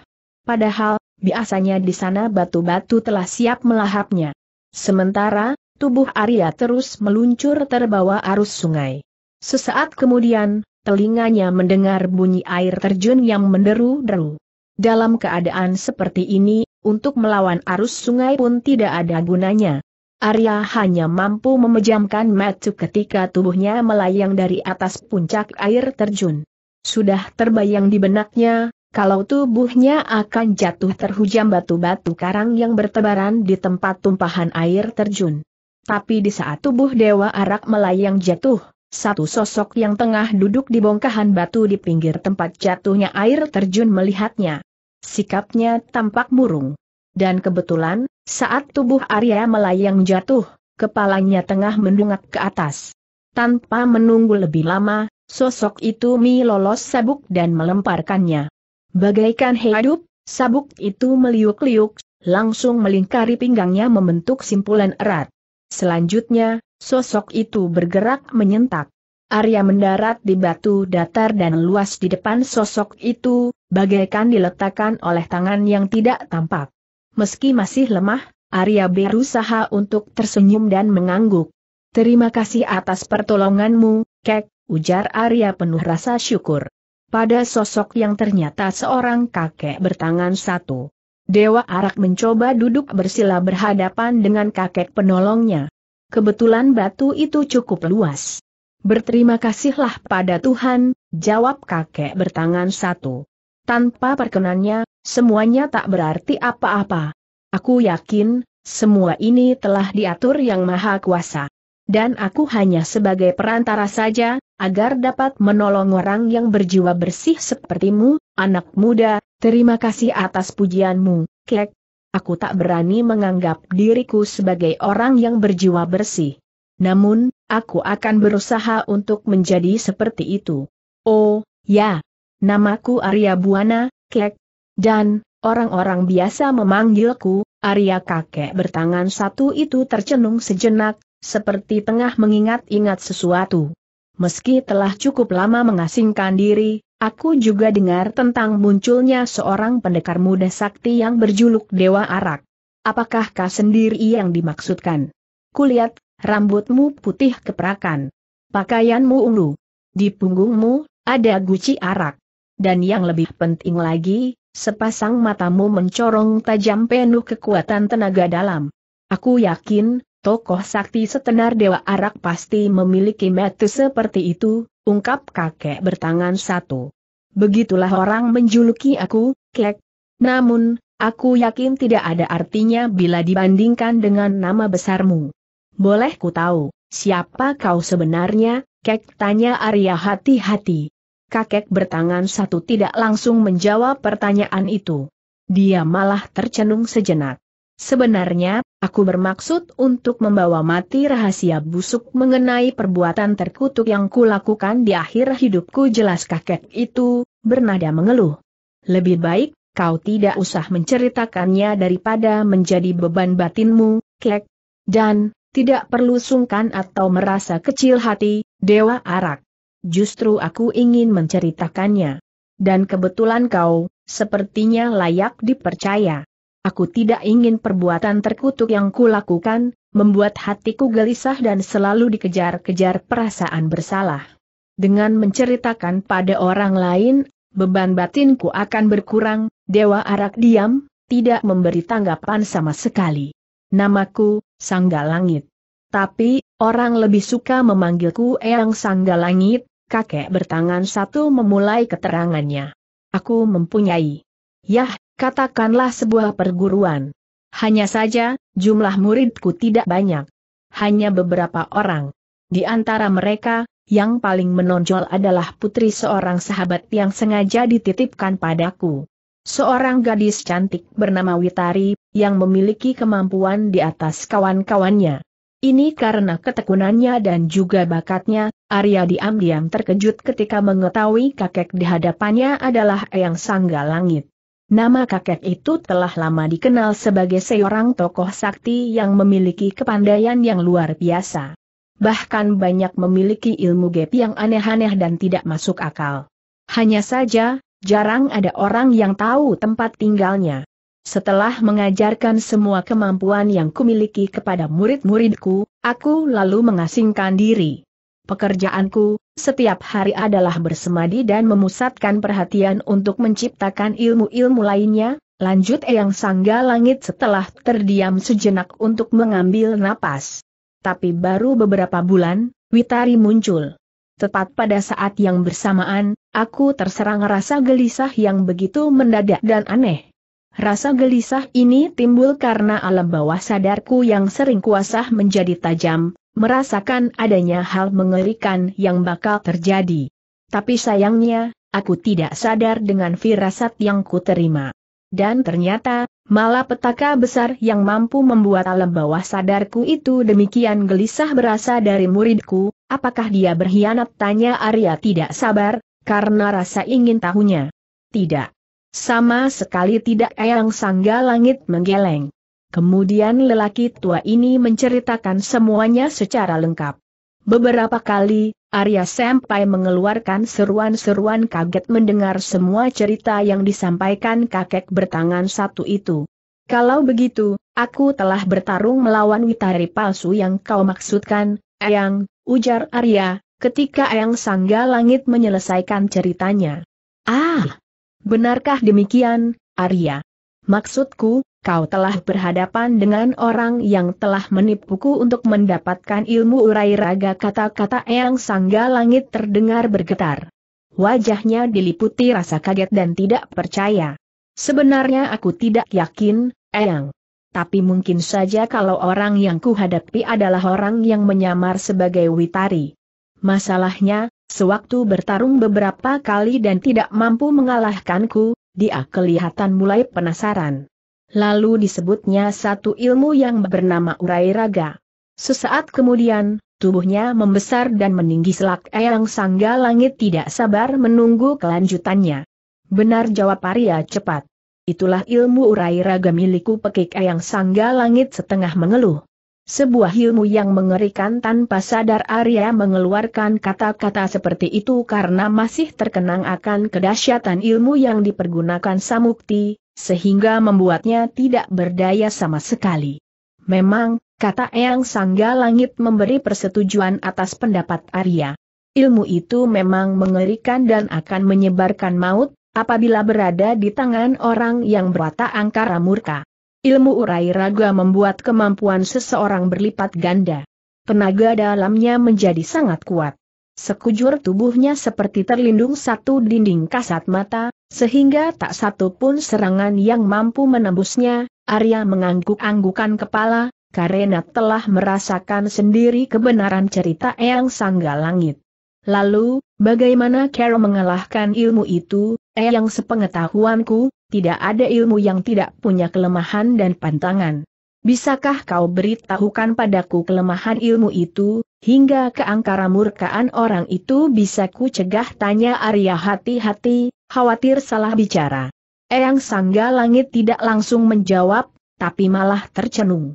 Padahal, biasanya di sana batu-batu telah siap melahapnya. Sementara, tubuh Arya terus meluncur terbawa arus sungai. Sesaat kemudian, telinganya mendengar bunyi air terjun yang menderu-deru. Dalam keadaan seperti ini, untuk melawan arus sungai pun tidak ada gunanya. Arya hanya mampu memejamkan mata ketika tubuhnya melayang dari atas puncak air terjun. Sudah terbayang di benaknya, kalau tubuhnya akan jatuh terhujam batu-batu karang yang bertebaran di tempat tumpahan air terjun. Tapi di saat tubuh Dewa Arak melayang jatuh, satu sosok yang tengah duduk di bongkahan batu di pinggir tempat jatuhnya air terjun melihatnya. Sikapnya tampak murung. Dan kebetulan, saat tubuh Arya melayang jatuh, kepalanya tengah mendungak ke atas. Tanpa menunggu lebih lama, sosok itu mi lolos sabuk dan melemparkannya. Bagaikan hidup, sabuk itu meliuk-liuk, langsung melingkari pinggangnya membentuk simpulan erat. Selanjutnya, sosok itu bergerak menyentak. Arya mendarat di batu datar dan luas di depan sosok itu, bagaikan diletakkan oleh tangan yang tidak tampak. Meski masih lemah, Arya berusaha untuk tersenyum dan mengangguk. Terima kasih atas pertolonganmu, Kek, ujar Arya penuh rasa syukur. Pada sosok yang ternyata seorang kakek bertangan satu. Dewa Arak mencoba duduk bersila berhadapan dengan kakek penolongnya. Kebetulan batu itu cukup luas. Berterima kasihlah pada Tuhan, jawab kakek bertangan satu. Tanpa perkenannya, semuanya tak berarti apa-apa. Aku yakin, semua ini telah diatur yang maha kuasa. Dan aku hanya sebagai perantara saja, agar dapat menolong orang yang berjiwa bersih sepertimu, anak muda, terima kasih atas pujianmu, kek. Aku tak berani menganggap diriku sebagai orang yang berjiwa bersih. Namun, aku akan berusaha untuk menjadi seperti itu. Oh, ya. Namaku Arya Buana, kek. Dan, orang-orang biasa memanggilku, Arya kakek bertangan satu itu tercenung sejenak, seperti tengah mengingat-ingat sesuatu. Meski telah cukup lama mengasingkan diri, aku juga dengar tentang munculnya seorang pendekar muda sakti yang berjuluk Dewa Arak. Apakah kau sendiri yang dimaksudkan? Kulihat, rambutmu putih keperakan. Pakaianmu ungu. Di punggungmu, ada guci arak. Dan yang lebih penting lagi, sepasang matamu mencorong tajam penuh kekuatan tenaga dalam. Aku yakin, tokoh sakti setenar Dewa Arak pasti memiliki metu seperti itu, ungkap kakek bertangan satu. Begitulah orang menjuluki aku, kek. Namun, aku yakin tidak ada artinya bila dibandingkan dengan nama besarmu. Boleh ku tahu, siapa kau sebenarnya, kek tanya Arya hati-hati. Kakek bertangan satu tidak langsung menjawab pertanyaan itu. Dia malah tercenung sejenak. Sebenarnya, aku bermaksud untuk membawa mati rahasia busuk mengenai perbuatan terkutuk yang kulakukan di akhir hidupku jelas kakek itu, bernada mengeluh. Lebih baik, kau tidak usah menceritakannya daripada menjadi beban batinmu, kek. Dan, tidak perlu sungkan atau merasa kecil hati, Dewa Arak. Justru aku ingin menceritakannya. Dan kebetulan kau, sepertinya layak dipercaya. Aku tidak ingin perbuatan terkutuk yang kulakukan, membuat hatiku gelisah dan selalu dikejar-kejar perasaan bersalah. Dengan menceritakan pada orang lain, beban batinku akan berkurang, Dewa Arak diam, tidak memberi tanggapan sama sekali. Namaku, Sangga Langit. Tapi, orang lebih suka memanggilku Eyang Sangga Langit, kakek bertangan satu memulai keterangannya. Aku mempunyai. Yah, Katakanlah sebuah perguruan. Hanya saja, jumlah muridku tidak banyak. Hanya beberapa orang. Di antara mereka, yang paling menonjol adalah putri seorang sahabat yang sengaja dititipkan padaku. Seorang gadis cantik bernama Witari, yang memiliki kemampuan di atas kawan-kawannya. Ini karena ketekunannya dan juga bakatnya, Arya diam-diam terkejut ketika mengetahui kakek di hadapannya adalah Eyang Sangga Langit. Nama kakek itu telah lama dikenal sebagai seorang tokoh sakti yang memiliki kepandaian yang luar biasa. Bahkan banyak memiliki ilmu gap yang aneh-aneh dan tidak masuk akal. Hanya saja, jarang ada orang yang tahu tempat tinggalnya. Setelah mengajarkan semua kemampuan yang kumiliki kepada murid-muridku, aku lalu mengasingkan diri. Pekerjaanku, setiap hari adalah bersemadi dan memusatkan perhatian untuk menciptakan ilmu-ilmu lainnya, lanjut Eyang Sangga Langit setelah terdiam sejenak untuk mengambil napas. Tapi baru beberapa bulan, Witari muncul. Tepat pada saat yang bersamaan, aku terserang rasa gelisah yang begitu mendadak dan aneh. Rasa gelisah ini timbul karena alam bawah sadarku yang sering kuasah menjadi tajam, merasakan adanya hal mengerikan yang bakal terjadi. Tapi sayangnya, aku tidak sadar dengan firasat yang kuterima. Dan ternyata, malah petaka besar yang mampu membuat alam bawah sadarku itu demikian gelisah berasa dari muridku, apakah dia berkhianat tanya Arya tidak sabar, karena rasa ingin tahunya. Tidak. Sama sekali tidak Eyang Sangga Langit menggeleng. Kemudian lelaki tua ini menceritakan semuanya secara lengkap. Beberapa kali, Arya sampai mengeluarkan seruan-seruan kaget mendengar semua cerita yang disampaikan kakek bertangan satu itu. Kalau begitu, aku telah bertarung melawan Witari palsu yang kau maksudkan, Eyang, ujar Arya, ketika Eyang Sangga Langit menyelesaikan ceritanya. Ah! Benarkah demikian, Arya? Maksudku, kau telah berhadapan dengan orang yang telah menipuku untuk mendapatkan ilmu urai raga kata-kata Eyang Sangga Langit terdengar bergetar. Wajahnya diliputi rasa kaget dan tidak percaya. Sebenarnya aku tidak yakin, Eyang. Tapi mungkin saja kalau orang yang kuhadapi adalah orang yang menyamar sebagai Witari. Masalahnya, sewaktu bertarung beberapa kali dan tidak mampu mengalahkanku, dia kelihatan mulai penasaran. Lalu disebutnya satu ilmu yang bernama Urai Raga. Sesaat kemudian, tubuhnya membesar dan meninggi selak Eyang Sangga Langit tidak sabar menunggu kelanjutannya. Benar jawab Arya cepat. Itulah ilmu Urai Raga milikku pekik Eyang Sangga Langit setengah mengeluh. Sebuah ilmu yang mengerikan tanpa sadar Arya mengeluarkan kata-kata seperti itu karena masih terkenang akan kedahsyatan ilmu yang dipergunakan Samukti, sehingga membuatnya tidak berdaya sama sekali. Memang, kata Eyang Sangga Langit memberi persetujuan atas pendapat Arya. Ilmu itu memang mengerikan dan akan menyebarkan maut, apabila berada di tangan orang yang berata angkara murka. Ilmu urai raga membuat kemampuan seseorang berlipat ganda. Tenaga dalamnya menjadi sangat kuat. Sekujur tubuhnya seperti terlindung satu dinding kasat mata, sehingga tak satu pun serangan yang mampu menembusnya, Arya mengangguk-anggukan kepala, karena telah merasakan sendiri kebenaran cerita Eyang Sangga Langit. Lalu, bagaimana Carol mengalahkan ilmu itu, Eyang sepengetahuanku, tidak ada ilmu yang tidak punya kelemahan dan pantangan. Bisakah kau beritahukan padaku kelemahan ilmu itu, hingga keangkara murkaan orang itu bisa ku cegah tanya Arya hati-hati, khawatir salah bicara. Eyang Sangga Langit tidak langsung menjawab, tapi malah tercenung.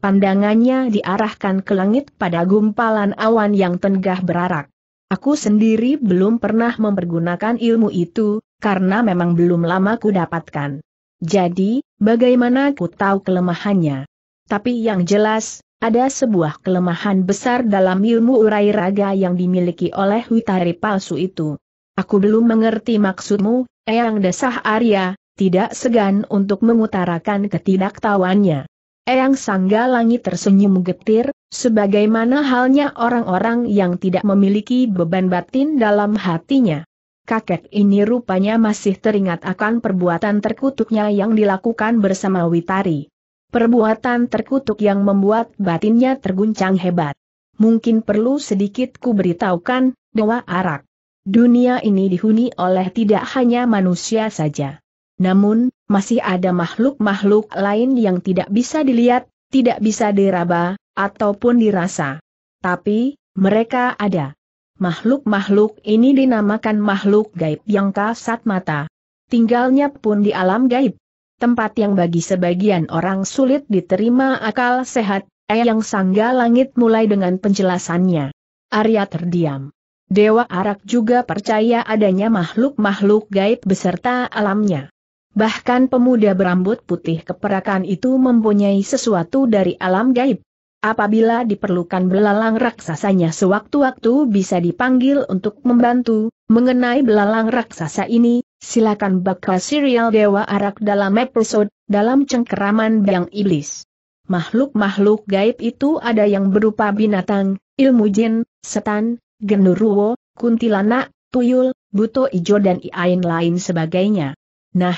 Pandangannya diarahkan ke langit pada gumpalan awan yang tengah berarak. Aku sendiri belum pernah mempergunakan ilmu itu, karena memang belum lama ku dapatkan. Jadi, bagaimana ku tahu kelemahannya? Tapi yang jelas, ada sebuah kelemahan besar dalam ilmu urai raga yang dimiliki oleh Witari palsu itu. Aku belum mengerti maksudmu, Eyang Desah Arya, tidak segan untuk mengutarakan ketidaktahuannya. Eyang Sanggalangi tersenyum getir, sebagaimana halnya orang-orang yang tidak memiliki beban batin dalam hatinya. Kakek ini rupanya masih teringat akan perbuatan terkutuknya yang dilakukan bersama Witari. Perbuatan terkutuk yang membuat batinnya terguncang hebat. Mungkin perlu sedikit ku beritahukan, Dewa Arak. Dunia ini dihuni oleh tidak hanya manusia saja. Namun, masih ada makhluk-makhluk lain yang tidak bisa dilihat, tidak bisa diraba, ataupun dirasa. Tapi, mereka ada. Makhluk-makhluk ini dinamakan makhluk gaib yang kasat mata. Tinggalnya pun di alam gaib. Tempat yang bagi sebagian orang sulit diterima akal sehat, eh yang sangga langit mulai dengan penjelasannya. Arya terdiam. Dewa Arak juga percaya adanya makhluk-makhluk gaib beserta alamnya. Bahkan pemuda berambut putih keperakan itu mempunyai sesuatu dari alam gaib. Apabila diperlukan belalang raksasanya sewaktu-waktu bisa dipanggil untuk membantu, mengenai belalang raksasa ini, silakan bakal serial Dewa Arak dalam episode, dalam cengkeraman Biang Iblis. Makhluk-makhluk gaib itu ada yang berupa binatang, ilmu jin, setan, genruwo, kuntilanak, tuyul, buto ijo dan iain lain sebagainya. Nah,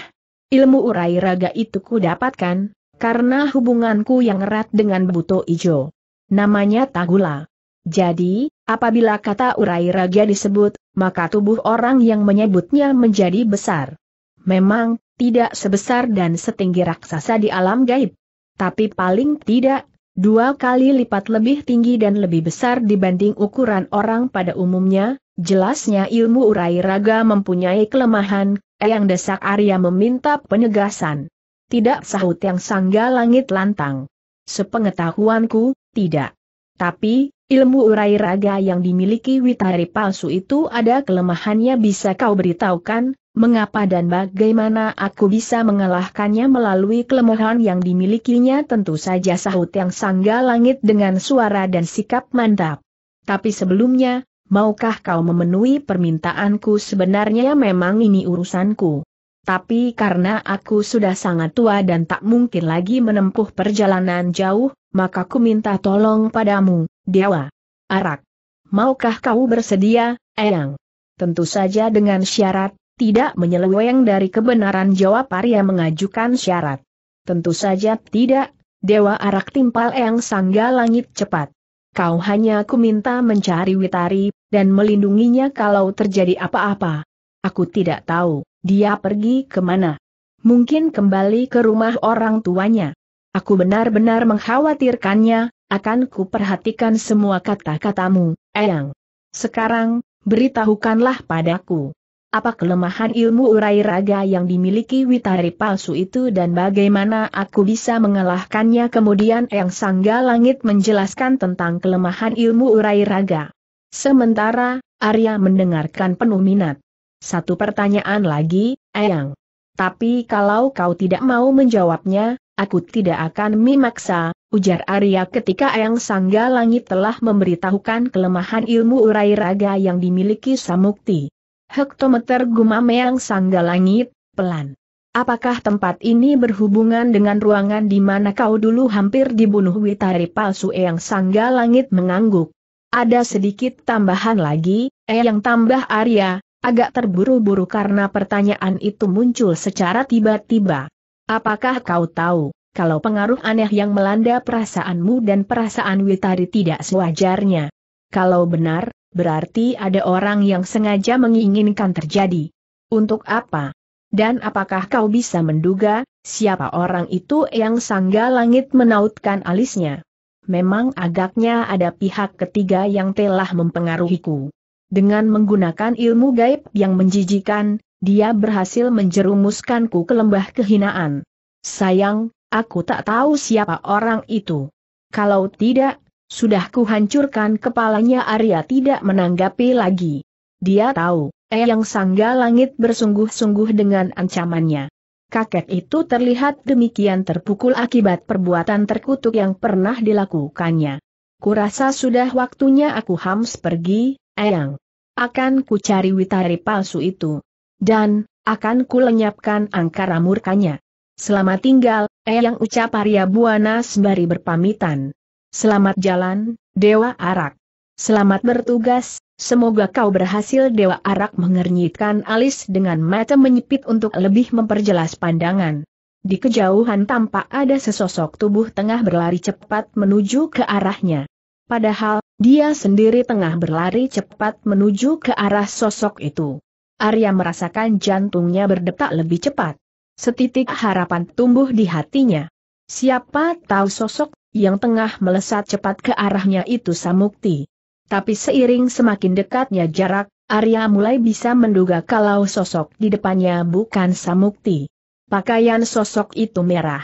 ilmu urai raga itu ku dapatkan, karena hubunganku yang erat dengan buto ijo. Namanya Tagula. Jadi, apabila kata urai raga disebut, maka tubuh orang yang menyebutnya menjadi besar. Memang, tidak sebesar dan setinggi raksasa di alam gaib. Tapi paling tidak, Dua kali lipat lebih tinggi dan lebih besar dibanding ukuran orang pada umumnya, jelasnya ilmu urai raga mempunyai kelemahan, Eyang Desak Arya meminta penegasan. Tidak sahut yang sangga langit lantang. Sepengetahuanku, tidak. Tapi, ilmu urai raga yang dimiliki Witari palsu itu ada kelemahannya bisa kau beritahukan, Mengapa dan bagaimana aku bisa mengalahkannya melalui kelemahan yang dimilikinya tentu saja sahut yang sangga langit dengan suara dan sikap mantap. Tapi sebelumnya, maukah kau memenuhi permintaanku sebenarnya memang ini urusanku. Tapi karena aku sudah sangat tua dan tak mungkin lagi menempuh perjalanan jauh, maka ku minta tolong padamu, Dewa. Arak. Maukah kau bersedia, Eyang? Tentu saja dengan syarat, tidak menyeleweng dari kebenaran jawab Arya mengajukan syarat. Tentu saja tidak, Dewa Arak Timpal Eyang sangga langit cepat. Kau hanya ku minta mencari Witari, dan melindunginya kalau terjadi apa-apa. Aku tidak tahu, dia pergi kemana. Mungkin kembali ke rumah orang tuanya. Aku benar-benar mengkhawatirkannya, akan ku perhatikan semua kata-katamu, Eyang. Sekarang, beritahukanlah padaku. Apa kelemahan ilmu urai raga yang dimiliki Witari palsu itu dan bagaimana aku bisa mengalahkannya kemudian Yang Sangga Langit menjelaskan tentang kelemahan ilmu urai raga. Sementara, Arya mendengarkan penuh minat. Satu pertanyaan lagi, Eyang. Tapi kalau kau tidak mau menjawabnya, aku tidak akan memaksa, ujar Arya ketika Eyang Sangga Langit telah memberitahukan kelemahan ilmu urai raga yang dimiliki Samukti. Hektometer gumam yang sangga langit, pelan. Apakah tempat ini berhubungan dengan ruangan di mana kau dulu hampir dibunuh Witari palsu Eyang Sangga Langit mengangguk. Ada sedikit tambahan lagi, Eyang tambah Arya, agak terburu-buru karena pertanyaan itu muncul secara tiba-tiba. Apakah kau tahu, kalau pengaruh aneh yang melanda perasaanmu dan perasaan Witari tidak sewajarnya? Kalau benar, berarti ada orang yang sengaja menginginkan terjadi. Untuk apa? Dan apakah kau bisa menduga, siapa orang itu yang sangga langit menautkan alisnya? Memang agaknya ada pihak ketiga yang telah mempengaruhiku. Dengan menggunakan ilmu gaib yang menjijikan, dia berhasil menjerumuskanku ke lembah kehinaan. Sayang, aku tak tahu siapa orang itu. Kalau tidak, sudah kuhancurkan kepalanya Arya tidak menanggapi lagi. Dia tahu, Eyang Sangga Langit bersungguh-sungguh dengan ancamannya. Kakek itu terlihat demikian terpukul akibat perbuatan terkutuk yang pernah dilakukannya. Kurasa sudah waktunya aku hams pergi, Eyang. Akan ku cari witari palsu itu. Dan, akan ku lenyapkan angkara murkanya. Selamat tinggal, Eyang ucap Arya Buana sembari berpamitan. Selamat jalan, Dewa Arak. Selamat bertugas, semoga kau berhasil Dewa Arak mengernyitkan alis dengan mata menyipit untuk lebih memperjelas pandangan. Di kejauhan tampak ada sesosok tubuh tengah berlari cepat menuju ke arahnya. Padahal, dia sendiri tengah berlari cepat menuju ke arah sosok itu. Arya merasakan jantungnya berdetak lebih cepat. Setitik harapan tumbuh di hatinya. Siapa tahu sosok yang tengah melesat cepat ke arahnya itu Samukti. Tapi seiring semakin dekatnya jarak, Arya mulai bisa menduga kalau sosok di depannya bukan Samukti. Pakaian sosok itu merah.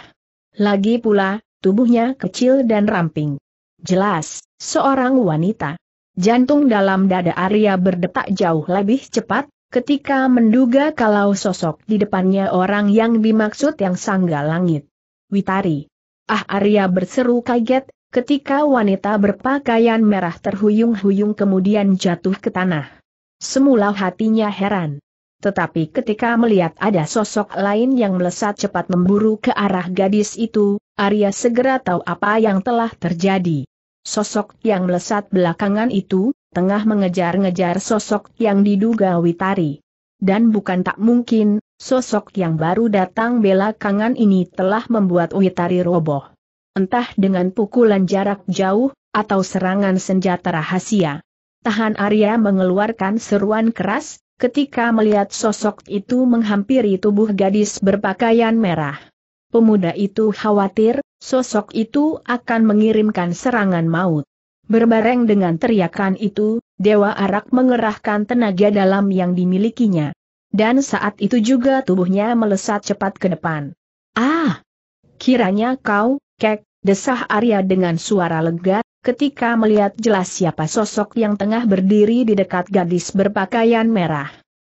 Lagi pula, tubuhnya kecil dan ramping. Jelas, seorang wanita. Jantung dalam dada Arya berdetak jauh lebih cepat, ketika menduga kalau sosok di depannya orang yang dimaksud yang sangga langit. Witari. Ah Arya berseru kaget, ketika wanita berpakaian merah terhuyung-huyung kemudian jatuh ke tanah. Semula hatinya heran. Tetapi ketika melihat ada sosok lain yang melesat cepat memburu ke arah gadis itu, Arya segera tahu apa yang telah terjadi. Sosok yang melesat belakangan itu, tengah mengejar-ngejar sosok yang diduga Witari. Dan bukan tak mungkin, Sosok yang baru datang belakangan ini telah membuat Witari roboh. Entah dengan pukulan jarak jauh, atau serangan senjata rahasia. Tahan Arya mengeluarkan seruan keras, ketika melihat sosok itu menghampiri tubuh gadis berpakaian merah. Pemuda itu khawatir, sosok itu akan mengirimkan serangan maut. Berbareng dengan teriakan itu, Dewa Arak mengerahkan tenaga dalam yang dimilikinya. Dan saat itu juga tubuhnya melesat cepat ke depan. Ah! Kiranya kau, kek, desah Arya dengan suara lega, ketika melihat jelas siapa sosok yang tengah berdiri di dekat gadis berpakaian merah.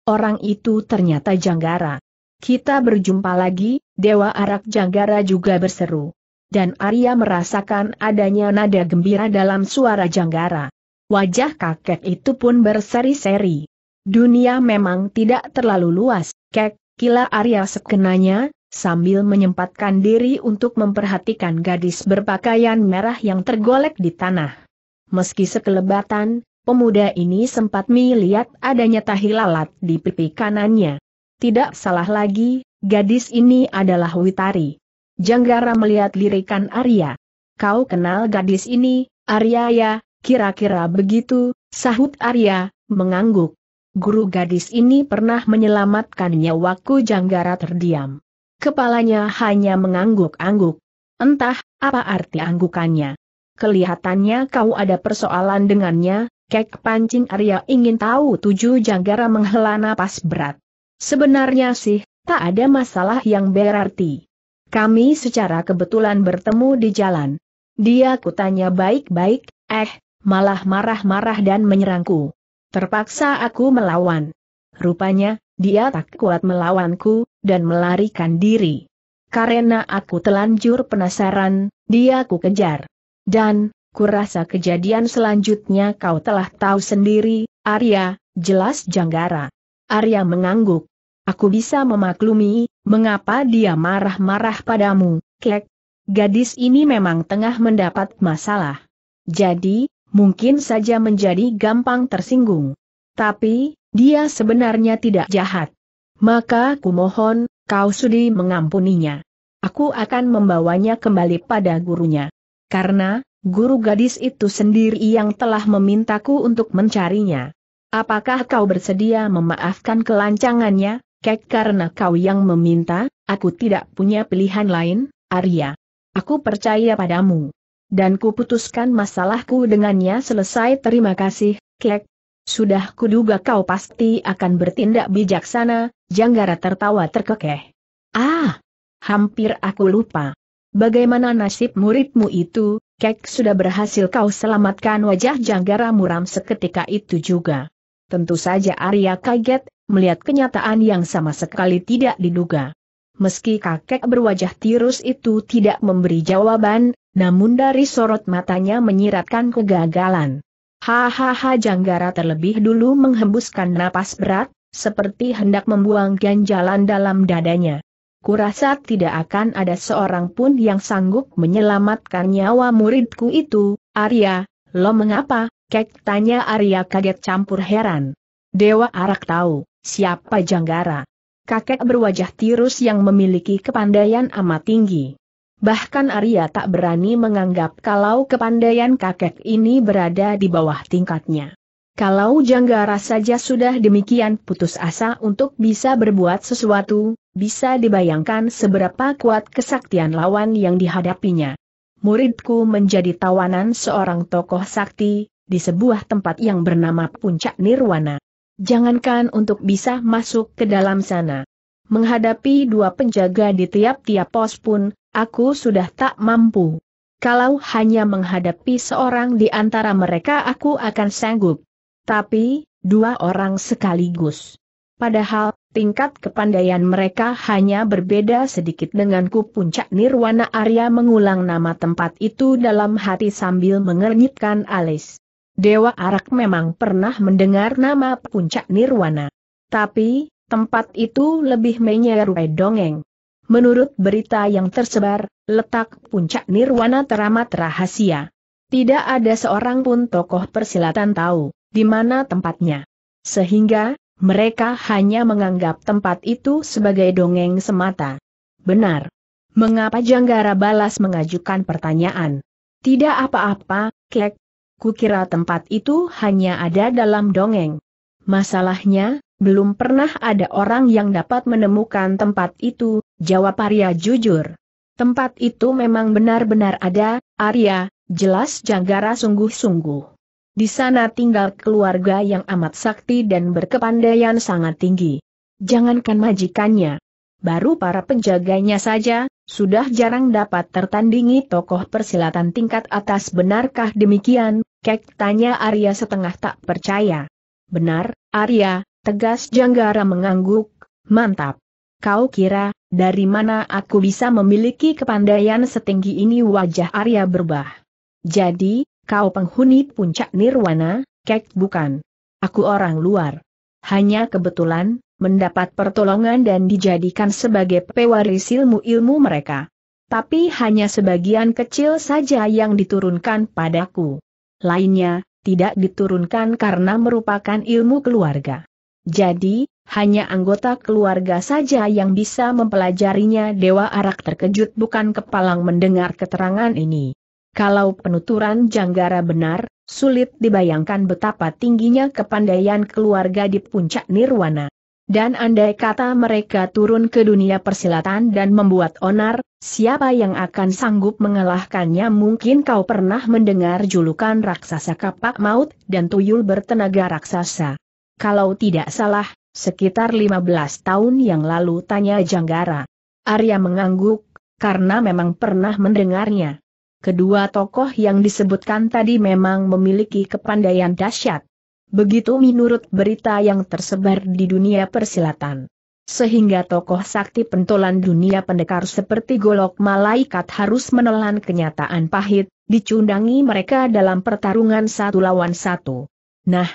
Orang itu ternyata Janggara. Kita berjumpa lagi, Dewa Arak Janggara juga berseru. Dan Arya merasakan adanya nada gembira dalam suara Janggara. Wajah kakek itu pun berseri-seri. Dunia memang tidak terlalu luas, kek, kila Arya sekenanya, sambil menyempatkan diri untuk memperhatikan gadis berpakaian merah yang tergolek di tanah. Meski sekelebatan, pemuda ini sempat melihat adanya tahi lalat di pipi kanannya. Tidak salah lagi, gadis ini adalah Witari. Janggara melihat lirikan Arya. Kau kenal gadis ini, Arya ya, kira-kira begitu, sahut Arya, mengangguk. Guru gadis ini pernah menyelamatkan nyawaku Janggara terdiam. Kepalanya hanya mengangguk-angguk. Entah, apa arti anggukannya. Kelihatannya kau ada persoalan dengannya, kek pancing Arya ingin tahu tujuh Janggara menghela napas berat. Sebenarnya sih, tak ada masalah yang berarti. Kami secara kebetulan bertemu di jalan. Dia kutanya baik-baik, eh, malah marah-marah dan menyerangku. Terpaksa aku melawan. Rupanya, dia tak kuat melawanku, dan melarikan diri. Karena aku telanjur penasaran, dia ku kejar. Dan, kurasa kejadian selanjutnya kau telah tahu sendiri, Arya, jelas Janggara. Arya mengangguk. Aku bisa memaklumi, mengapa dia marah-marah padamu, Klek. Gadis ini memang tengah mendapat masalah. Jadi, mungkin saja menjadi gampang tersinggung. Tapi, dia sebenarnya tidak jahat. Maka kumohon, kau sudi mengampuninya. Aku akan membawanya kembali pada gurunya. Karena, guru gadis itu sendiri yang telah memintaku untuk mencarinya. Apakah kau bersedia memaafkan kelancangannya, kek karena kau yang meminta, aku tidak punya pilihan lain, Arya. Aku percaya padamu dan kuputuskan masalahku dengannya selesai terima kasih, Kek. Sudah kuduga kau pasti akan bertindak bijaksana, Janggara tertawa terkekeh. Ah, hampir aku lupa. Bagaimana nasib muridmu itu, Kek sudah berhasil kau selamatkan wajah Janggara muram seketika itu juga. Tentu saja Arya kaget, melihat kenyataan yang sama sekali tidak diduga. Meski kakek berwajah tirus itu tidak memberi jawaban, namun dari sorot matanya menyiratkan kegagalan. Hahaha Janggara terlebih dulu menghembuskan napas berat, seperti hendak membuang ganjalan dalam dadanya. Kurasa tidak akan ada seorang pun yang sanggup menyelamatkan nyawa muridku itu, Arya, lo mengapa? Kek tanya Arya kaget campur heran. Dewa Arak tahu, siapa Janggara? Kakek berwajah tirus yang memiliki kepandaian amat tinggi. Bahkan Arya tak berani menganggap kalau kepandaian kakek ini berada di bawah tingkatnya. Kalau Janggara saja sudah demikian putus asa untuk bisa berbuat sesuatu, bisa dibayangkan seberapa kuat kesaktian lawan yang dihadapinya. Muridku menjadi tawanan seorang tokoh sakti, di sebuah tempat yang bernama Puncak Nirwana. Jangankan untuk bisa masuk ke dalam sana. Menghadapi dua penjaga di tiap-tiap pos pun, Aku sudah tak mampu. Kalau hanya menghadapi seorang di antara mereka aku akan sanggup. Tapi, dua orang sekaligus. Padahal, tingkat kepandaian mereka hanya berbeda sedikit denganku puncak Nirwana Arya mengulang nama tempat itu dalam hati sambil mengernyitkan alis. Dewa Arak memang pernah mendengar nama puncak Nirwana. Tapi, tempat itu lebih menyerupai dongeng. Menurut berita yang tersebar, letak puncak Nirwana teramat rahasia. Tidak ada seorang pun tokoh persilatan tahu di mana tempatnya. Sehingga, mereka hanya menganggap tempat itu sebagai dongeng semata. Benar. Mengapa Janggara balas mengajukan pertanyaan? Tidak apa-apa, Klek. Kukira tempat itu hanya ada dalam dongeng. Masalahnya, belum pernah ada orang yang dapat menemukan tempat itu, jawab Arya jujur. Tempat itu memang benar-benar ada, Arya, jelas Janggara sungguh-sungguh. Di sana tinggal keluarga yang amat sakti dan berkepandaian sangat tinggi. Jangankan majikannya. Baru para penjaganya saja, sudah jarang dapat tertandingi tokoh persilatan tingkat atas benarkah demikian? Kek tanya Arya setengah tak percaya. Benar, Arya, Tegas Janggara mengangguk, mantap. Kau kira, dari mana aku bisa memiliki kepandaian setinggi ini wajah Arya berbah. Jadi, kau penghuni puncak nirwana, kek bukan. Aku orang luar. Hanya kebetulan, mendapat pertolongan dan dijadikan sebagai pewaris ilmu-ilmu mereka. Tapi hanya sebagian kecil saja yang diturunkan padaku. Lainnya, tidak diturunkan karena merupakan ilmu keluarga. Jadi, hanya anggota keluarga saja yang bisa mempelajarinya Dewa Arak terkejut bukan kepalang mendengar keterangan ini. Kalau penuturan Janggara benar, sulit dibayangkan betapa tingginya kepandaian keluarga di puncak Nirwana. Dan andai kata mereka turun ke dunia persilatan dan membuat onar, siapa yang akan sanggup mengalahkannya mungkin kau pernah mendengar julukan raksasa kapak maut dan tuyul bertenaga raksasa. Kalau tidak salah, sekitar 15 tahun yang lalu tanya Janggara. Arya mengangguk, karena memang pernah mendengarnya. Kedua tokoh yang disebutkan tadi memang memiliki kepandaian dahsyat. Begitu menurut berita yang tersebar di dunia persilatan. Sehingga tokoh sakti pentolan dunia pendekar seperti golok malaikat harus menelan kenyataan pahit, dicundangi mereka dalam pertarungan satu lawan satu. Nah,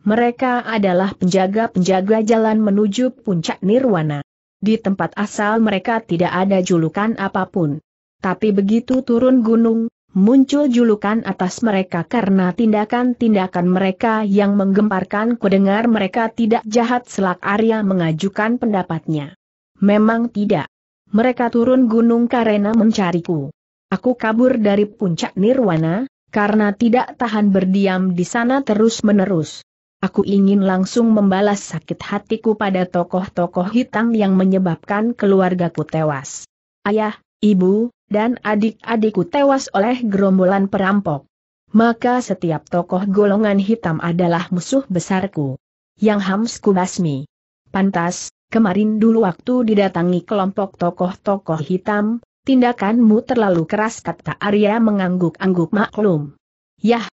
mereka adalah penjaga-penjaga jalan menuju puncak nirwana. Di tempat asal mereka tidak ada julukan apapun. Tapi begitu turun gunung, muncul julukan atas mereka karena tindakan-tindakan mereka yang menggemparkan kudengar mereka tidak jahat selak Arya mengajukan pendapatnya. Memang tidak. Mereka turun gunung karena mencariku. Aku kabur dari puncak Nirwana, karena tidak tahan berdiam di sana terus-menerus. Aku ingin langsung membalas sakit hatiku pada tokoh-tokoh hitam yang menyebabkan keluargaku tewas. Ayah, ibu, dan adik-adikku tewas oleh gerombolan perampok. Maka setiap tokoh golongan hitam adalah musuh besarku. Yang Hamsku basmi. Pantas, kemarin dulu waktu didatangi kelompok tokoh-tokoh hitam, tindakanmu terlalu keras kata Arya mengangguk-angguk maklum. Yah,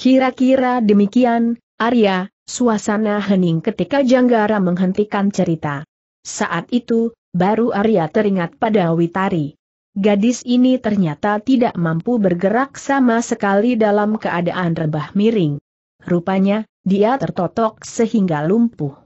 kira-kira demikian, Arya, suasana hening ketika Janggara menghentikan cerita. Saat itu, baru Arya teringat pada Witari. Gadis ini ternyata tidak mampu bergerak sama sekali dalam keadaan rebah miring. Rupanya, dia tertotok sehingga lumpuh.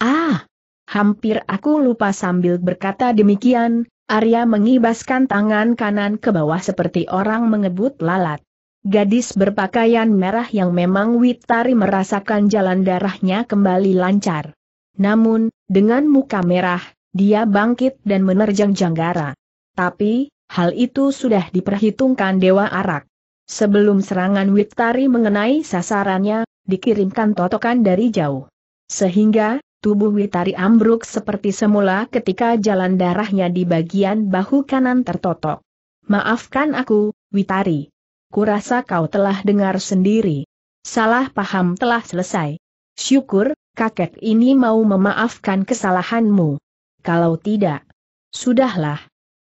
Ah! Hampir aku lupa sambil berkata demikian, Arya mengibaskan tangan kanan ke bawah seperti orang mengebut lalat. Gadis berpakaian merah yang memang Witari merasakan jalan darahnya kembali lancar. Namun, dengan muka merah, dia bangkit dan menerjang Janggara. Tapi, hal itu sudah diperhitungkan Dewa Arak. Sebelum serangan Witari mengenai sasarannya, dikirimkan totokan dari jauh. Sehingga, tubuh Witari ambruk seperti semula ketika jalan darahnya di bagian bahu kanan tertotok. Maafkan aku, Witari kurasa kau telah dengar sendiri. Salah paham telah selesai. Syukur, kakek ini mau memaafkan kesalahanmu. Kalau tidak, sudahlah.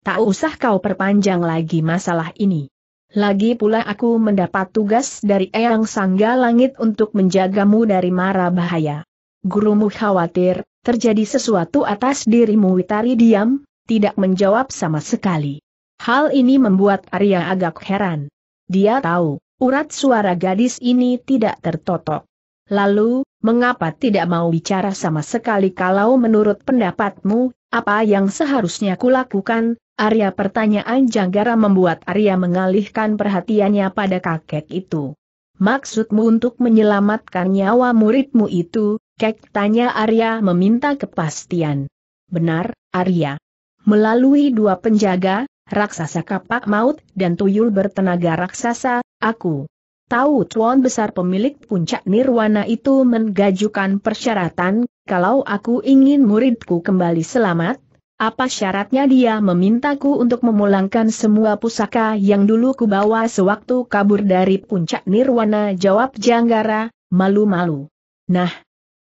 Tak usah kau perpanjang lagi masalah ini. Lagi pula aku mendapat tugas dari Eyang Sangga Langit untuk menjagamu dari mara bahaya. Gurumu khawatir, terjadi sesuatu atas dirimu Witari diam, tidak menjawab sama sekali. Hal ini membuat Arya agak heran. Dia tahu, urat suara gadis ini tidak tertotok. Lalu, mengapa tidak mau bicara sama sekali kalau menurut pendapatmu, apa yang seharusnya kulakukan? Arya pertanyaan Janggara membuat Arya mengalihkan perhatiannya pada kakek itu. Maksudmu untuk menyelamatkan nyawa muridmu itu, kek tanya Arya meminta kepastian. Benar, Arya. Melalui dua penjaga, raksasa kapak maut dan tuyul bertenaga raksasa, aku. Tahu tuan besar pemilik puncak nirwana itu menggajukan persyaratan, kalau aku ingin muridku kembali selamat, apa syaratnya dia memintaku untuk memulangkan semua pusaka yang dulu kubawa sewaktu kabur dari puncak nirwana jawab Janggara, malu-malu. Nah,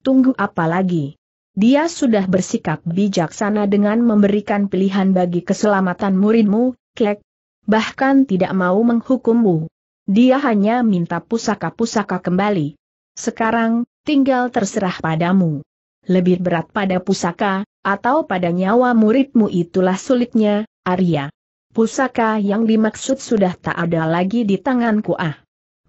tunggu apa lagi? Dia sudah bersikap bijaksana dengan memberikan pilihan bagi keselamatan muridmu, Kek. Bahkan tidak mau menghukummu. Dia hanya minta pusaka-pusaka kembali. Sekarang, tinggal terserah padamu. Lebih berat pada pusaka, atau pada nyawa muridmu itulah sulitnya, Arya. Pusaka yang dimaksud sudah tak ada lagi di tanganku ah.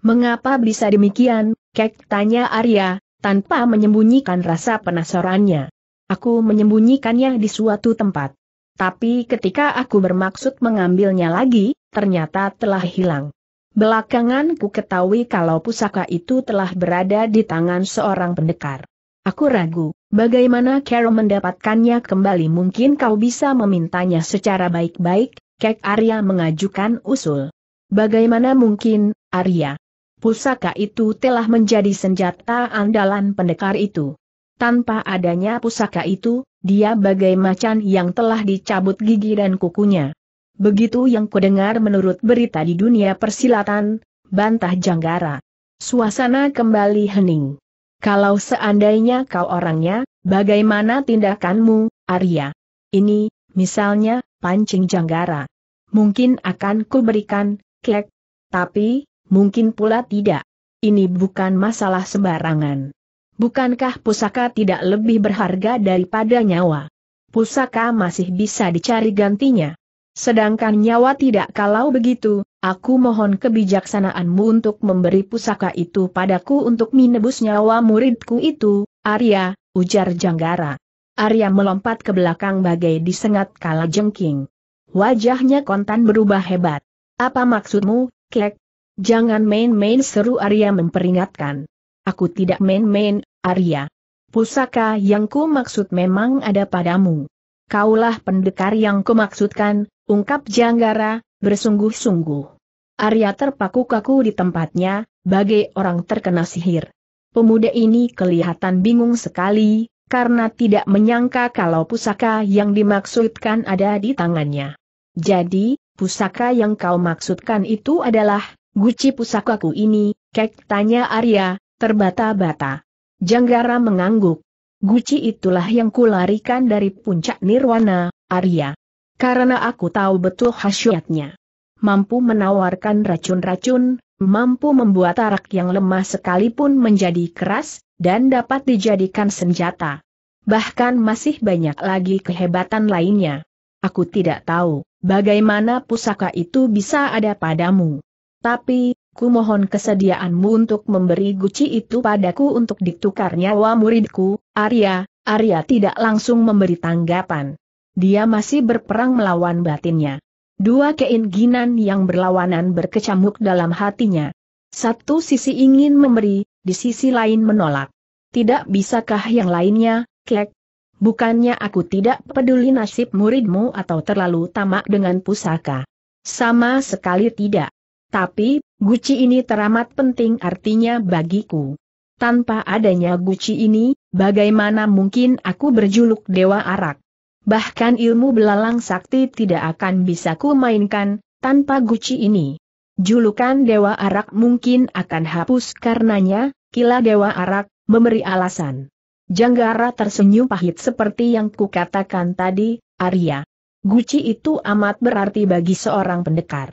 Mengapa bisa demikian, Kek tanya Arya, tanpa menyembunyikan rasa penasarannya. Aku menyembunyikannya di suatu tempat. Tapi ketika aku bermaksud mengambilnya lagi, ternyata telah hilang. Belakangan ku ketahui kalau pusaka itu telah berada di tangan seorang pendekar. Aku ragu, bagaimana Carol mendapatkannya kembali mungkin kau bisa memintanya secara baik-baik, Kek Arya mengajukan usul. Bagaimana mungkin, Arya? Pusaka itu telah menjadi senjata andalan pendekar itu. Tanpa adanya pusaka itu, dia bagai macan yang telah dicabut gigi dan kukunya. Begitu yang kudengar menurut berita di dunia persilatan, bantah Janggara. Suasana kembali hening. Kalau seandainya kau orangnya, bagaimana tindakanmu, Arya? Ini, misalnya, pancing Janggara. Mungkin akan kuberikan, kek. Tapi, mungkin pula tidak. Ini bukan masalah sembarangan. Bukankah pusaka tidak lebih berharga daripada nyawa? Pusaka masih bisa dicari gantinya. Sedangkan nyawa tidak kalau begitu, aku mohon kebijaksanaanmu untuk memberi pusaka itu padaku untuk menebus nyawa muridku itu, Arya, ujar Janggara. Arya melompat ke belakang bagai disengat kala jengking. Wajahnya kontan berubah hebat. Apa maksudmu, Kek? Jangan main-main seru Arya memperingatkan. Aku tidak main-main, Arya. Pusaka yang ku maksud memang ada padamu. Kaulah pendekar yang kumaksudkan, ungkap Janggara, bersungguh-sungguh. Arya terpaku kaku di tempatnya, bagai orang terkena sihir. Pemuda ini kelihatan bingung sekali, karena tidak menyangka kalau pusaka yang dimaksudkan ada di tangannya. Jadi, pusaka yang kau maksudkan itu adalah, Guci pusakaku ini, kek tanya Arya, terbata-bata. Janggara mengangguk. Guci itulah yang kularikan dari puncak nirwana, Arya. Karena aku tahu betul khasiatnya. Mampu menawarkan racun-racun, mampu membuat arak yang lemah sekalipun menjadi keras, dan dapat dijadikan senjata. Bahkan masih banyak lagi kehebatan lainnya. Aku tidak tahu, bagaimana pusaka itu bisa ada padamu. Tapi, ku mohon kesediaanmu untuk memberi guci itu padaku untuk ditukar nyawa muridku, Arya, Arya tidak langsung memberi tanggapan. Dia masih berperang melawan batinnya. Dua keinginan yang berlawanan berkecamuk dalam hatinya. Satu sisi ingin memberi, di sisi lain menolak. Tidak bisakah yang lainnya, kek? Bukannya aku tidak peduli nasib muridmu atau terlalu tamak dengan pusaka. Sama sekali tidak. Tapi, guci ini teramat penting artinya bagiku. Tanpa adanya guci ini, bagaimana mungkin aku berjuluk Dewa Arak? Bahkan ilmu belalang sakti tidak akan bisa ku mainkan, tanpa guci ini. Julukan Dewa Arak mungkin akan hapus karenanya, kila Dewa Arak, memberi alasan. Janggara tersenyum pahit seperti yang kukatakan tadi, Arya. Guci itu amat berarti bagi seorang pendekar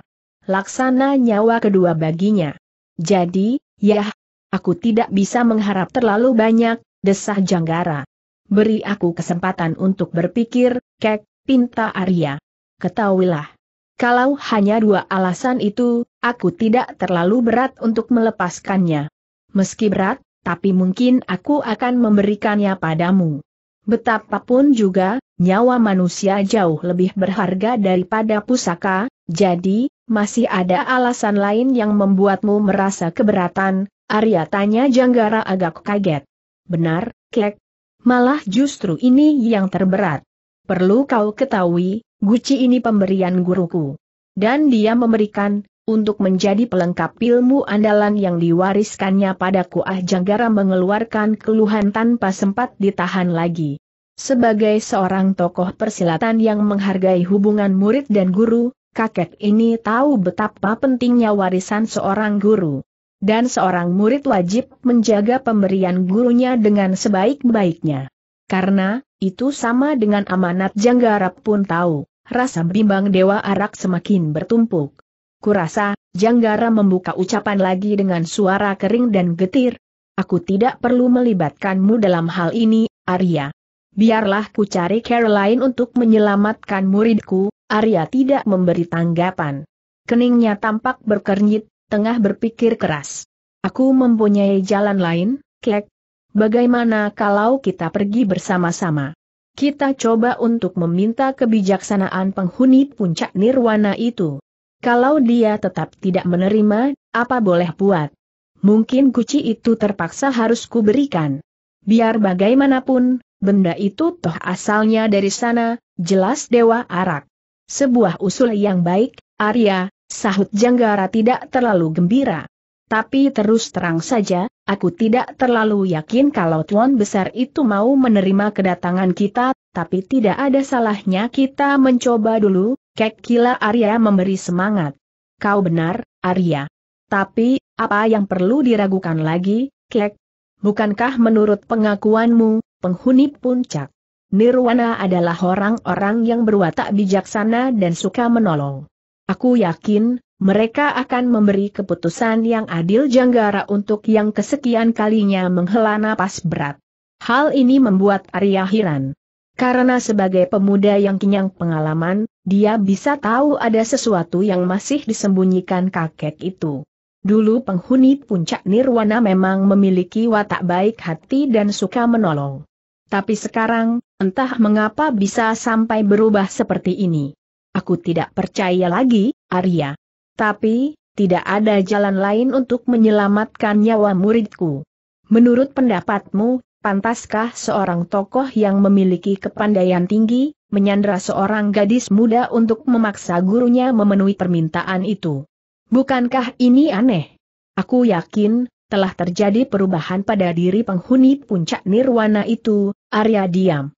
laksana nyawa kedua baginya. Jadi, ya, aku tidak bisa mengharap terlalu banyak, desah Janggara. Beri aku kesempatan untuk berpikir, kek, pinta Arya. Ketahuilah. Kalau hanya dua alasan itu, aku tidak terlalu berat untuk melepaskannya. Meski berat, tapi mungkin aku akan memberikannya padamu. Betapapun juga, nyawa manusia jauh lebih berharga daripada pusaka, jadi, masih ada alasan lain yang membuatmu merasa keberatan, Arya tanya Janggara agak kaget. Benar, Kek. Malah justru ini yang terberat. Perlu kau ketahui, guci ini pemberian guruku. Dan dia memberikan, untuk menjadi pelengkap ilmu andalan yang diwariskannya padaku ah Janggara mengeluarkan keluhan tanpa sempat ditahan lagi. Sebagai seorang tokoh persilatan yang menghargai hubungan murid dan guru, kakek ini tahu betapa pentingnya warisan seorang guru. Dan seorang murid wajib menjaga pemberian gurunya dengan sebaik-baiknya. Karena, itu sama dengan amanat Janggarap pun tahu, rasa bimbang Dewa Arak semakin bertumpuk. Kurasa, Janggara membuka ucapan lagi dengan suara kering dan getir. Aku tidak perlu melibatkanmu dalam hal ini, Arya. Biarlah ku cari Caroline untuk menyelamatkan muridku, Arya tidak memberi tanggapan. Keningnya tampak berkernyit, tengah berpikir keras. Aku mempunyai jalan lain, kek. Bagaimana kalau kita pergi bersama-sama? Kita coba untuk meminta kebijaksanaan penghuni puncak nirwana itu. Kalau dia tetap tidak menerima, apa boleh buat? Mungkin kuci itu terpaksa harus kuberikan. Biar bagaimanapun, benda itu toh asalnya dari sana, jelas Dewa Arak. Sebuah usul yang baik, Arya, sahut Janggara tidak terlalu gembira. Tapi terus terang saja, aku tidak terlalu yakin kalau Tuan Besar itu mau menerima kedatangan kita, tapi tidak ada salahnya kita mencoba dulu, kek kila Arya memberi semangat. Kau benar, Arya. Tapi, apa yang perlu diragukan lagi, kek? Bukankah menurut pengakuanmu, penghuni puncak? Nirwana adalah orang-orang yang berwatak bijaksana dan suka menolong. Aku yakin, mereka akan memberi keputusan yang adil Janggara untuk yang kesekian kalinya menghela napas berat. Hal ini membuat Arya heran. Karena sebagai pemuda yang kenyang pengalaman, dia bisa tahu ada sesuatu yang masih disembunyikan kakek itu. Dulu penghuni puncak Nirwana memang memiliki watak baik hati dan suka menolong. Tapi sekarang, Entah mengapa bisa sampai berubah seperti ini. Aku tidak percaya lagi, Arya. Tapi, tidak ada jalan lain untuk menyelamatkan nyawa muridku. Menurut pendapatmu, pantaskah seorang tokoh yang memiliki kepandaian tinggi, menyandra seorang gadis muda untuk memaksa gurunya memenuhi permintaan itu? Bukankah ini aneh? Aku yakin, telah terjadi perubahan pada diri penghuni puncak nirwana itu, Arya diam.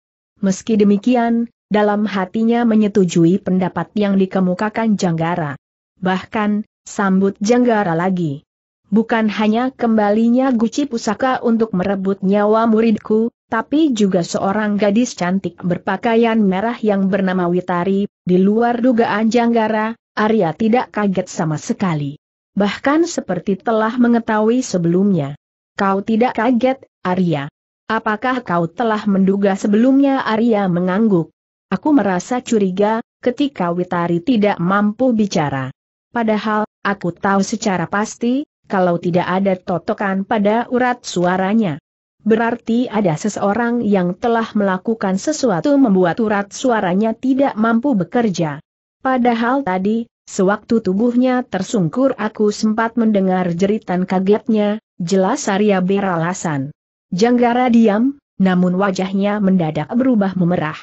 Meski demikian, dalam hatinya menyetujui pendapat yang dikemukakan Janggara. Bahkan, sambut Janggara lagi. Bukan hanya kembalinya Guci Pusaka untuk merebut nyawa muridku, tapi juga seorang gadis cantik berpakaian merah yang bernama Witari, di luar dugaan Janggara, Arya tidak kaget sama sekali. Bahkan seperti telah mengetahui sebelumnya. Kau tidak kaget, Arya. Apakah kau telah menduga sebelumnya Arya mengangguk? Aku merasa curiga, ketika Witari tidak mampu bicara. Padahal, aku tahu secara pasti, kalau tidak ada totokan pada urat suaranya. Berarti ada seseorang yang telah melakukan sesuatu membuat urat suaranya tidak mampu bekerja. Padahal tadi, sewaktu tubuhnya tersungkur aku sempat mendengar jeritan kagetnya, jelas Arya beralasan. Janggara diam, namun wajahnya mendadak berubah memerah.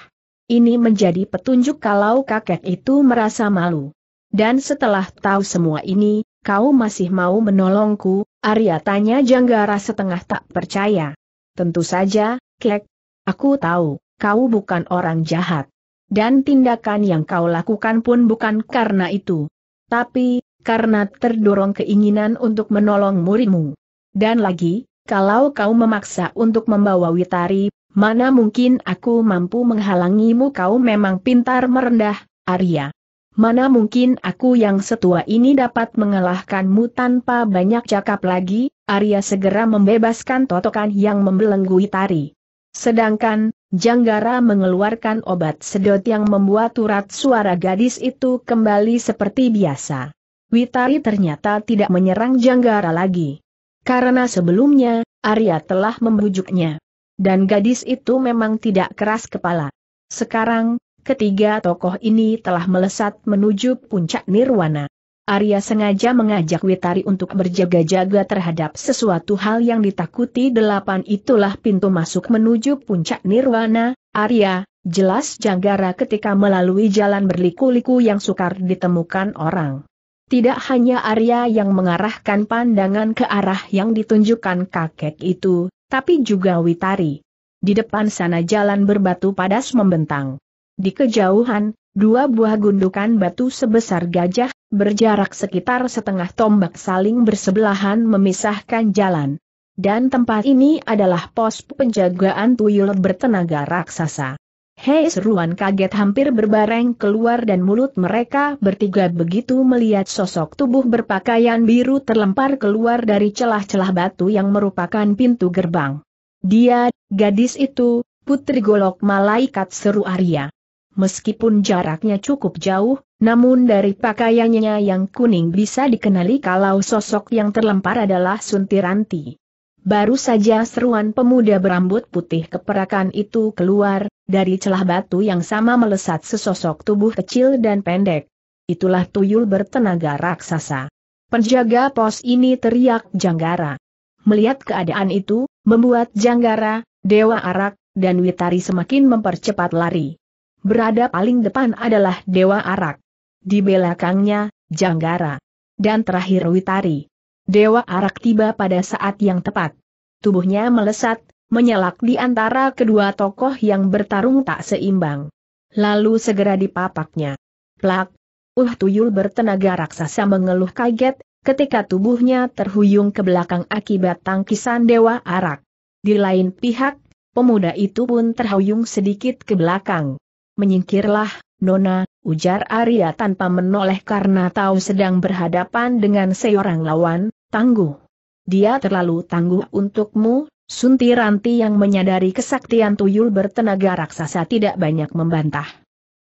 Ini menjadi petunjuk kalau kakek itu merasa malu. Dan setelah tahu semua ini, kau masih mau menolongku, Arya tanya Janggara setengah tak percaya. Tentu saja, kek. Aku tahu, kau bukan orang jahat. Dan tindakan yang kau lakukan pun bukan karena itu. Tapi, karena terdorong keinginan untuk menolong muridmu. Dan lagi, kalau kau memaksa untuk membawa Witari, mana mungkin aku mampu menghalangimu kau memang pintar merendah, Arya. Mana mungkin aku yang setua ini dapat mengalahkanmu tanpa banyak cakap lagi, Arya segera membebaskan totokan yang membelenggu Witari. Sedangkan, Janggara mengeluarkan obat sedot yang membuat urat suara gadis itu kembali seperti biasa. Witari ternyata tidak menyerang Janggara lagi. Karena sebelumnya, Arya telah membujuknya. Dan gadis itu memang tidak keras kepala. Sekarang, ketiga tokoh ini telah melesat menuju puncak nirwana. Arya sengaja mengajak Witari untuk berjaga-jaga terhadap sesuatu hal yang ditakuti delapan itulah pintu masuk menuju puncak nirwana, Arya, jelas Janggara ketika melalui jalan berliku-liku yang sukar ditemukan orang. Tidak hanya Arya yang mengarahkan pandangan ke arah yang ditunjukkan kakek itu, tapi juga Witari. Di depan sana jalan berbatu padas membentang. Di kejauhan, dua buah gundukan batu sebesar gajah, berjarak sekitar setengah tombak saling bersebelahan memisahkan jalan. Dan tempat ini adalah pos penjagaan tuyul bertenaga raksasa. Hei seruan kaget hampir berbareng keluar dan mulut mereka bertiga begitu melihat sosok tubuh berpakaian biru terlempar keluar dari celah-celah batu yang merupakan pintu gerbang. Dia, gadis itu, putri golok malaikat seru Arya. Meskipun jaraknya cukup jauh, namun dari pakaiannya yang kuning bisa dikenali kalau sosok yang terlempar adalah Suntiranti. Baru saja seruan pemuda berambut putih keperakan itu keluar, dari celah batu yang sama melesat sesosok tubuh kecil dan pendek. Itulah tuyul bertenaga raksasa. Penjaga pos ini teriak Janggara. Melihat keadaan itu, membuat Janggara, Dewa Arak, dan Witari semakin mempercepat lari. Berada paling depan adalah Dewa Arak. Di belakangnya, Janggara. Dan terakhir Witari. Dewa Arak tiba pada saat yang tepat. Tubuhnya melesat, menyelak di antara kedua tokoh yang bertarung tak seimbang. Lalu segera dipapaknya. Plak! Uh tuyul bertenaga raksasa mengeluh kaget, ketika tubuhnya terhuyung ke belakang akibat tangkisan Dewa Arak. Di lain pihak, pemuda itu pun terhuyung sedikit ke belakang. Menyingkirlah, Nona, ujar Arya tanpa menoleh karena tahu sedang berhadapan dengan seorang lawan, tangguh. Dia terlalu tangguh untukmu, Sunti Ranti yang menyadari kesaktian tuyul bertenaga raksasa tidak banyak membantah.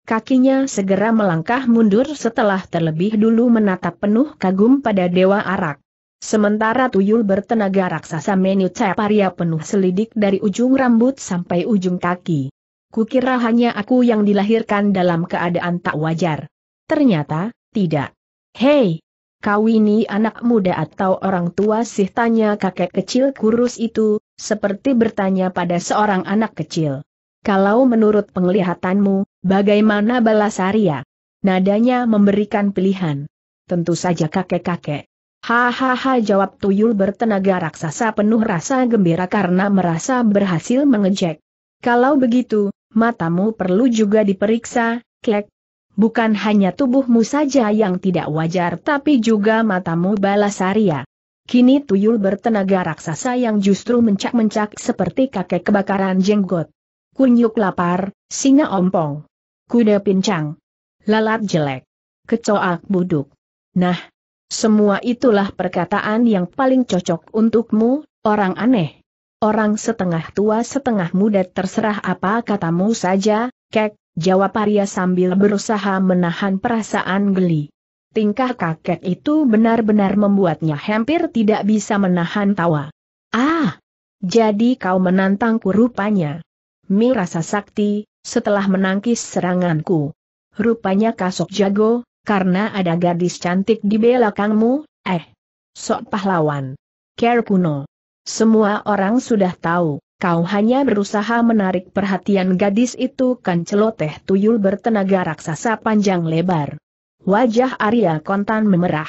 Kakinya segera melangkah mundur setelah terlebih dulu menatap penuh kagum pada Dewa Arak. Sementara tuyul bertenaga raksasa Menyuca Paria penuh selidik dari ujung rambut sampai ujung kaki. Kukira hanya aku yang dilahirkan dalam keadaan tak wajar. Ternyata, tidak. Hei, kau ini anak muda atau orang tua sih tanya kakek kecil kurus itu, seperti bertanya pada seorang anak kecil. Kalau menurut penglihatanmu, bagaimana balas Arya? Nadanya memberikan pilihan. Tentu saja kakek-kakek. Hahaha jawab tuyul bertenaga raksasa penuh rasa gembira karena merasa berhasil mengejek. Kalau begitu, matamu perlu juga diperiksa, kek. Bukan hanya tubuhmu saja yang tidak wajar tapi juga matamu balas Arya. Kini tuyul bertenaga raksasa yang justru mencak-mencak seperti kakek kebakaran jenggot. Kunyuk lapar, singa ompong. Kuda pincang. Lalat jelek. Kecoak buduk. Nah, semua itulah perkataan yang paling cocok untukmu, orang aneh. Orang setengah tua setengah muda terserah apa katamu saja, kek, jawab Arya sambil berusaha menahan perasaan geli. Tingkah kakek itu benar-benar membuatnya hampir tidak bisa menahan tawa. Ah! Jadi kau menantangku rupanya. Mi rasa sakti, setelah menangkis seranganku. Rupanya kasok jago, karena ada gadis cantik di belakangmu, eh. Sok pahlawan. Care kuno. Semua orang sudah tahu, kau hanya berusaha menarik perhatian gadis itu kan celoteh tuyul bertenaga raksasa panjang lebar. Wajah Arya kontan memerah.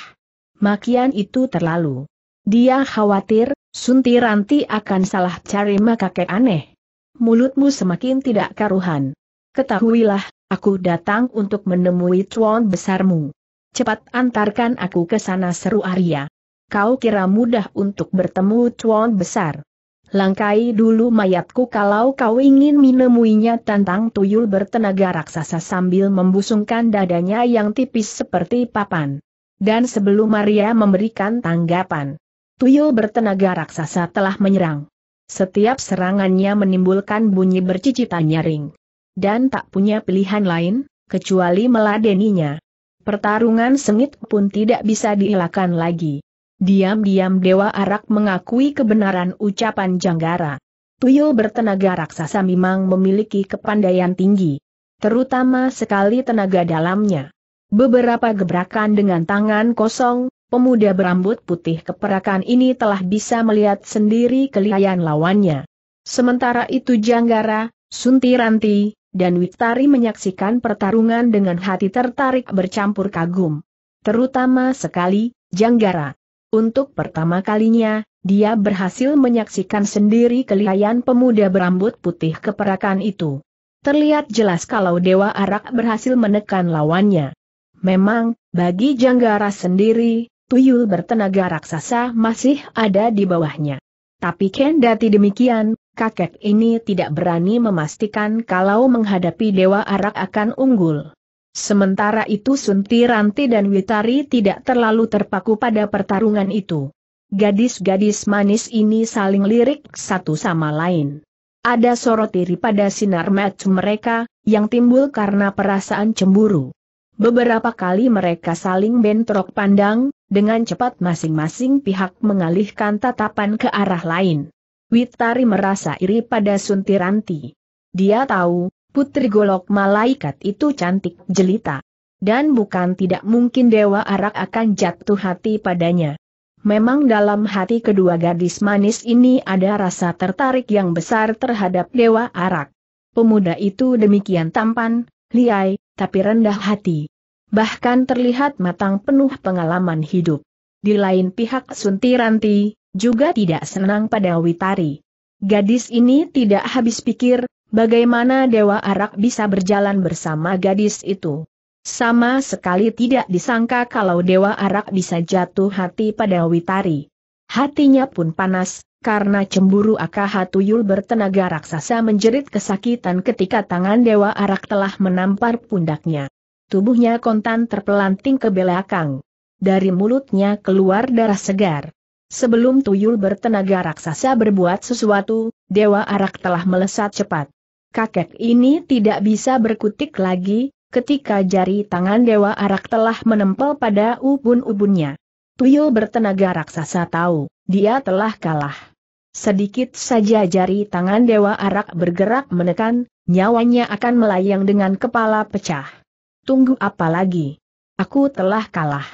Makian itu terlalu. Dia khawatir, Sunti Ranti akan salah cari kakek aneh. Mulutmu semakin tidak karuhan. Ketahuilah, aku datang untuk menemui tuan besarmu. Cepat antarkan aku ke sana seru Arya. Kau kira mudah untuk bertemu tuan besar. Langkai dulu mayatku kalau kau ingin menemuinya tantang tuyul bertenaga raksasa sambil membusungkan dadanya yang tipis seperti papan. Dan sebelum Maria memberikan tanggapan, tuyul bertenaga raksasa telah menyerang. Setiap serangannya menimbulkan bunyi bercicitan nyaring. Dan tak punya pilihan lain, kecuali meladeninya. Pertarungan sengit pun tidak bisa dielakkan lagi. Diam-diam Dewa Arak mengakui kebenaran ucapan Janggara. Tuyul bertenaga raksasa memang memiliki kepandaian tinggi. Terutama sekali tenaga dalamnya. Beberapa gebrakan dengan tangan kosong, pemuda berambut putih keperakan ini telah bisa melihat sendiri kelihayan lawannya. Sementara itu Janggara, Suntiranti, dan Wiktari menyaksikan pertarungan dengan hati tertarik bercampur kagum. Terutama sekali, Janggara. Untuk pertama kalinya, dia berhasil menyaksikan sendiri kelihayan pemuda berambut putih keperakan itu. Terlihat jelas kalau Dewa Arak berhasil menekan lawannya. Memang, bagi Janggara sendiri, tuyul bertenaga raksasa masih ada di bawahnya. Tapi kendati demikian, kakek ini tidak berani memastikan kalau menghadapi Dewa Arak akan unggul. Sementara itu Sun Tiranti dan Witari tidak terlalu terpaku pada pertarungan itu. Gadis-gadis manis ini saling lirik satu sama lain. Ada sorot iri pada sinar mata mereka, yang timbul karena perasaan cemburu. Beberapa kali mereka saling bentrok pandang, dengan cepat masing-masing pihak mengalihkan tatapan ke arah lain. Witari merasa iri pada Suntiranti. Dia tahu, Putri golok malaikat itu cantik jelita. Dan bukan tidak mungkin Dewa Arak akan jatuh hati padanya. Memang dalam hati kedua gadis manis ini ada rasa tertarik yang besar terhadap Dewa Arak. Pemuda itu demikian tampan, liai, tapi rendah hati. Bahkan terlihat matang penuh pengalaman hidup. Di lain pihak Suntiranti, juga tidak senang pada Witari. Gadis ini tidak habis pikir, Bagaimana Dewa Arak bisa berjalan bersama gadis itu? Sama sekali tidak disangka kalau Dewa Arak bisa jatuh hati pada Witari. Hatinya pun panas, karena cemburu Akaha Tuyul bertenaga raksasa menjerit kesakitan ketika tangan Dewa Arak telah menampar pundaknya. Tubuhnya kontan terpelanting ke belakang. Dari mulutnya keluar darah segar. Sebelum Tuyul bertenaga raksasa berbuat sesuatu, Dewa Arak telah melesat cepat kakek ini tidak bisa berkutik lagi, ketika jari tangan Dewa Arak telah menempel pada ubun-ubunnya. Tuyul bertenaga raksasa tahu, dia telah kalah. Sedikit saja jari tangan Dewa Arak bergerak menekan, nyawanya akan melayang dengan kepala pecah. Tunggu apa lagi? Aku telah kalah.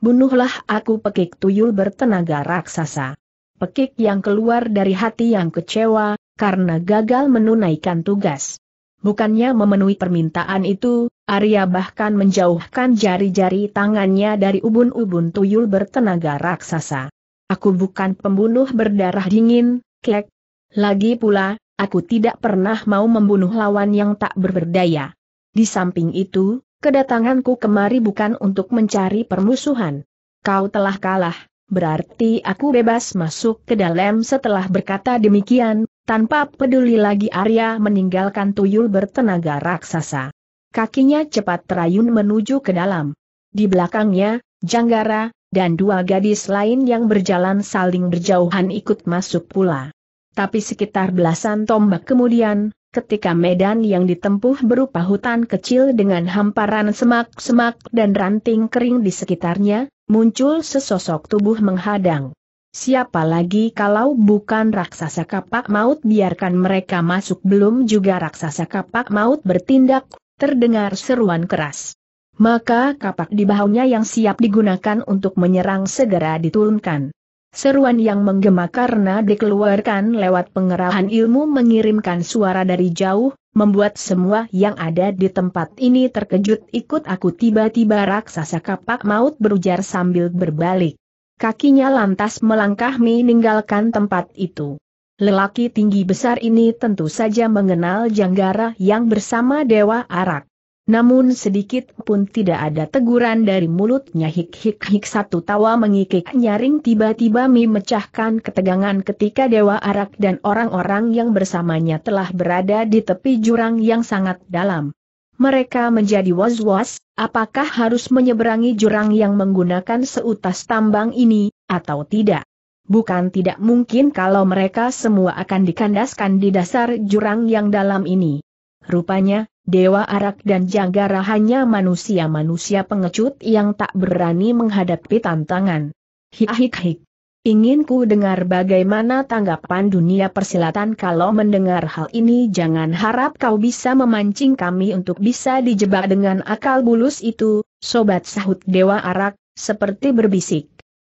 Bunuhlah aku pekik tuyul bertenaga raksasa. Pekik yang keluar dari hati yang kecewa, karena gagal menunaikan tugas. Bukannya memenuhi permintaan itu, Arya bahkan menjauhkan jari-jari tangannya dari ubun-ubun tuyul bertenaga raksasa. Aku bukan pembunuh berdarah dingin, klek. Lagi pula, aku tidak pernah mau membunuh lawan yang tak berberdaya. Di samping itu, kedatanganku kemari bukan untuk mencari permusuhan. Kau telah kalah, berarti aku bebas masuk ke dalam setelah berkata demikian, tanpa peduli lagi Arya meninggalkan tuyul bertenaga raksasa. Kakinya cepat terayun menuju ke dalam. Di belakangnya, Janggara, dan dua gadis lain yang berjalan saling berjauhan ikut masuk pula. Tapi sekitar belasan tombak kemudian, ketika medan yang ditempuh berupa hutan kecil dengan hamparan semak-semak dan ranting kering di sekitarnya, muncul sesosok tubuh menghadang. Siapa lagi kalau bukan raksasa kapak maut biarkan mereka masuk belum juga raksasa kapak maut bertindak, terdengar seruan keras. Maka kapak di bahunya yang siap digunakan untuk menyerang segera diturunkan. Seruan yang menggema karena dikeluarkan lewat pengerahan ilmu mengirimkan suara dari jauh, membuat semua yang ada di tempat ini terkejut ikut aku tiba-tiba raksasa kapak maut berujar sambil berbalik. Kakinya lantas melangkah meninggalkan tempat itu. Lelaki tinggi besar ini tentu saja mengenal Janggara yang bersama Dewa Arak. Namun sedikit pun tidak ada teguran dari mulutnya hik-hik-hik satu tawa mengikik nyaring tiba-tiba memecahkan ketegangan ketika Dewa Arak dan orang-orang yang bersamanya telah berada di tepi jurang yang sangat dalam. Mereka menjadi was-was, apakah harus menyeberangi jurang yang menggunakan seutas tambang ini, atau tidak. Bukan tidak mungkin kalau mereka semua akan dikandaskan di dasar jurang yang dalam ini. Rupanya, Dewa Arak dan Janggara hanya manusia-manusia pengecut yang tak berani menghadapi tantangan. Hik-hik-hik. Ingin ku dengar bagaimana tanggapan dunia persilatan kalau mendengar hal ini jangan harap kau bisa memancing kami untuk bisa dijebak dengan akal bulus itu, sobat sahut Dewa Arak, seperti berbisik.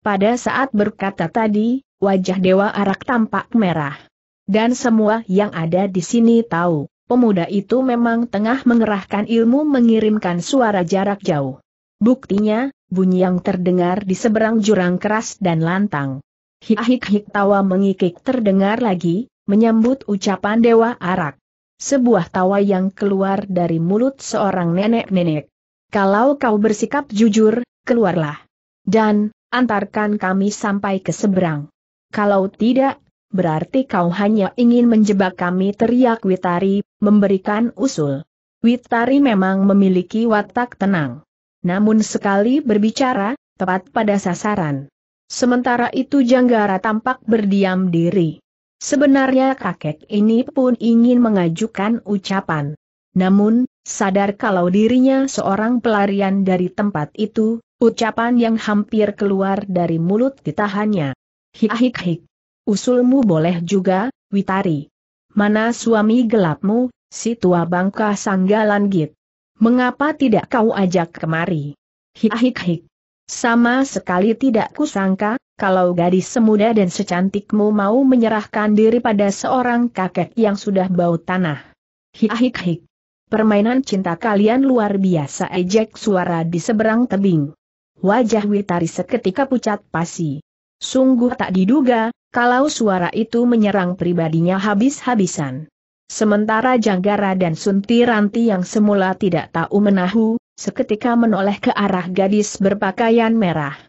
Pada saat berkata tadi, wajah Dewa Arak tampak merah. Dan semua yang ada di sini tahu Pemuda itu memang tengah mengerahkan ilmu mengirimkan suara jarak jauh. Buktinya, bunyi yang terdengar di seberang jurang keras dan lantang. Hik-hik tawa mengikik terdengar lagi, menyambut ucapan Dewa Arak. Sebuah tawa yang keluar dari mulut seorang nenek-nenek. Kalau kau bersikap jujur, keluarlah. Dan, antarkan kami sampai ke seberang. Kalau tidak, berarti kau hanya ingin menjebak kami teriak Witari, memberikan usul. Witari memang memiliki watak tenang. Namun sekali berbicara, tepat pada sasaran. Sementara itu Janggara tampak berdiam diri. Sebenarnya kakek ini pun ingin mengajukan ucapan. Namun, sadar kalau dirinya seorang pelarian dari tempat itu, ucapan yang hampir keluar dari mulut ditahannya. Hik-hik-hik. Usulmu boleh juga, Witari. Mana suami gelapmu, si tua bangka sangga git. Mengapa tidak kau ajak kemari? Hik-hik-hik. Sama sekali tidak kusangka, kalau gadis semuda dan secantikmu mau menyerahkan diri pada seorang kakek yang sudah bau tanah. Hik-hik-hik. Permainan cinta kalian luar biasa ejek suara di seberang tebing. Wajah Witari seketika pucat pasi. Sungguh tak diduga, kalau suara itu menyerang pribadinya habis-habisan. Sementara Janggara dan Sunti Ranti yang semula tidak tahu menahu, seketika menoleh ke arah gadis berpakaian merah.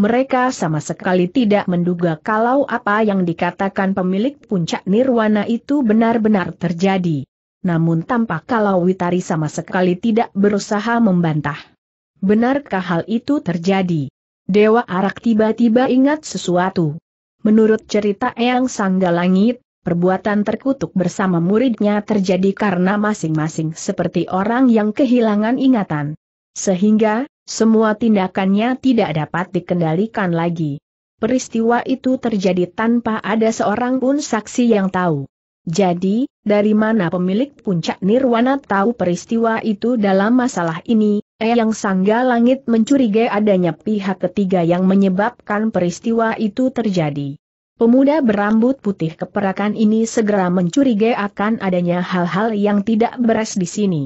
Mereka sama sekali tidak menduga kalau apa yang dikatakan pemilik puncak nirwana itu benar-benar terjadi. Namun tampak kalau Witari sama sekali tidak berusaha membantah. Benarkah hal itu terjadi? Dewa Arak tiba-tiba ingat sesuatu. Menurut cerita Eyang Sanggalangit, perbuatan terkutuk bersama muridnya terjadi karena masing-masing seperti orang yang kehilangan ingatan. Sehingga, semua tindakannya tidak dapat dikendalikan lagi. Peristiwa itu terjadi tanpa ada seorang pun saksi yang tahu. Jadi, dari mana pemilik puncak Nirwana tahu peristiwa itu dalam masalah ini, Eyang Sangga Langit mencurigai adanya pihak ketiga yang menyebabkan peristiwa itu terjadi. Pemuda berambut putih keperakan ini segera mencurigai akan adanya hal-hal yang tidak beres di sini.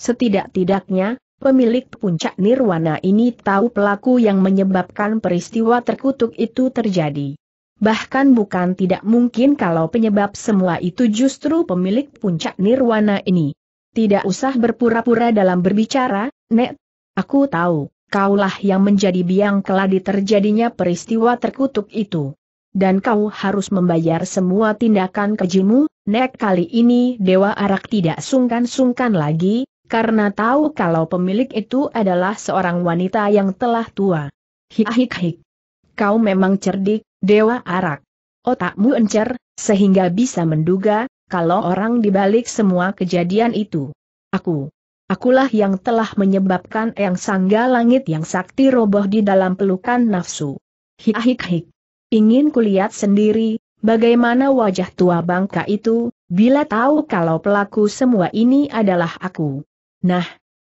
Setidak-tidaknya, pemilik puncak nirwana ini tahu pelaku yang menyebabkan peristiwa terkutuk itu terjadi. Bahkan bukan tidak mungkin kalau penyebab semua itu justru pemilik puncak nirwana ini. Tidak usah berpura-pura dalam berbicara, Nek, aku tahu, kaulah yang menjadi biang keladi terjadinya peristiwa terkutuk itu. Dan kau harus membayar semua tindakan kejimu, Nek kali ini Dewa Arak tidak sungkan-sungkan lagi, karena tahu kalau pemilik itu adalah seorang wanita yang telah tua. Hik-hik-hik. Kau memang cerdik, Dewa Arak. Otakmu encer, sehingga bisa menduga, kalau orang dibalik semua kejadian itu. Aku Akulah yang telah menyebabkan yang Sangga Langit yang sakti roboh di dalam pelukan nafsu. Hik hik Ingin kulihat sendiri, bagaimana wajah tua bangka itu, bila tahu kalau pelaku semua ini adalah aku. Nah,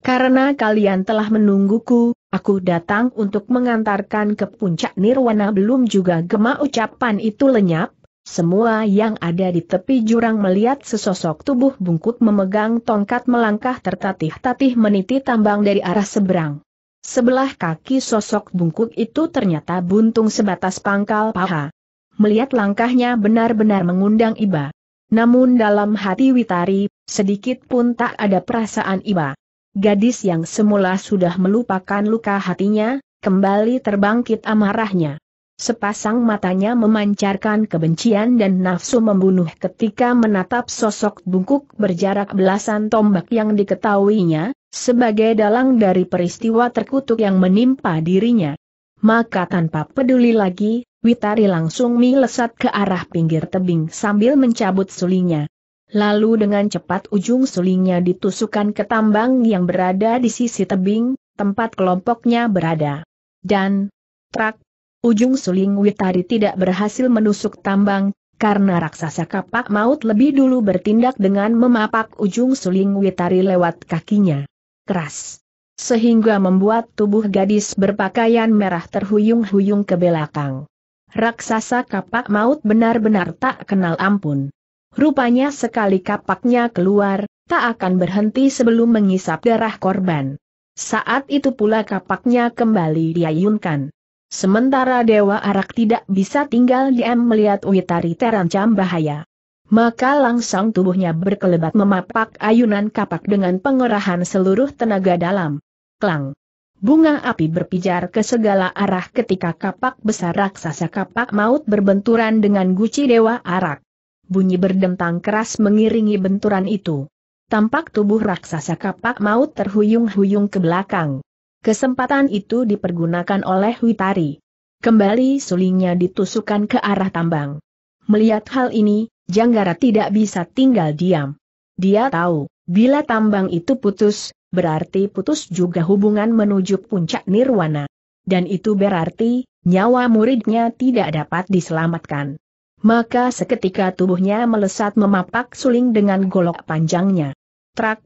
karena kalian telah menungguku, aku datang untuk mengantarkan ke puncak nirwana belum juga gema ucapan itu lenyap, semua yang ada di tepi jurang melihat sesosok tubuh bungkuk memegang tongkat melangkah tertatih-tatih meniti tambang dari arah seberang. Sebelah kaki sosok bungkuk itu ternyata buntung sebatas pangkal paha. Melihat langkahnya benar-benar mengundang iba. Namun dalam hati Witari, sedikit pun tak ada perasaan iba. Gadis yang semula sudah melupakan luka hatinya, kembali terbangkit amarahnya. Sepasang matanya memancarkan kebencian dan nafsu membunuh ketika menatap sosok bungkuk berjarak belasan tombak yang diketahuinya, sebagai dalang dari peristiwa terkutuk yang menimpa dirinya. Maka tanpa peduli lagi, Witari langsung melesat ke arah pinggir tebing sambil mencabut sulingnya. Lalu dengan cepat ujung sulingnya ditusukkan ke tambang yang berada di sisi tebing, tempat kelompoknya berada. Dan, trak, Ujung suling Witari tidak berhasil menusuk tambang, karena raksasa kapak maut lebih dulu bertindak dengan memapak ujung suling Witari lewat kakinya. Keras. Sehingga membuat tubuh gadis berpakaian merah terhuyung-huyung ke belakang. Raksasa kapak maut benar-benar tak kenal ampun. Rupanya sekali kapaknya keluar, tak akan berhenti sebelum mengisap darah korban. Saat itu pula kapaknya kembali diayunkan. Sementara Dewa Arak tidak bisa tinggal diam melihat Witari terancam bahaya. Maka langsung tubuhnya berkelebat memapak ayunan kapak dengan pengerahan seluruh tenaga dalam. Klang. Bunga api berpijar ke segala arah ketika kapak besar raksasa kapak maut berbenturan dengan guci dewa arak. Bunyi berdentang keras mengiringi benturan itu. Tampak tubuh raksasa kapak maut terhuyung-huyung ke belakang. Kesempatan itu dipergunakan oleh Witari. Kembali sulingnya ditusukkan ke arah tambang. Melihat hal ini, Janggara tidak bisa tinggal diam. Dia tahu, bila tambang itu putus, berarti putus juga hubungan menuju puncak nirwana. Dan itu berarti, nyawa muridnya tidak dapat diselamatkan. Maka seketika tubuhnya melesat memapak suling dengan golok panjangnya. Trak,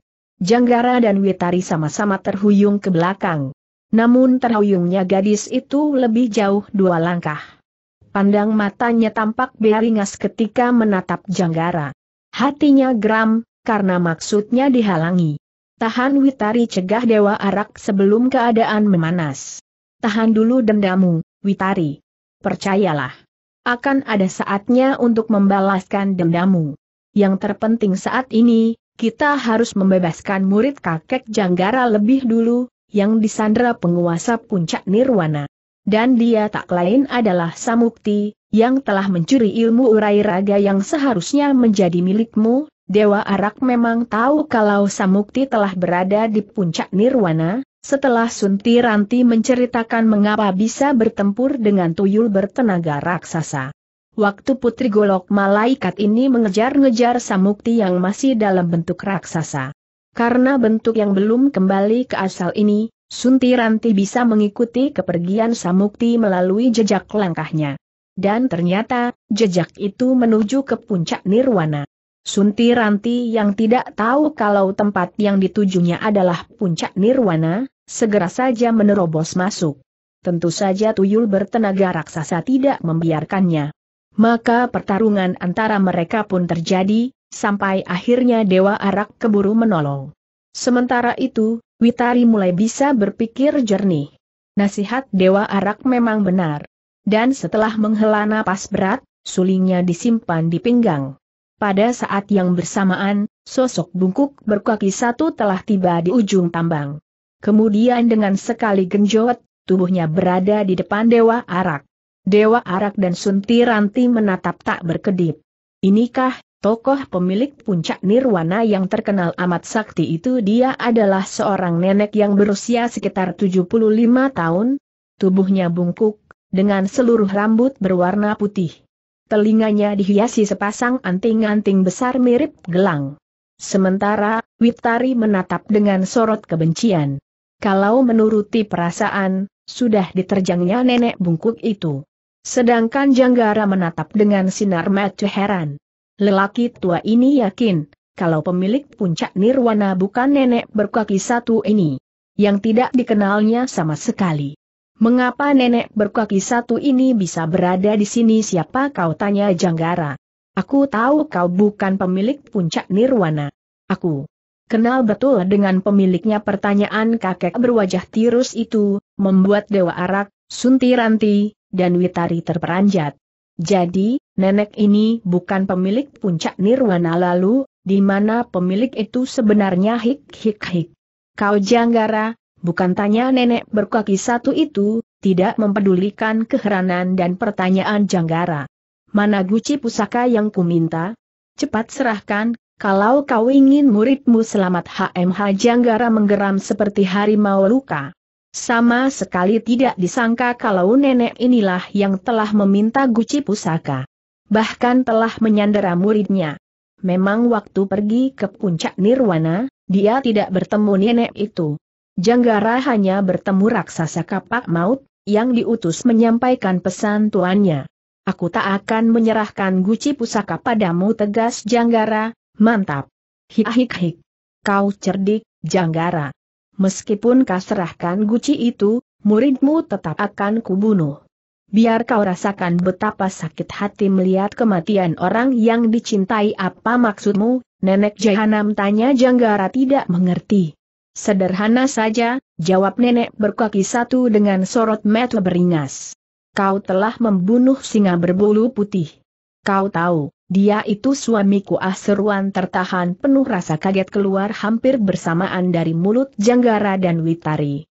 Janggara dan Witari sama-sama terhuyung ke belakang. Namun terhuyungnya gadis itu lebih jauh dua langkah. Pandang matanya tampak beringas ketika menatap Janggara. Hatinya geram, karena maksudnya dihalangi. Tahan Witari cegah Dewa Arak sebelum keadaan memanas. Tahan dulu dendamu, Witari. Percayalah. Akan ada saatnya untuk membalaskan dendamu. Yang terpenting saat ini, kita harus membebaskan murid kakek Janggara lebih dulu, yang disandra penguasa puncak nirwana. Dan dia tak lain adalah Samukti, yang telah mencuri ilmu urai raga yang seharusnya menjadi milikmu, Dewa Arak memang tahu kalau Samukti telah berada di puncak nirwana, setelah Sunti Ranti menceritakan mengapa bisa bertempur dengan tuyul bertenaga raksasa. Waktu Putri Golok malaikat ini mengejar-ngejar Samukti yang masih dalam bentuk raksasa. Karena bentuk yang belum kembali ke asal ini, Sunti Ranti bisa mengikuti kepergian Samukti melalui jejak langkahnya. Dan ternyata, jejak itu menuju ke puncak nirwana. Sunti Ranti yang tidak tahu kalau tempat yang ditujunya adalah puncak nirwana, segera saja menerobos masuk. Tentu saja tuyul bertenaga raksasa tidak membiarkannya. Maka pertarungan antara mereka pun terjadi, sampai akhirnya Dewa Arak keburu menolong. Sementara itu, Witari mulai bisa berpikir jernih. Nasihat Dewa Arak memang benar. Dan setelah menghela napas berat, sulingnya disimpan di pinggang. Pada saat yang bersamaan, sosok bungkuk berkaki satu telah tiba di ujung tambang. Kemudian dengan sekali genjot, tubuhnya berada di depan Dewa Arak. Dewa Arak dan Ranti menatap tak berkedip. Inikah, tokoh pemilik puncak nirwana yang terkenal amat sakti itu dia adalah seorang nenek yang berusia sekitar 75 tahun, tubuhnya bungkuk, dengan seluruh rambut berwarna putih. Telinganya dihiasi sepasang anting-anting besar mirip gelang. Sementara, Witari menatap dengan sorot kebencian. Kalau menuruti perasaan, sudah diterjangnya nenek bungkuk itu. Sedangkan Janggara menatap dengan sinar mata heran. Lelaki tua ini yakin, kalau pemilik puncak nirwana bukan nenek berkaki satu ini. Yang tidak dikenalnya sama sekali. Mengapa nenek berkaki satu ini bisa berada di sini siapa kau tanya Janggara. Aku tahu kau bukan pemilik puncak nirwana. Aku kenal betul dengan pemiliknya pertanyaan kakek berwajah tirus itu, membuat Dewa Arak, Suntiranti, dan Witari terperanjat. Jadi, nenek ini bukan pemilik puncak nirwana lalu, di mana pemilik itu sebenarnya hik-hik-hik. Kau janggara, bukan tanya nenek berkaki satu itu, tidak mempedulikan keheranan dan pertanyaan janggara. Mana guci pusaka yang kuminta? Cepat serahkan, kalau kau ingin muridmu selamat HMH Janggara menggeram seperti harimau luka. Sama sekali tidak disangka kalau nenek inilah yang telah meminta guci pusaka. Bahkan telah menyandera muridnya. Memang waktu pergi ke puncak Nirwana, dia tidak bertemu nenek itu. Janggara hanya bertemu raksasa kapak maut, yang diutus menyampaikan pesan tuannya. Aku tak akan menyerahkan guci pusaka padamu tegas Janggara, mantap. Hik hik hik. Kau cerdik, Janggara meskipun kau serahkan guci itu, muridmu tetap akan kubunuh. Biar kau rasakan betapa sakit hati melihat kematian orang yang dicintai apa maksudmu, Nenek Jahanam tanya Janggara tidak mengerti. Sederhana saja, jawab nenek berkaki satu dengan sorot mata beringas. Kau telah membunuh singa berbulu putih. Kau tahu, dia itu suamiku ah seruan tertahan penuh rasa kaget keluar hampir bersamaan dari mulut Janggara dan Witari.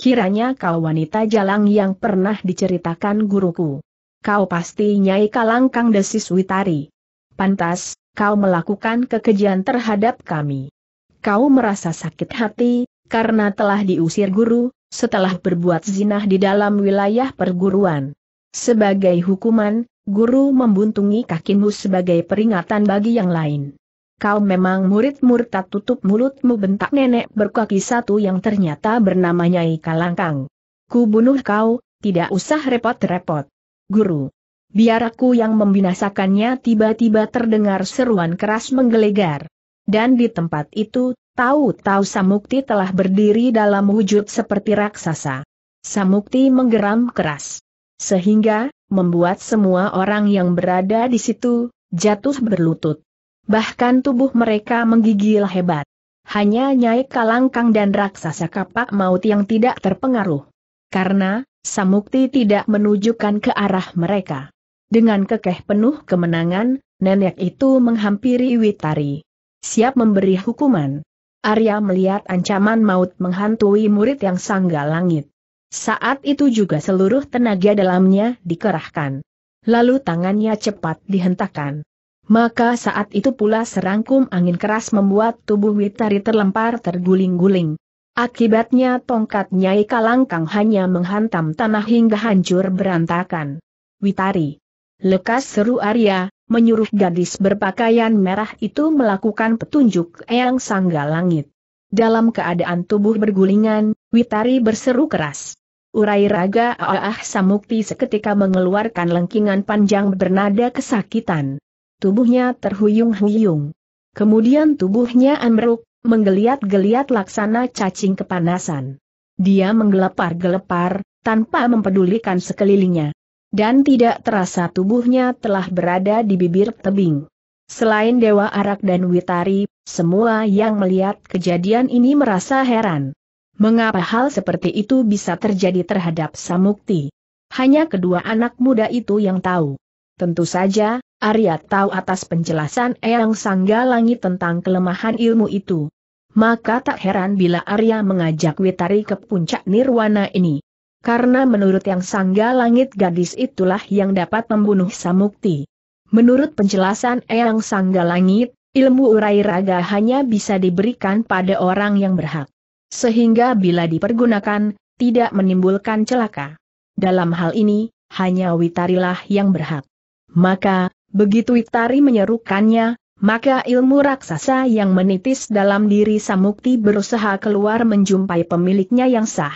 Kiranya kau wanita jalang yang pernah diceritakan guruku. Kau pasti Nyai Kalangkang desis Witari. Pantas, kau melakukan kekejian terhadap kami. Kau merasa sakit hati, karena telah diusir guru, setelah berbuat zinah di dalam wilayah perguruan. Sebagai hukuman, guru membuntungi kakimu sebagai peringatan bagi yang lain. Kau memang murid murtad tutup mulutmu bentak nenek berkaki satu yang ternyata bernama Nyai Kalangkang. Ku bunuh kau, tidak usah repot-repot. Guru. Biar aku yang membinasakannya tiba-tiba terdengar seruan keras menggelegar. Dan di tempat itu, tahu-tahu Samukti telah berdiri dalam wujud seperti raksasa. Samukti menggeram keras. Sehingga, membuat semua orang yang berada di situ, jatuh berlutut. Bahkan tubuh mereka menggigil hebat. Hanya Nyai Kalangkang dan Raksasa Kapak Maut yang tidak terpengaruh. Karena, Samukti tidak menunjukkan ke arah mereka. Dengan kekeh penuh kemenangan, nenek itu menghampiri Witari. Siap memberi hukuman. Arya melihat ancaman maut menghantui murid yang sangga langit. Saat itu juga seluruh tenaga dalamnya dikerahkan. Lalu tangannya cepat dihentakkan. Maka saat itu pula serangkum angin keras membuat tubuh Witari terlempar terguling-guling. Akibatnya tongkat Nyai Kalangkang hanya menghantam tanah hingga hancur berantakan. Witari. Lekas seru Arya, menyuruh gadis berpakaian merah itu melakukan petunjuk Eyang Sangga Langit. Dalam keadaan tubuh bergulingan, Witari berseru keras. Urai Raga Aah ah, ah, Samukti seketika mengeluarkan lengkingan panjang bernada kesakitan. Tubuhnya terhuyung-huyung. Kemudian tubuhnya ambruk, menggeliat-geliat laksana cacing kepanasan. Dia menggelepar-gelepar, tanpa mempedulikan sekelilingnya. Dan tidak terasa tubuhnya telah berada di bibir tebing. Selain Dewa Arak dan Witari, semua yang melihat kejadian ini merasa heran. Mengapa hal seperti itu bisa terjadi terhadap Samukti? Hanya kedua anak muda itu yang tahu. Tentu saja, Arya tahu atas penjelasan Eyang Sanggalangi tentang kelemahan ilmu itu. Maka tak heran bila Arya mengajak Witari ke puncak nirwana ini. Karena menurut yang sangga langit gadis itulah yang dapat membunuh Samukti. Menurut penjelasan Eyang Sangga Langit, ilmu urai raga hanya bisa diberikan pada orang yang berhak. Sehingga bila dipergunakan, tidak menimbulkan celaka. Dalam hal ini, hanya Witarilah yang berhak. Maka, begitu Witari menyerukannya, maka ilmu raksasa yang menitis dalam diri Samukti berusaha keluar menjumpai pemiliknya yang sah.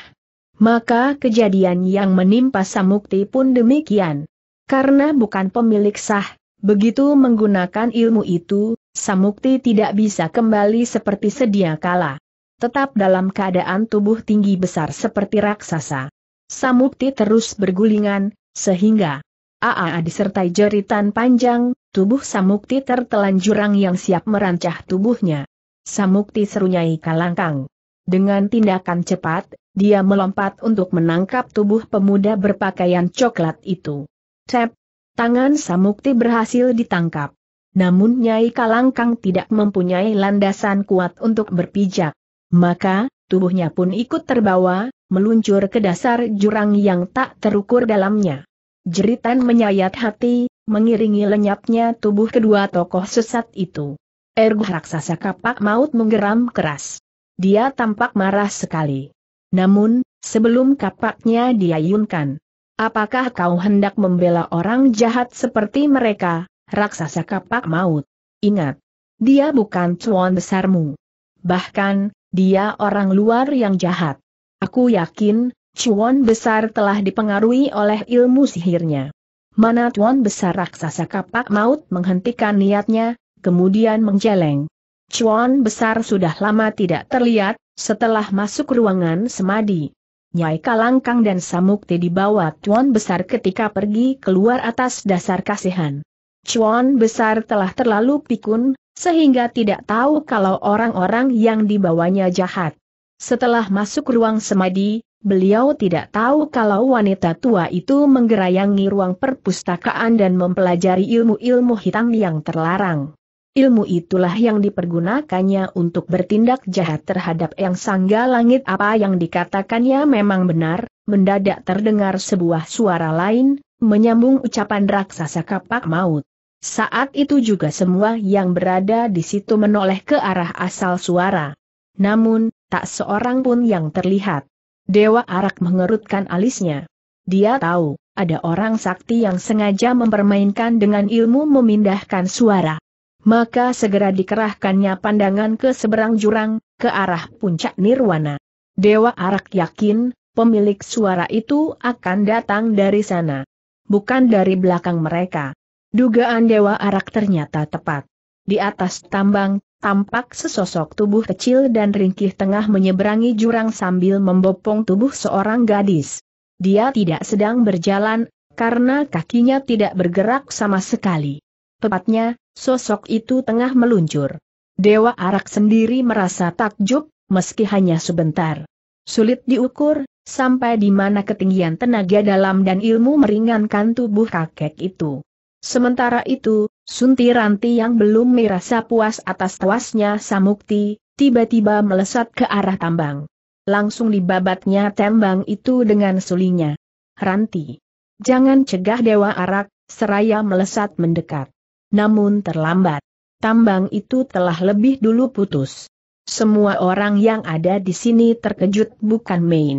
Maka kejadian yang menimpa Samukti pun demikian. Karena bukan pemilik sah, begitu menggunakan ilmu itu, Samukti tidak bisa kembali seperti sedia kala tetap dalam keadaan tubuh tinggi besar seperti raksasa. Samukti terus bergulingan, sehingga AA disertai jeritan panjang, tubuh Samukti tertelan jurang yang siap merancah tubuhnya. Samukti serunyai kalangkang. Dengan tindakan cepat, dia melompat untuk menangkap tubuh pemuda berpakaian coklat itu. Tap, tangan Samukti berhasil ditangkap. Namun Nyai Kalangkang tidak mempunyai landasan kuat untuk berpijak. Maka, tubuhnya pun ikut terbawa, meluncur ke dasar jurang yang tak terukur dalamnya. Jeritan menyayat hati, mengiringi lenyapnya tubuh kedua tokoh sesat itu. Ergo raksasa kapak maut menggeram keras. Dia tampak marah sekali. Namun, sebelum kapaknya diayunkan, apakah kau hendak membela orang jahat seperti mereka, raksasa kapak maut? Ingat, dia bukan cuan besarmu. Bahkan, dia orang luar yang jahat. Aku yakin, Chuan besar telah dipengaruhi oleh ilmu sihirnya. Mana Tuan besar raksasa kapak maut menghentikan niatnya, kemudian menjeleng. Chuan besar sudah lama tidak terlihat, setelah masuk ruangan semadi. Nyai Kalangkang dan Samukti dibawa Tuan besar ketika pergi keluar atas dasar kasihan. Chuan besar telah terlalu pikun, sehingga tidak tahu kalau orang-orang yang dibawanya jahat. Setelah masuk ruang semadi, beliau tidak tahu kalau wanita tua itu menggerayangi ruang perpustakaan dan mempelajari ilmu-ilmu hitam yang terlarang. Ilmu itulah yang dipergunakannya untuk bertindak jahat terhadap yang sangga langit apa yang dikatakannya memang benar, mendadak terdengar sebuah suara lain, menyambung ucapan raksasa kapak maut. Saat itu juga semua yang berada di situ menoleh ke arah asal suara. Namun, tak seorang pun yang terlihat. Dewa Arak mengerutkan alisnya. Dia tahu, ada orang sakti yang sengaja mempermainkan dengan ilmu memindahkan suara. Maka segera dikerahkannya pandangan ke seberang jurang, ke arah puncak nirwana. Dewa Arak yakin, pemilik suara itu akan datang dari sana. Bukan dari belakang mereka. Dugaan Dewa Arak ternyata tepat. Di atas tambang, tampak sesosok tubuh kecil dan ringkih tengah menyeberangi jurang sambil membopong tubuh seorang gadis. Dia tidak sedang berjalan, karena kakinya tidak bergerak sama sekali. Tepatnya, sosok itu tengah meluncur. Dewa Arak sendiri merasa takjub, meski hanya sebentar. Sulit diukur, sampai di mana ketinggian tenaga dalam dan ilmu meringankan tubuh kakek itu. Sementara itu, Sunti Ranti yang belum merasa puas atas tewasnya Samukti, tiba-tiba melesat ke arah tambang. Langsung dibabatnya tembang itu dengan sulinya. Ranti. Jangan cegah Dewa Arak, seraya melesat mendekat. Namun terlambat. Tambang itu telah lebih dulu putus. Semua orang yang ada di sini terkejut bukan main.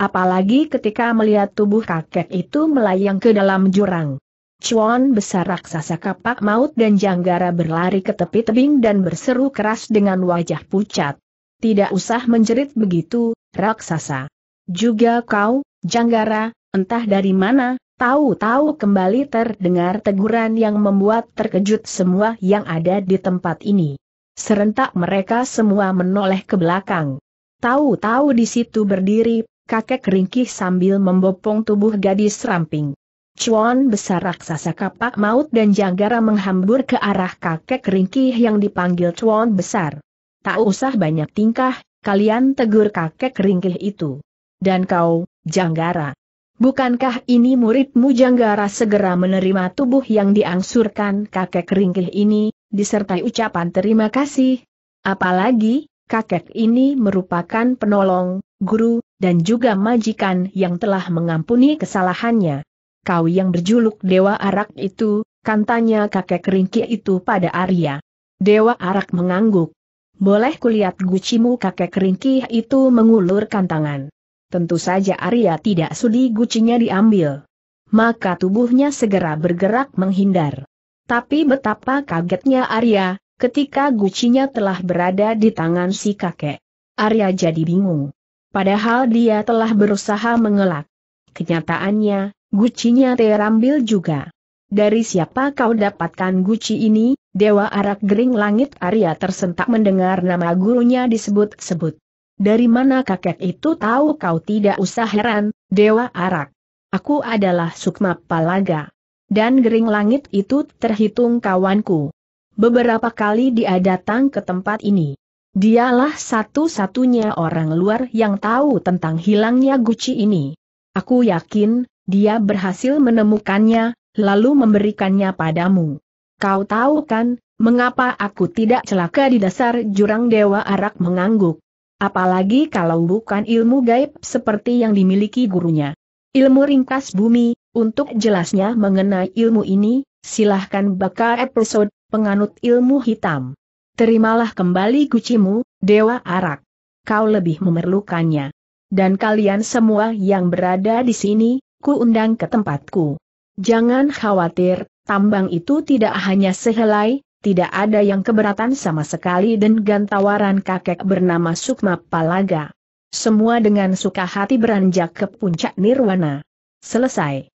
Apalagi ketika melihat tubuh kakek itu melayang ke dalam jurang. Cuan besar raksasa kapak maut dan janggara berlari ke tepi tebing dan berseru keras dengan wajah pucat. Tidak usah menjerit begitu, raksasa. Juga kau, janggara, entah dari mana, tahu-tahu kembali terdengar teguran yang membuat terkejut semua yang ada di tempat ini. Serentak mereka semua menoleh ke belakang. Tahu-tahu di situ berdiri, kakek ringkih sambil membopong tubuh gadis ramping. Cuan besar raksasa kapak maut dan janggara menghambur ke arah kakek ringkih yang dipanggil cuan besar. Tak usah banyak tingkah, kalian tegur kakek ringkih itu. Dan kau, janggara. Bukankah ini muridmu janggara segera menerima tubuh yang diangsurkan kakek ringkih ini, disertai ucapan terima kasih? Apalagi, kakek ini merupakan penolong, guru, dan juga majikan yang telah mengampuni kesalahannya kau yang berjuluk Dewa Arak itu, kan kakek ringki itu pada Arya. Dewa Arak mengangguk. Boleh kulihat gucimu kakek ringki itu mengulurkan tangan. Tentu saja Arya tidak sudi gucinya diambil. Maka tubuhnya segera bergerak menghindar. Tapi betapa kagetnya Arya, ketika gucinya telah berada di tangan si kakek. Arya jadi bingung. Padahal dia telah berusaha mengelak. Kenyataannya, Gucinya terambil juga. Dari siapa kau dapatkan guci ini? Dewa arak gering langit Arya tersentak mendengar nama gurunya disebut-sebut. Dari mana kakek itu tahu kau tidak usah heran, Dewa arak. Aku adalah Sukma Palaga. Dan gering langit itu terhitung kawanku. Beberapa kali dia datang ke tempat ini. Dialah satu-satunya orang luar yang tahu tentang hilangnya guci ini. Aku yakin, dia berhasil menemukannya, lalu memberikannya padamu. Kau tahu kan, mengapa aku tidak celaka di dasar jurang Dewa Arak mengangguk. Apalagi kalau bukan ilmu gaib seperti yang dimiliki gurunya. Ilmu ringkas bumi, untuk jelasnya mengenai ilmu ini, silahkan baca episode penganut ilmu hitam. Terimalah kembali kucimu, Dewa Arak. Kau lebih memerlukannya. Dan kalian semua yang berada di sini, ku undang ke tempatku. Jangan khawatir, tambang itu tidak hanya sehelai, tidak ada yang keberatan sama sekali dengan tawaran kakek bernama Sukma Palaga. Semua dengan suka hati beranjak ke puncak Nirwana. Selesai.